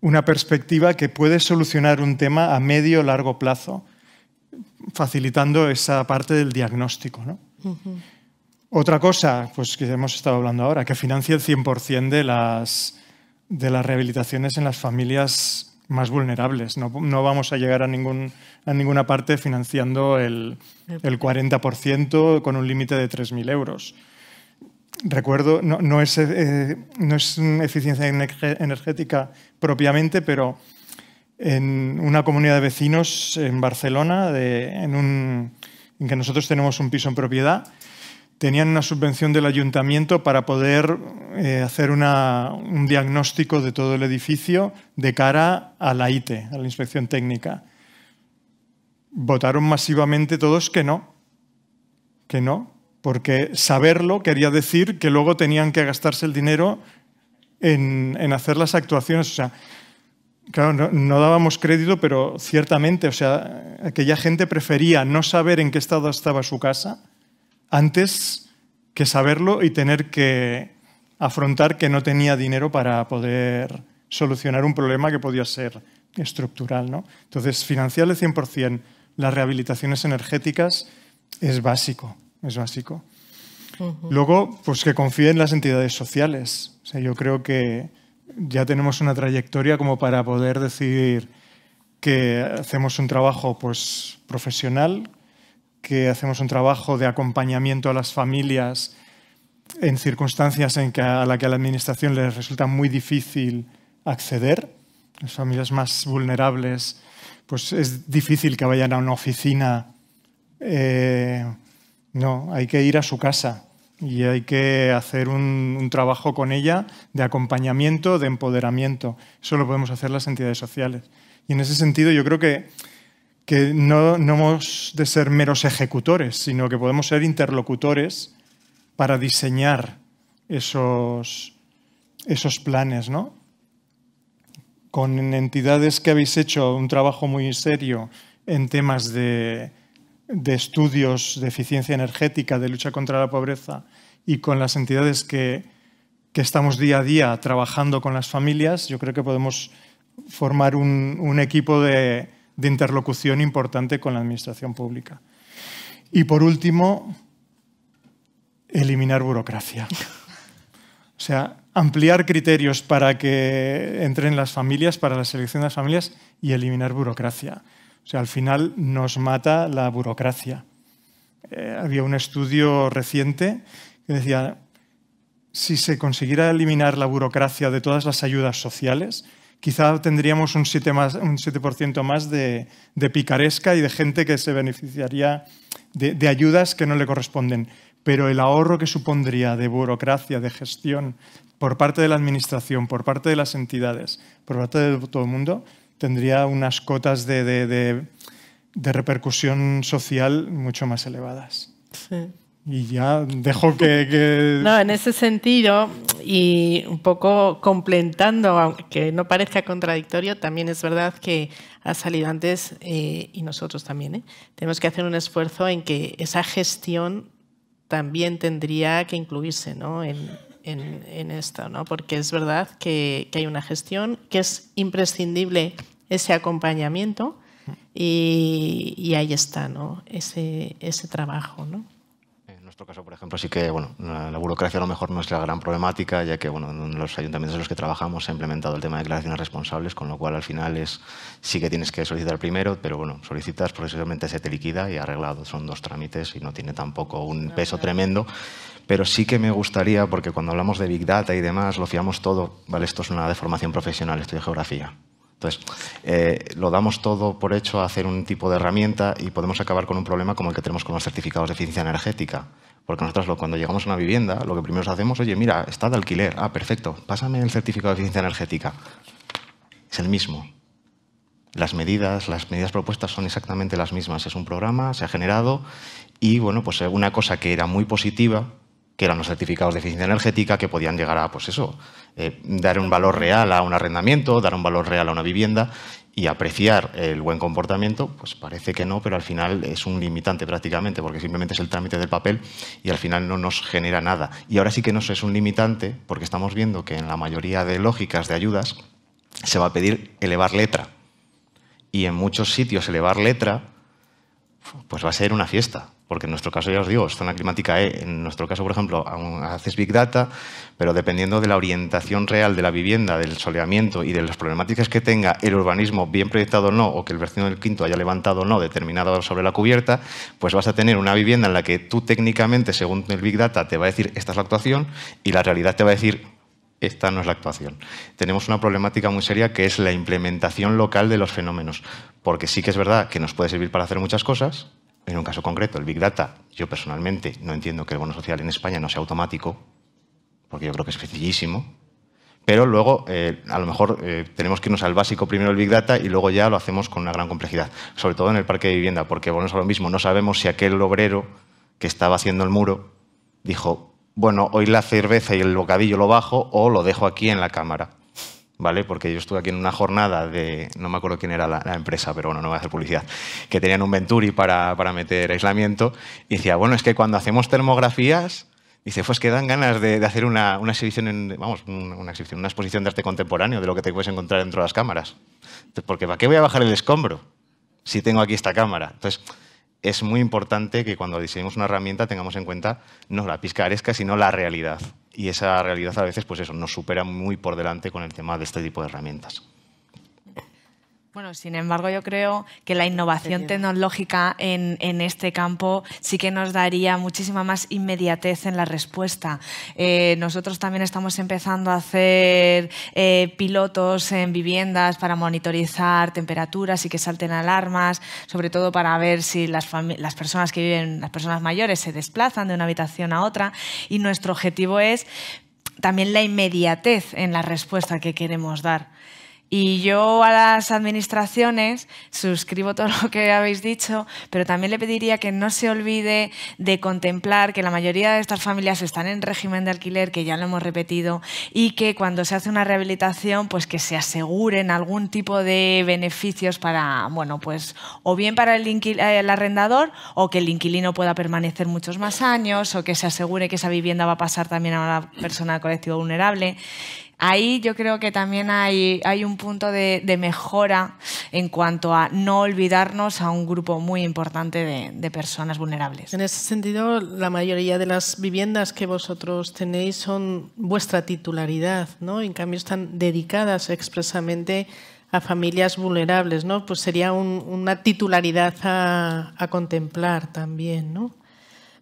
una perspectiva que puede solucionar un tema a medio o largo plazo, facilitando esa parte del diagnóstico, Otra cosa, pues que hemos estado hablando ahora, que financie el 100% de las de las rehabilitaciones en las familias más vulnerables. No, vamos a llegar a, ningún, a ninguna parte financiando el, 40% con un límite de 3.000 euros. Recuerdo, no, no es, eh, eficiencia energética propiamente, pero en una comunidad de vecinos en Barcelona, de, en, en que nosotros tenemos un piso en propiedad, tenían una subvención del ayuntamiento para poder eh, hacer un diagnóstico de todo el edificio de cara a la ITE, a la inspección técnica. Votaron masivamente todos que no, que no, porque saberlo quería decir que luego tenían que gastarse el dinero en, hacer las actuaciones. O sea, claro, no, no, dábamos crédito, pero ciertamente, o sea, aquella gente prefería no saber en qué estado estaba su casa antes que saberlo y tener que afrontar que no tenía dinero para poder solucionar un problema que podía ser estructural. ¿no? Entonces, financiarle 100% las rehabilitaciones energéticas es básico, es básico. Luego, pues que confíe en las entidades sociales. O sea, yo creo que ya tenemos una trayectoria como para poder decidir que hacemos un trabajo pues, profesional, que hacemos un trabajo de acompañamiento a las familias en circunstancias en que a la que a la administración les resulta muy difícil acceder. Las familias más vulnerables, pues es difícil que vayan a una oficina. Eh, no, hay que ir a su casa y hay que hacer un, un, trabajo con ella de acompañamiento, de empoderamiento. Eso lo podemos hacer las entidades sociales. Y en ese sentido yo creo que que no, hemos de ser meros ejecutores, sino que podemos ser interlocutores para diseñar esos, esos planes, ¿no? Con entidades que habéis hecho un trabajo muy serio en temas de, estudios de eficiencia energética, de lucha contra la pobreza, y con las entidades que, estamos día a día trabajando con las familias, yo creo que podemos formar un equipo de, de interlocución importante con la administración pública. Y por último, eliminar burocracia. <laughs> O sea, ampliar criterios para que entren las familias, para la selección de las familias y eliminar burocracia. O sea, al final nos mata la burocracia. Eh, había un estudio reciente que decía, si se consiguiera eliminar la burocracia de todas las ayudas sociales, quizá tendríamos un 7%, más, un más de, picaresca y de gente que se beneficiaría de, ayudas que no le corresponden. Pero el ahorro que supondría de burocracia, de gestión, por parte de la Administración, por parte de las entidades, por parte de todo el mundo, tendría unas cotas de, de repercusión social mucho más elevadas. Sí y ya dejo que, <laughs> No, en ese sentido, y un poco complementando, aunque no parezca contradictorio, también es verdad que ha salido antes, eh, y nosotros también, ¿eh? tenemos que hacer un esfuerzo en que esa gestión también tendría que incluirse ¿no? en, esto, ¿no? porque es verdad que, hay una gestión, que es imprescindible ese acompañamiento, y, y ahí está ¿no? ese, ese trabajo. ¿no? nuestro caso, por ejemplo, sí que bueno, la burocracia a lo mejor no es la gran problemática, ya que bueno, en los ayuntamientos en los que trabajamos se ha implementado el tema de declaraciones responsables, con lo cual al final es, sí que tienes que solicitar primero, pero bueno, solicitas, progresivamente se te liquida y arreglado. Son dos trámites y no tiene tampoco un peso tremendo. Pero sí que me gustaría, porque cuando hablamos de Big Data y demás, lo fiamos todo, ¿vale? Esto es una deformación profesional, de geografía. Entonces, eh, lo damos todo por hecho a hacer un tipo de herramienta y podemos acabar con un problema como el que tenemos con los certificados de eficiencia energética. Porque nosotros cuando llegamos a una vivienda, lo que primero hacemos, oye, mira, está de alquiler, ah, perfecto, pásame el certificado de eficiencia energética. Es el mismo. Las medidas, las medidas propuestas son exactamente las mismas. Es un programa, se ha generado y, bueno, pues una cosa que era muy positiva, que eran los certificados de eficiencia energética, que podían llegar a, pues eso, eh, dar un valor real a un arrendamiento, dar un valor real a una vivienda y apreciar el buen comportamiento, pues parece que no, pero al final es un limitante prácticamente, porque simplemente es el trámite del papel y al final no nos genera nada. Y ahora sí que no es un limitante, porque estamos viendo que en la mayoría de lógicas de ayudas se va a pedir elevar letra. Y en muchos sitios elevar letra, pues va a ser una fiesta, porque en nuestro caso, ya os digo, zona climática E, en nuestro caso, por ejemplo, haces Big Data, pero dependiendo de la orientación real de la vivienda, del soleamiento y de las problemáticas que tenga el urbanismo bien proyectado o no, o que el vecino del quinto haya levantado o no determinado sobre la cubierta, pues vas a tener una vivienda en la que tú técnicamente, según el Big Data, te va a decir esta es la actuación y la realidad te va a decir esta no es la actuación. Tenemos una problemática muy seria que es la implementación local de los fenómenos, porque sí que es verdad que nos puede servir para hacer muchas cosas, en un caso concreto, el Big Data, yo personalmente no entiendo que el bono social en España no sea automático, porque yo creo que es sencillísimo. Pero luego, eh, a lo mejor, eh, tenemos que irnos al básico primero el Big Data y luego ya lo hacemos con una gran complejidad, sobre todo en el parque de vivienda, porque bueno, es lo mismo, no sabemos si aquel obrero que estaba haciendo el muro dijo, bueno, hoy la cerveza y el bocadillo lo bajo o lo dejo aquí en la cámara. ¿vale? Porque yo estuve aquí en una jornada de, no me acuerdo quién era la, empresa, pero bueno, no voy a hacer publicidad, que tenían un Venturi para, para, meter aislamiento, y decía, bueno, es que cuando hacemos termografías, dice, pues que dan ganas de, hacer una, una, exhibición, vamos, una, exhibición, una exposición de arte contemporáneo, de lo que te puedes encontrar dentro de las cámaras. porque ¿para qué voy a bajar el escombro si tengo aquí esta cámara? Entonces, es muy importante que cuando diseñemos una herramienta tengamos en cuenta no la pizcaresca, sino la realidad y esa realidad a veces pues eso, nos supera muy por delante con el tema de este tipo de herramientas. Bueno, sin embargo, yo creo que la innovación tecnológica en, este campo sí que nos daría muchísima más inmediatez en la respuesta. Eh, nosotros también estamos empezando a hacer eh, pilotos en viviendas para monitorizar temperaturas y que salten alarmas, sobre todo para ver si las personas que viven, las personas mayores, se desplazan de una habitación a otra. Y nuestro objetivo es también la inmediatez en la respuesta que queremos dar. Y yo a las administraciones suscribo todo <laughs> lo que habéis dicho, pero también le pediría que no se olvide de contemplar que la mayoría de estas familias están en régimen de alquiler, que ya lo hemos repetido, y que cuando se hace una rehabilitación, pues que se aseguren algún tipo de beneficios para, bueno, pues o bien para el, arrendador o que el inquilino pueda permanecer muchos más años o que se asegure que esa vivienda va a pasar también a una persona colectiva vulnerable Ahí yo creo que también hay, hay un punto de, mejora en cuanto a no olvidarnos a un grupo muy importante de, personas vulnerables. En ese sentido, la mayoría de las viviendas que vosotros tenéis son vuestra titularidad, ¿no? En cambio, están dedicadas expresamente a familias vulnerables, ¿no? Pues sería una titularidad a contemplar también, ¿no?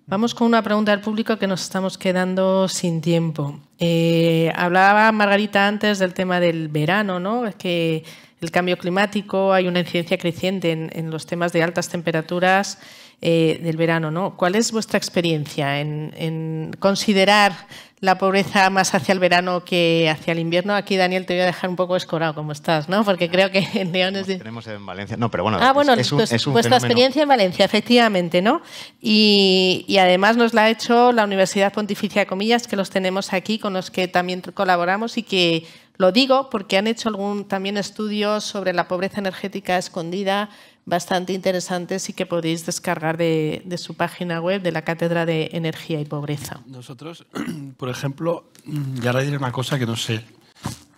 Vamos con una pregunta del público que nos estamos quedando sin tiempo. Eh, hablaba Margarita antes del tema del verano, ¿no? Es que el cambio climático, hay una incidencia creciente en los temas de altas temperaturas eh, del verano, ¿no? ¿Cuál es vuestra experiencia en, considerar la pobreza más hacia el verano que hacia el invierno? Aquí, Daniel, te voy a dejar un poco escorado como estás, ¿no? Porque creo que <laughs> en León es Tenemos en Valencia, no, pero bueno, ah, es, pues, Vuestra experiencia en Valencia, efectivamente, ¿no? Y, además nos la ha hecho la Universidad Pontificia de Comillas, que los tenemos aquí, con los que también colaboramos y que... Lo digo porque han hecho algún también estudios sobre la pobreza energética escondida, bastante interesantes y que podéis descargar de, su página web de la Cátedra de Energía y Pobreza. Nosotros, <clears throat> por ejemplo, mm, y ahora diré una cosa que no sé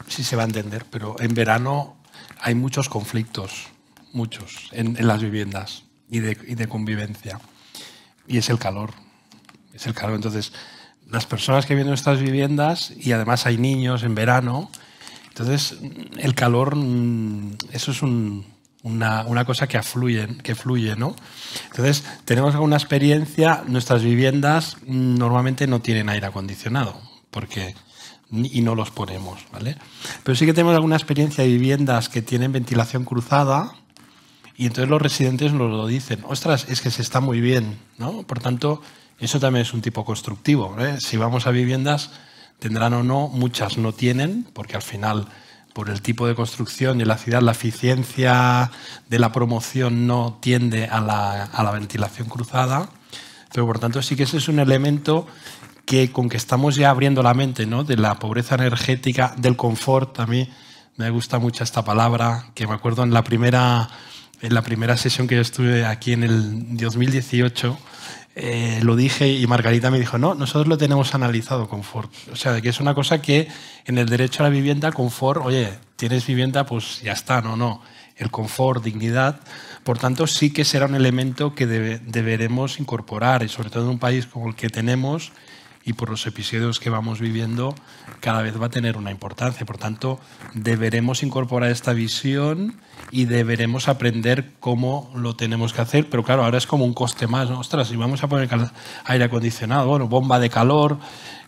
si se va a entender, pero en verano hay muchos conflictos, muchos, en, las viviendas y de, y de convivencia. Y es el calor, es el calor. Entonces, las personas que viven en estas viviendas, y además hay niños en verano, entonces mm, el calor, mm, eso es un, una, cosa que afluye, que fluye, ¿no? Entonces, tenemos alguna experiencia, nuestras viviendas mm, normalmente no tienen aire acondicionado, porque y no los ponemos, ¿vale? Pero sí que tenemos alguna experiencia de viviendas que tienen ventilación cruzada y entonces los residentes nos lo dicen, ostras, es que se está muy bien, ¿no? Por tanto, eso también es un tipo constructivo. ¿eh? Si vamos a viviendas, tendrán o no, muchas no tienen, porque al final por el tipo de construcción y la ciudad, la eficiencia de la promoción no tiende a la, a la ventilación cruzada. Pero por tanto sí que ese es un elemento que con que estamos ya abriendo la mente ¿no? de la pobreza energética, del confort, a mí me gusta mucho esta palabra, que me acuerdo en la primera, en la primera sesión que yo estuve aquí en el 2018, eh, lo dije y Margarita me dijo, no, nosotros lo tenemos analizado confort O sea, que es una cosa que en el derecho a la vivienda confort oye, tienes vivienda, pues ya está, no, no. El confort, dignidad, por tanto, sí que será un elemento que deberemos incorporar, y sobre todo en un país como el que tenemos, y por los episodios que vamos viviendo cada vez va a tener una importancia. Por tanto, deberemos incorporar esta visión y deberemos aprender cómo lo tenemos que hacer. Pero claro, ahora es como un coste más. Ostras, si vamos a poner aire acondicionado, bueno, bomba de calor,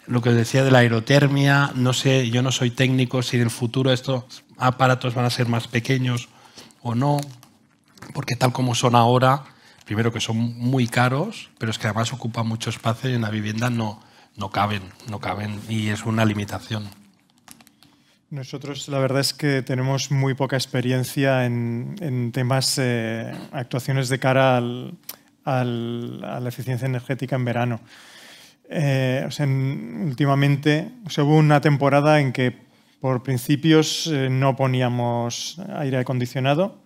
lo que decía de la aerotermia, no sé, yo no soy técnico, si en el futuro estos aparatos van a ser más pequeños o no, porque tal como son ahora, primero que son muy caros, pero es que además ocupan mucho espacio y en la vivienda no, no caben, no caben y es una limitación. Nosotros la verdad es que tenemos muy poca experiencia en, temas, eh, actuaciones de cara a la eficiencia energética en verano. Eh, últimamente hubo una temporada en que por principios eh, no poníamos aire acondicionado,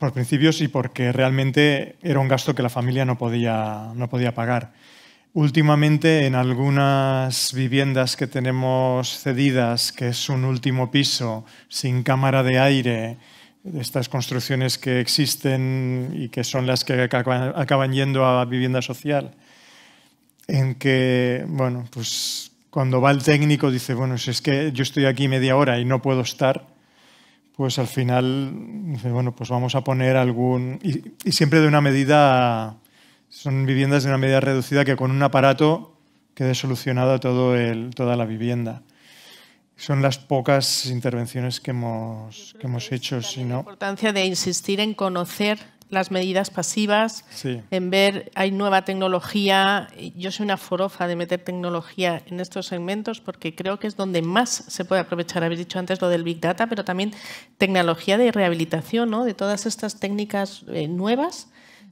por principios y porque realmente era un gasto que la familia no podía, no podía pagar. Últimamente en algunas viviendas que tenemos cedidas, que es un último piso sin cámara de aire, estas construcciones que existen y que son las que acaban yendo a vivienda social, en que, bueno, pues cuando va el técnico dice, bueno, si es que yo estoy aquí media hora y no puedo estar, pues al final bueno, pues vamos a poner algún... y siempre de una medida son viviendas de una medida reducida que con un aparato quede solucionada todo toda la vivienda. Son las pocas intervenciones que hemos, hecho. La importancia de insistir en conocer las medidas pasivas, en ver, hay nueva tecnología. Yo soy una forofa de meter tecnología en estos segmentos porque creo que es donde más se puede aprovechar. Habéis dicho antes lo del Big Data, pero también tecnología de rehabilitación, ¿no? de todas estas técnicas eh, nuevas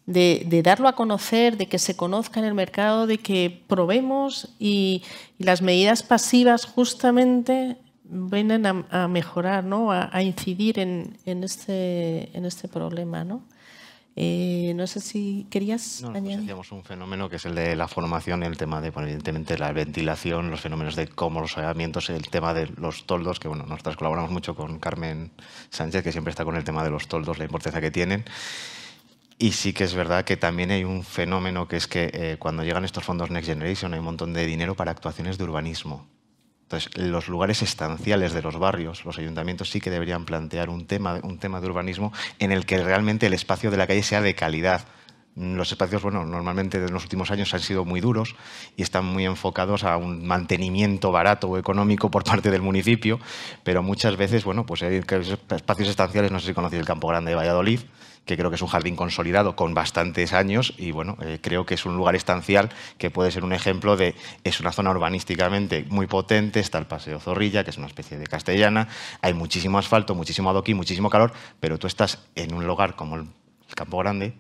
de, darlo a conocer, de que se conozca en el mercado, de que probemos y, las medidas pasivas justamente vienen a, mejorar, ¿no? a, incidir en, en, este, este problema. ¿no? Eh, no sé si querías no, pues añadir. un fenómeno que es el de la formación, el tema de, evidentemente, la ventilación, los fenómenos de cómo los aislamientos, el tema de los toldos, que bueno, nosotros colaboramos mucho con Carmen Sánchez, que siempre está con el tema de los toldos, la importancia que tienen. Y sí que es verdad que también hay un fenómeno que es que eh, cuando llegan estos fondos Next Generation hay un montón de dinero para actuaciones de urbanismo. Entonces, los lugares estanciales de los barrios, los ayuntamientos sí que deberían plantear un tema, un tema de urbanismo en el que realmente el espacio de la calle sea de calidad. Los espacios, bueno, normalmente en los últimos años han sido muy duros y están muy enfocados a un mantenimiento barato o económico por parte del municipio, pero muchas veces, bueno, pues hay espacios estanciales, no sé si conocéis el Campo Grande de Valladolid, que creo que es un jardín consolidado con bastantes años y bueno, eh, creo que es un lugar estancial que puede ser un ejemplo de, es una zona urbanísticamente muy potente, está el Paseo Zorrilla, que es una especie de castellana, hay muchísimo asfalto, muchísimo adoquín muchísimo calor, pero tú estás en un lugar como el Campo Grande,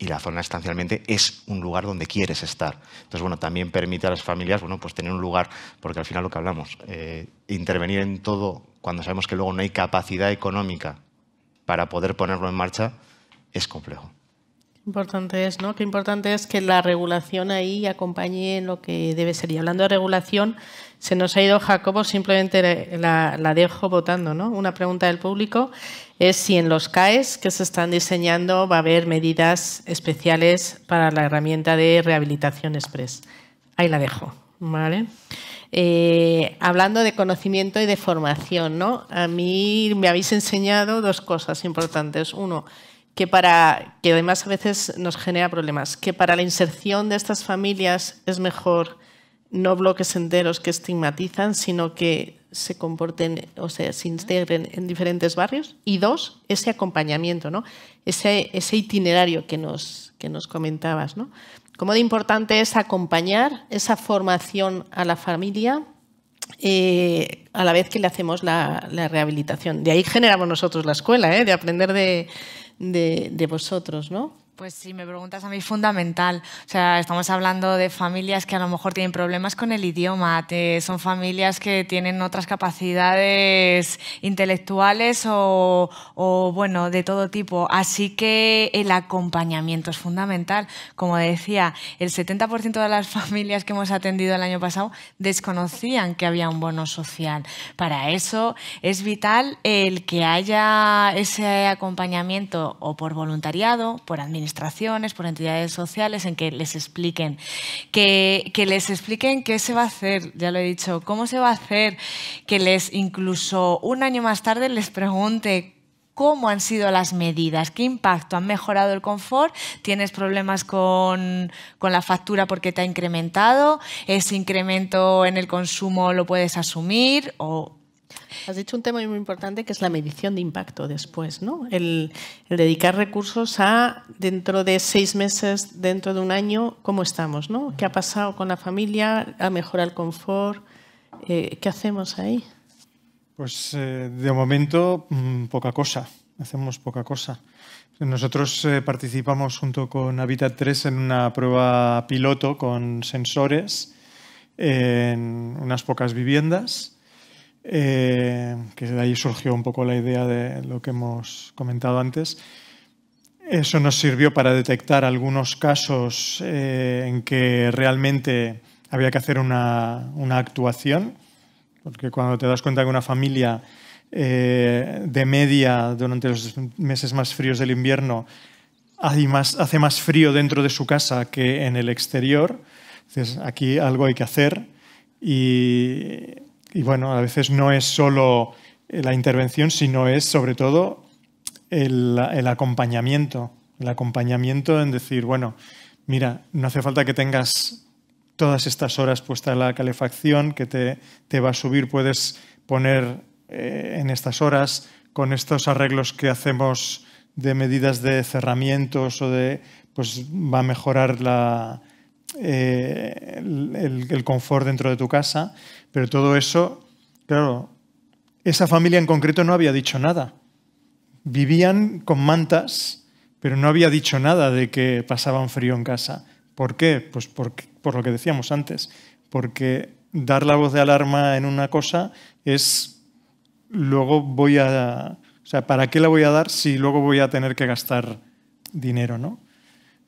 y la zona estancialmente es un lugar donde quieres estar. Entonces, bueno, también permite a las familias, bueno, pues tener un lugar, porque al final lo que hablamos, eh, intervenir en todo cuando sabemos que luego no hay capacidad económica para poder ponerlo en marcha, es complejo. Importante es, ¿no? Qué importante es que la regulación ahí acompañe en lo que debe ser. Y hablando de regulación, se nos ha ido Jacobo, simplemente la, dejo votando, ¿no? Una pregunta del público es si en los CAES que se están diseñando va a haber medidas especiales para la herramienta de rehabilitación express. Ahí la dejo, ¿vale? Eh, hablando de conocimiento y de formación, ¿no? A mí me habéis enseñado dos cosas importantes. Uno, que para que además a veces nos genera problemas, que para la inserción de estas familias es mejor no bloques enteros que estigmatizan, sino que se comporten, o sea, se integren en diferentes barrios. Y dos, ese acompañamiento, ¿no? ese, ese itinerario que nos, que nos comentabas. ¿no? Cómo de importante es acompañar esa formación a la familia eh, a la vez que le hacemos la, rehabilitación. De ahí generamos nosotros la escuela, ¿eh? de aprender de, de, de vosotros, ¿no? Pues si me preguntas a mí, fundamental. O sea, estamos hablando de familias que a lo mejor tienen problemas con el idioma, son familias que tienen otras capacidades intelectuales o, bueno, de todo tipo. Así que el acompañamiento es fundamental. Como decía, el 70% de las <laughs> familias que hemos atendido el año pasado desconocían que había un bono social. Para eso es vital el que haya ese acompañamiento o por voluntariado, por administración, administraciones, por entidades sociales, en que les expliquen. Que, les expliquen qué se va a hacer, ya lo he dicho, cómo se va a hacer, que les incluso un año más tarde les pregunte cómo han sido las medidas, qué impacto, han mejorado el confort, tienes problemas con, con, la factura porque te ha incrementado, ese incremento en el consumo lo puedes asumir o Has dicho un tema muy importante que es la medición de impacto después, ¿no? El, dedicar recursos a dentro de seis meses, dentro de un año, cómo estamos, ¿no? ¿Qué ha pasado con la familia? ¿A mejorado el confort? Eh, ¿Qué hacemos ahí? Pues eh, de momento mm, poca cosa, hacemos poca cosa. Nosotros eh, participamos junto con Habitat 3 en una prueba piloto con sensores en unas pocas viviendas eh, que de ahí surgió un poco la idea de lo que hemos comentado antes. Eso nos sirvió para detectar algunos casos eh, en que realmente había que hacer una, una, actuación, porque cuando te das cuenta que una familia eh, de media durante los meses más fríos del invierno hace más frío dentro de su casa que en el exterior, entonces aquí algo hay que hacer y y bueno, a veces no es solo eh, la intervención, sino es sobre todo el, acompañamiento. El acompañamiento en decir, bueno, mira, no hace falta que tengas todas estas horas puesta la calefacción que te, va a subir, puedes poner eh, en estas horas con estos arreglos que hacemos de medidas de cerramientos o de, pues va a mejorar la, eh, el, confort dentro de tu casa, pero todo eso, claro, esa familia en concreto no había dicho nada. Vivían con mantas, pero no había dicho nada de que pasaban frío en casa. ¿Por qué? Pues por lo que decíamos antes, porque dar la voz de alarma en una cosa es luego voy a... O sea, ¿para qué la voy a dar si luego voy a tener que gastar dinero, no?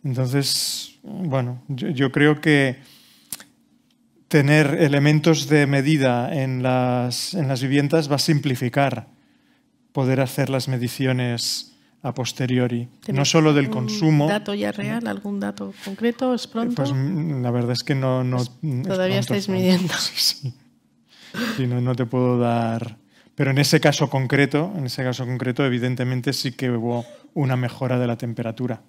Entonces, bueno, yo, creo que tener elementos de medida en las, viviendas va a simplificar poder hacer las mediciones a posteriori, no solo del consumo. dato ya real, algún dato concreto? ¿Es eh, pues, pronto? Pues la verdad es que no. todavía estáis midiendo. <laughs> Sí, sí. no te puedo dar. Pero en ese caso concreto, en ese caso concreto, evidentemente sí que hubo una mejora de la temperatura.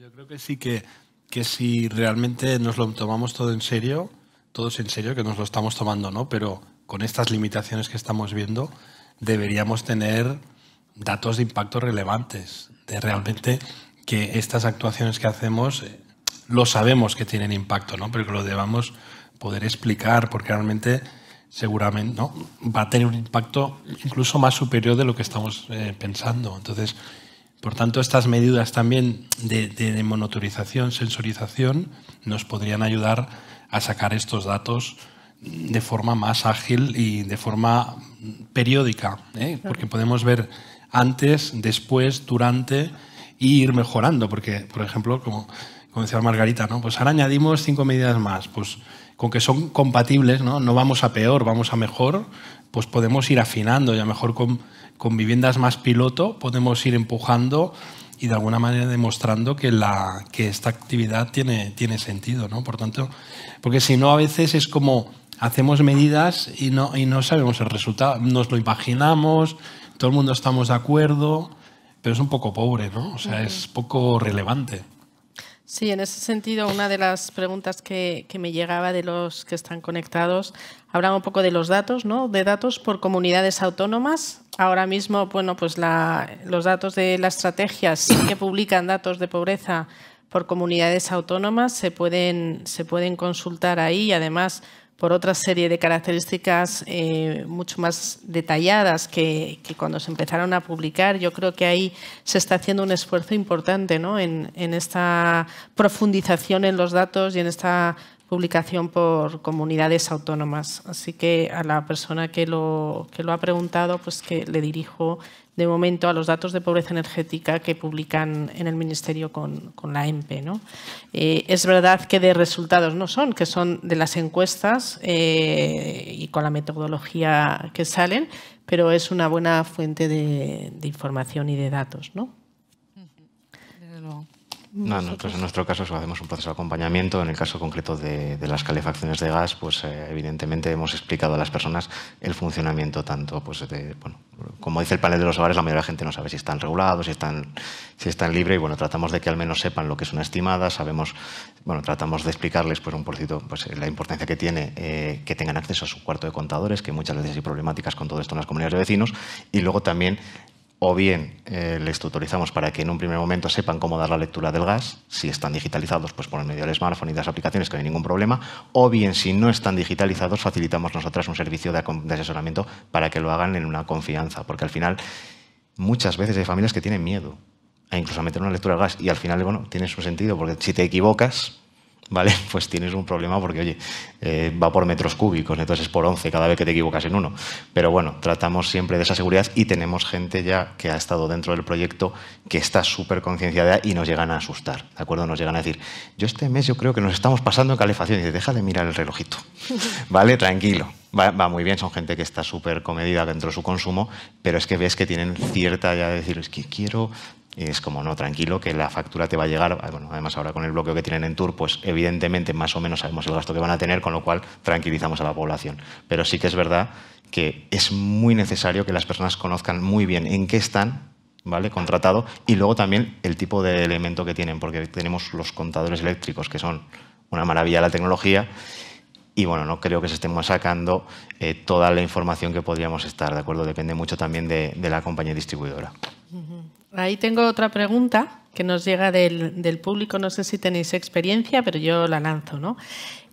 Yo creo que sí que, que si realmente nos lo tomamos todo en serio, todos en serio, que nos lo estamos tomando, ¿no? Pero con estas limitaciones que estamos viendo, deberíamos tener datos de impacto relevantes, de realmente que estas actuaciones que hacemos eh, lo sabemos que tienen impacto, ¿no? Pero que lo debamos poder explicar, porque realmente seguramente ¿no? va a tener un impacto incluso más superior de lo que estamos eh, pensando. Entonces, por tanto, estas medidas también de, de sensorización, nos podrían ayudar a sacar estos datos de forma más ágil y de forma periódica, ¿eh? porque podemos ver antes, después, durante y ir mejorando, porque, por ejemplo, como, decía Margarita, ¿no? pues ahora añadimos cinco medidas más, pues con que son compatibles, ¿no? no vamos a peor, vamos a mejor, pues podemos ir afinando y a mejor con con viviendas más piloto podemos ir empujando y de alguna manera demostrando que, la, que esta actividad tiene, tiene sentido, ¿no? Por tanto, porque si no a veces es como hacemos medidas y no, y no sabemos el resultado, nos lo imaginamos, todo el mundo estamos de acuerdo, pero es un poco pobre, ¿no? O sea, es poco relevante. Sí, en ese sentido, una de las preguntas que, me llegaba de los que están conectados, hablan un poco de los datos, ¿no? De datos por comunidades autónomas. Ahora mismo, bueno, pues los datos de las estrategias que publican datos de pobreza por comunidades autónomas se pueden, se pueden consultar ahí y además por otra serie de características eh, mucho más detalladas que, cuando se empezaron a publicar. Yo creo que ahí se está haciendo un esfuerzo importante ¿no? en esta profundización en los datos y en esta publicación por comunidades autónomas. Así que a la persona que lo, que lo ha preguntado, pues que le dirijo de momento a los datos de pobreza energética que publican en el Ministerio con, la EMPE. Eh, es verdad que de resultados no son, que son de las encuestas eh, y con la metodología que salen, pero es una buena fuente de, de información y de datos. ¿no? No, nosotros pues en nuestro caso hacemos un proceso de acompañamiento. En el caso concreto de, las calefacciones de gas, pues eh, evidentemente hemos explicado a las personas el funcionamiento tanto, pues como dice el panel de los hogares, la mayoría de la gente no sabe si están regulados, si están, si están libres y bueno, tratamos de que al menos sepan lo que es una estimada, sabemos, bueno, tratamos de explicarles pues un poquito pues, eh, la importancia que tiene eh, que tengan acceso a su cuarto de contadores, que muchas veces hay problemáticas con todo esto en las comunidades de vecinos y luego también o bien eh, les tutorizamos para que en un primer momento sepan cómo dar la lectura del gas, si están digitalizados, pues por medio del smartphone y de las aplicaciones, que no hay ningún problema, o bien si no están digitalizados, facilitamos nosotras un servicio de, asesoramiento para que lo hagan en una confianza, porque al final muchas veces hay familias que tienen miedo a incluso meter una lectura del gas y al final, bueno, tiene su sentido, porque si te equivocas, ¿vale? <laughs> Pues tienes un problema porque, oye, eh, va por metros cúbicos, entonces es por 11 cada vez que te equivocas en uno. Pero bueno, tratamos siempre de esa seguridad y tenemos gente ya que ha estado dentro del proyecto que está súper concienciada y nos llegan a asustar, ¿de acuerdo? Nos llegan a decir, yo este mes yo creo que nos estamos pasando en calefacción. Y dice, deja de mirar el relojito, <laughs> ¿vale? Tranquilo. Va, va, muy bien, son gente que está súper comedida dentro de su consumo, pero es que ves que tienen cierta ya de decir, es que quiero y es como, no, tranquilo, que la factura te va a llegar. Ah, bueno, además, ahora con el bloqueo que tienen en Tour, pues evidentemente más o menos sabemos el gasto que van a tener, con lo cual tranquilizamos a la población. Pero sí que es verdad que es muy necesario que las personas conozcan muy bien en qué están ¿vale? contratado y luego también el tipo de elemento que tienen, porque tenemos los contadores eléctricos, que son una maravilla la tecnología, y bueno, no creo que se estemos sacando eh, toda la información que podríamos estar, ¿de acuerdo? Depende mucho también de la compañía distribuidora. Ahí tengo otra pregunta que nos llega del, público. No sé si tenéis experiencia, pero yo la lanzo. ¿no?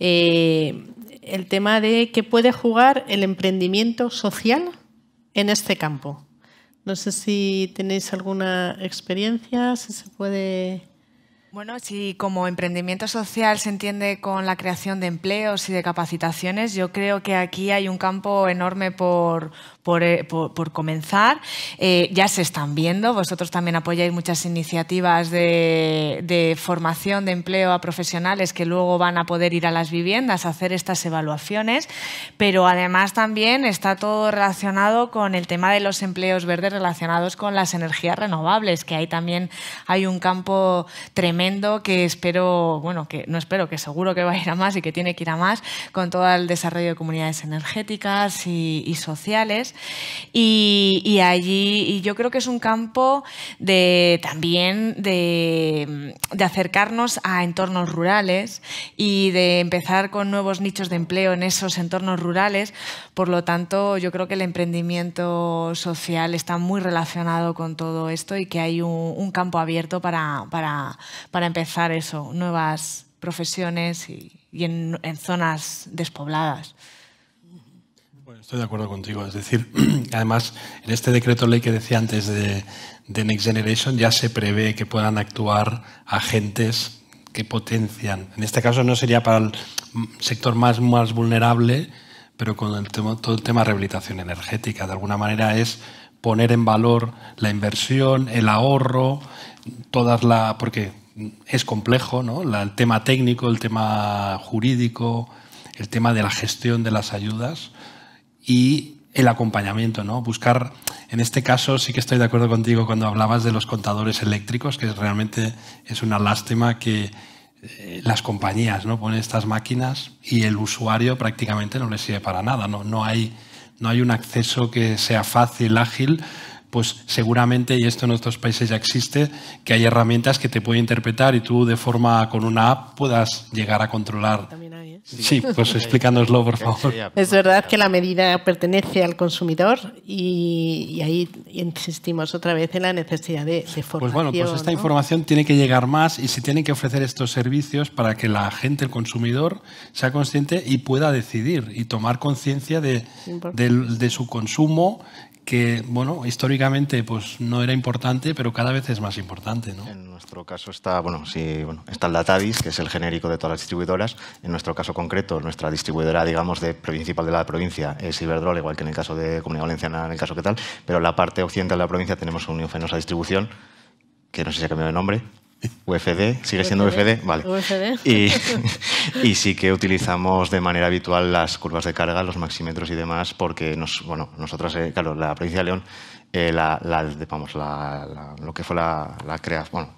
Eh, el tema de qué puede jugar el emprendimiento social en este campo. No sé si tenéis alguna experiencia, si se puede... Bueno, si como emprendimiento social se entiende con la creación de empleos y de capacitaciones, yo creo que aquí hay un campo enorme por, eh, por, comenzar. Eh, ya se están viendo, vosotros también apoyáis muchas iniciativas de, formación, de empleo a profesionales que luego van a poder ir a las viviendas a hacer estas evaluaciones, pero además también está todo relacionado con el tema de los empleos verdes relacionados con las energías renovables, que ahí también hay un campo tremendo que espero, bueno, que no espero, que seguro que va a ir a más y que tiene que ir a más con todo el desarrollo de comunidades energéticas y sociales y, allí yo creo que es un campo también de, acercarnos a entornos rurales y de empezar con nuevos nichos de empleo en esos entornos rurales. Por lo tanto, yo creo que el emprendimiento social está muy relacionado con todo esto y que hay un, campo abierto para, empezar eso, nuevas profesiones y, en zonas despobladas. Estoy de acuerdo contigo. Es decir, <clears throat> además, en este decreto ley que decía antes de, de Next Generation ya se prevé que puedan actuar agentes que potencian. En este caso no sería para el sector más, más vulnerable, pero con el tema, todo el tema de rehabilitación energética. De alguna manera es poner en valor la inversión, el ahorro, todas la porque es complejo, ¿no? el tema técnico, el tema jurídico, el tema de la gestión de las ayudas y el acompañamiento, ¿no? Buscar, en este caso sí que estoy de acuerdo contigo cuando hablabas de los contadores eléctricos, que realmente es una lástima que eh, las compañías ¿no? ponen estas máquinas y el usuario prácticamente no le sirve para nada, ¿no? No, hay, no hay un acceso que sea fácil, ágil, pues seguramente, y esto en otros países ya existe, que hay herramientas que te pueden interpretar y tú de forma con una app puedas llegar a controlar Sí, pues explícanoslo, por favor. Es verdad que la medida pertenece al consumidor y, ahí insistimos otra vez en la necesidad de, de formación. Pues bueno, pues esta información tiene que llegar más y se tienen que ofrecer estos servicios para que la gente, el consumidor, sea consciente y pueda decidir y tomar conciencia de, su consumo que bueno, históricamente pues no era importante, pero cada vez es más importante, ¿no? En nuestro caso está, bueno, si bueno, está el Datavis, que es el genérico de todas las distribuidoras. En nuestro caso concreto, nuestra distribuidora, digamos, de principal de la provincia es Iberdrola, igual que en el caso de Comunidad Valenciana, en el caso que tal, pero la parte occidental de la provincia tenemos una infenosa distribución, que no sé si ha cambiado de nombre, UFD, ¿sigue siendo UFD? Vale. UFD. <laughs> Y, sí que utilizamos de manera habitual las curvas de carga, los maximetros y demás, porque nos, bueno, nosotros, eh, claro, la provincia de León, eh, la, lo que fue la, la bueno,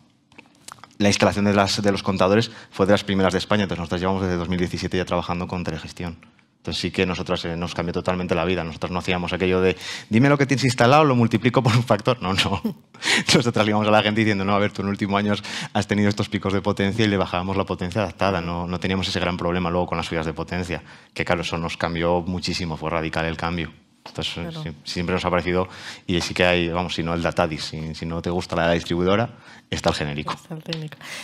la instalación de, los contadores fue de las primeras de España, entonces nosotros llevamos desde 2017 ya trabajando con telegestión. Entonces sí que nosotros eh, nos cambió totalmente la vida. Nosotros no hacíamos aquello de, dime lo que tienes instalado, lo multiplico por un factor. No, no. <laughs> Nosotros íbamos a la gente diciendo, no, a ver, tú en los último años has tenido estos picos de potencia y le bajábamos la potencia adaptada. No, no teníamos ese gran problema luego con las subidas de potencia, que claro, eso nos cambió muchísimo, fue radical el cambio. Entonces, eh, siempre nos ha parecido, y sí que hay, vamos, si no el Datadis, si, si no te gusta la distribuidora, está el genérico.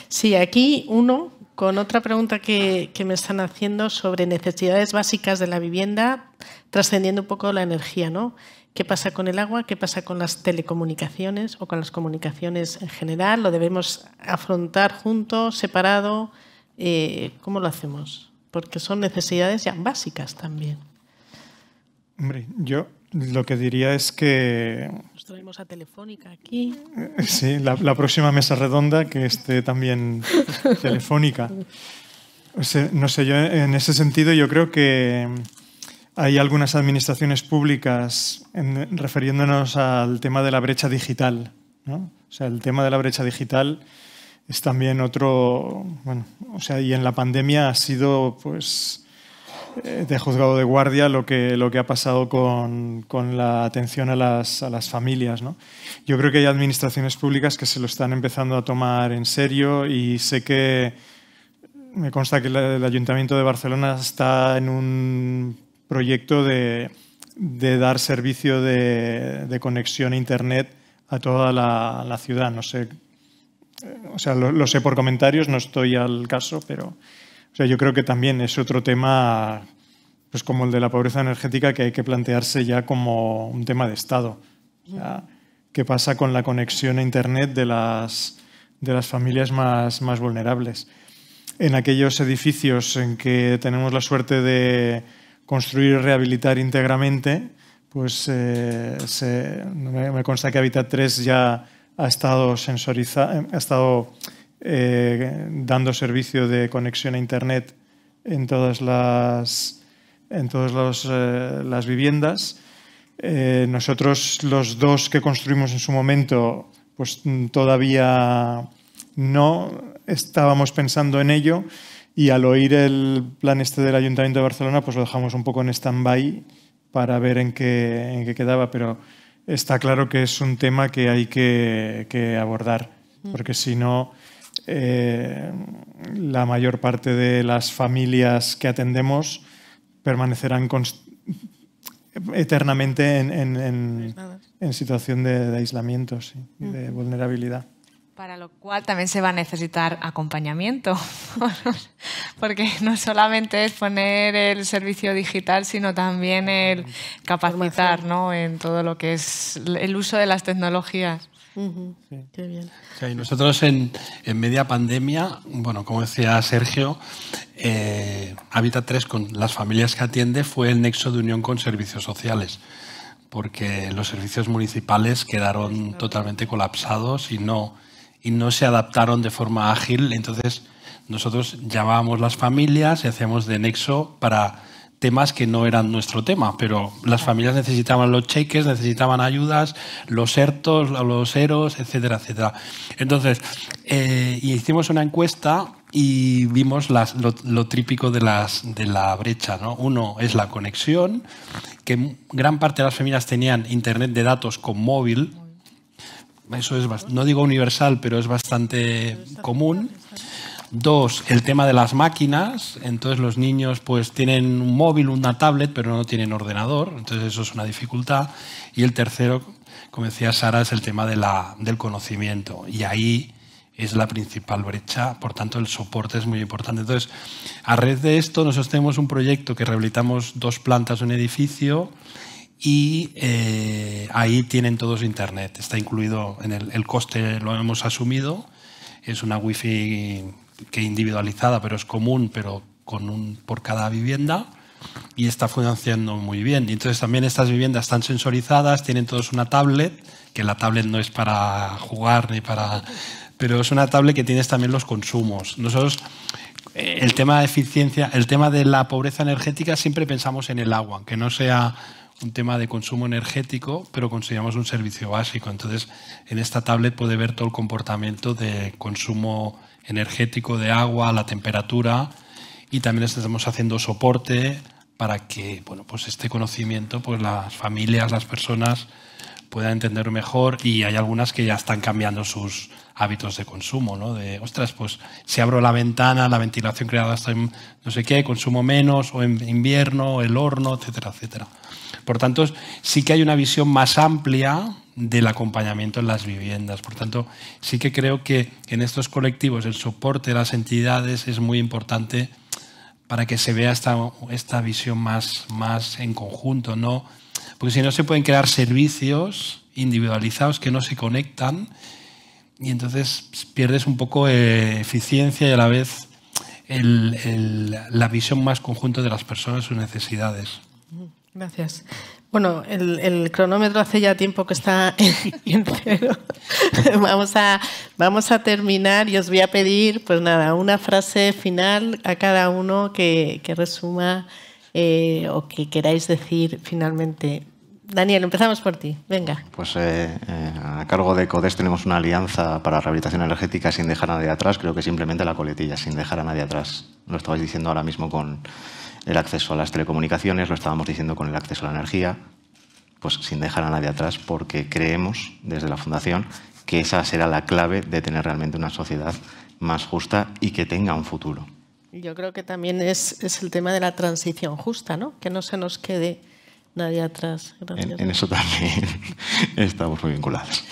Sí, aquí uno con otra pregunta que, me están haciendo sobre necesidades básicas de la vivienda, trascendiendo un poco la energía, ¿no? ¿Qué pasa con el agua? ¿Qué pasa con las telecomunicaciones o con las comunicaciones en general? ¿Lo debemos afrontar juntos, separado? Eh, ¿Cómo lo hacemos? Porque son necesidades ya básicas también. Hombre, yo lo que diría es que... Nos traemos a Telefónica aquí. Eh, sí, la, próxima mesa redonda que esté también <laughs> Telefónica. no sé, yo en ese sentido yo creo que hay algunas administraciones públicas refiriéndonos al tema de la brecha digital. ¿no? O sea, el tema de la brecha digital es también otro... Bueno, o sea, y en la pandemia ha sido pues eh, de juzgado de guardia lo que, lo que ha pasado con, la atención a las, a las familias. ¿no? Yo creo que hay administraciones públicas que se lo están empezando a tomar en serio y sé que me consta que el Ayuntamiento de Barcelona está en un proyecto de, de dar servicio de, conexión a Internet a toda la, ciudad. No sé, eh, o sea, lo sé por comentarios, no estoy al caso, pero... O sea, yo creo que también es otro tema, pues como el de la pobreza energética, que hay que plantearse ya como un tema de Estado. ¿Qué pasa con la conexión a Internet de las, de las familias más, vulnerables? En aquellos edificios en que tenemos la suerte de construir y rehabilitar íntegramente, pues eh, me, consta que Habitat 3 ya ha estado sensorizado, ha estado eh, dando servicio de conexión a Internet en todas las, en todas eh, las viviendas. Eh, nosotros los dos que construimos en su momento, pues todavía no estábamos pensando en ello y al oír el plan este del Ayuntamiento de Barcelona, pues lo dejamos un poco en stand-by para ver en qué, quedaba, pero está claro que es un tema que hay que abordar, porque si no, eh, la mayor parte de las familias que atendemos permanecerán eternamente en, situación de, aislamiento y de vulnerabilidad. Para lo cual también se va a necesitar acompañamiento, <laughs> porque no solamente es poner el servicio digital, sino también el capacitar ¿no? en todo lo que es el uso de las tecnologías y nosotros en, media pandemia, bueno, como decía Sergio, eh, Habitat 3 con las familias que atiende fue el nexo de unión con servicios sociales porque los servicios municipales quedaron totalmente colapsados y no, y no se adaptaron de forma ágil. Entonces, nosotros llamábamos las familias y hacíamos de nexo para temas que no eran nuestro tema, pero las familias necesitaban los cheques, necesitaban ayudas, los ERTOS, los EROS, etcétera, etcétera. Entonces, eh, hicimos una encuesta y vimos lo, trípico de, la brecha. Uno es la conexión, que gran parte de las familias tenían internet de datos con móvil. Eso es, no digo universal, pero es bastante común. Dos, el tema de las máquinas. Entonces los niños pues tienen un móvil, una tablet, pero no tienen ordenador. Entonces eso es una dificultad. Y el tercero, como decía Sara, es el tema de la, del conocimiento. Y ahí es la principal brecha, por tanto el soporte es muy importante. Entonces, a raíz de esto, nosotros tenemos un proyecto que rehabilitamos dos plantas de un edificio y eh, ahí tienen todos internet. Está incluido en el, el coste, lo hemos asumido, es una wifi que individualizada, pero es común, pero con un por cada vivienda y está funcionando muy bien. Y entonces también estas viviendas están sensorizadas, tienen todos una tablet, que la tablet no es para jugar ni para... Pero es una tablet que tienes también los consumos. Nosotros, eh, el tema de eficiencia, el tema de la pobreza energética, siempre pensamos en el agua, que no sea un tema de consumo energético, pero consideramos un servicio básico. Entonces, en esta tablet puede ver todo el comportamiento de consumo energético de agua, la temperatura y también estamos haciendo soporte para que bueno, pues este conocimiento pues las familias, las personas puedan entender mejor y hay algunas que ya están cambiando sus hábitos de consumo, ¿no? De, ostras, pues si abro la ventana, la ventilación creada está en no sé qué, consumo menos, o en invierno, el horno, etcétera, etcétera. Por tanto, sí que hay una visión más amplia del acompañamiento en las viviendas. Por tanto, sí que creo que en estos colectivos el soporte de las entidades es muy importante para que se vea esta, visión más, en conjunto, ¿no? Porque si no se pueden crear servicios individualizados que no se conectan y entonces pierdes un poco eh, eficiencia y a la vez la visión más conjunta de las personas, sus necesidades. Gracias. Bueno, el, cronómetro hace ya tiempo que está <laughs> en vamos, a, vamos a terminar y os voy a pedir, pues nada, una frase final a cada uno que, resuma eh, o que queráis decir finalmente. Daniel, empezamos por ti. Venga. Pues eh, eh, a cargo de CODES tenemos una alianza para rehabilitación energética sin dejar a nadie atrás. Creo que simplemente la coletilla, sin dejar a nadie atrás. Lo estabais diciendo ahora mismo con, el acceso a las telecomunicaciones, lo estábamos diciendo con el acceso a la energía, pues sin dejar a nadie atrás, porque creemos desde la Fundación que esa será la clave de tener realmente una sociedad más justa y que tenga un futuro. Yo creo que también es, el tema de la transición justa, ¿no? Que no se nos quede nadie atrás. en, eso también <laughs> estamos muy vinculados.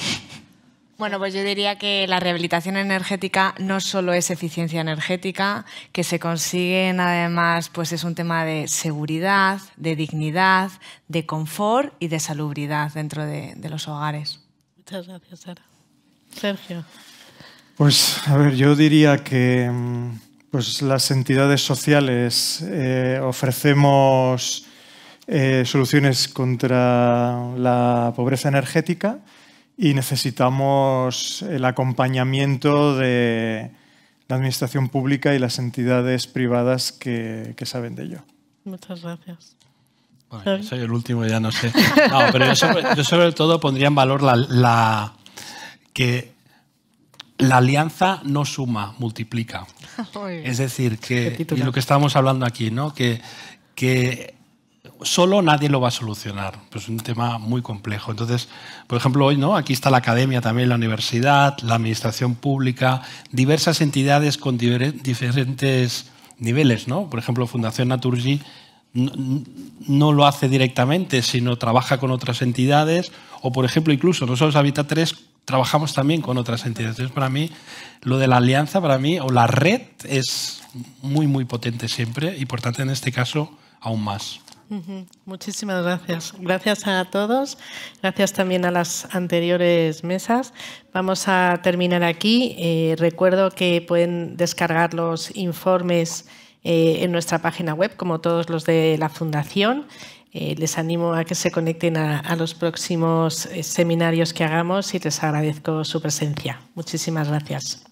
Bueno, pues yo diría que la rehabilitación energética no solo es eficiencia energética, que se consiguen además, pues es un tema de seguridad, de dignidad, de confort y de salubridad dentro de, los hogares. Muchas gracias, Sara. Sergio. Pues a ver, yo diría que mm, pues, las entidades sociales eh, ofrecemos eh, soluciones contra la pobreza energética y necesitamos el acompañamiento de la administración pública y las entidades privadas que, saben de ello. Muchas gracias. soy el último, ya no sé. No, pero yo sobre, todo pondría en valor la, que la alianza no suma, multiplica. <laughs> Es decir, que lo que estábamos hablando aquí, ¿no? que, que solo nadie lo va a solucionar. es pues un tema muy complejo. Entonces, por ejemplo, hoy ¿no? aquí está la academia, también la universidad, la administración pública, diversas entidades con diferentes niveles. ¿no? Por ejemplo, Fundación Naturgy no, lo hace directamente, sino trabaja con otras entidades. O, por ejemplo, incluso nosotros Habitat 3 trabajamos también con otras entidades. Entonces, para mí, lo de la alianza, para mí, o la red, es muy, muy potente siempre y, por tanto, en este caso, aún más. Muchísimas gracias. Gracias a todos. Gracias también a las anteriores mesas. Vamos a terminar aquí. Eh, recuerdo que pueden descargar los informes eh, en nuestra página web, como todos los de la Fundación. Eh, les animo a que se conecten a los próximos seminarios que hagamos y les agradezco su presencia. Muchísimas gracias.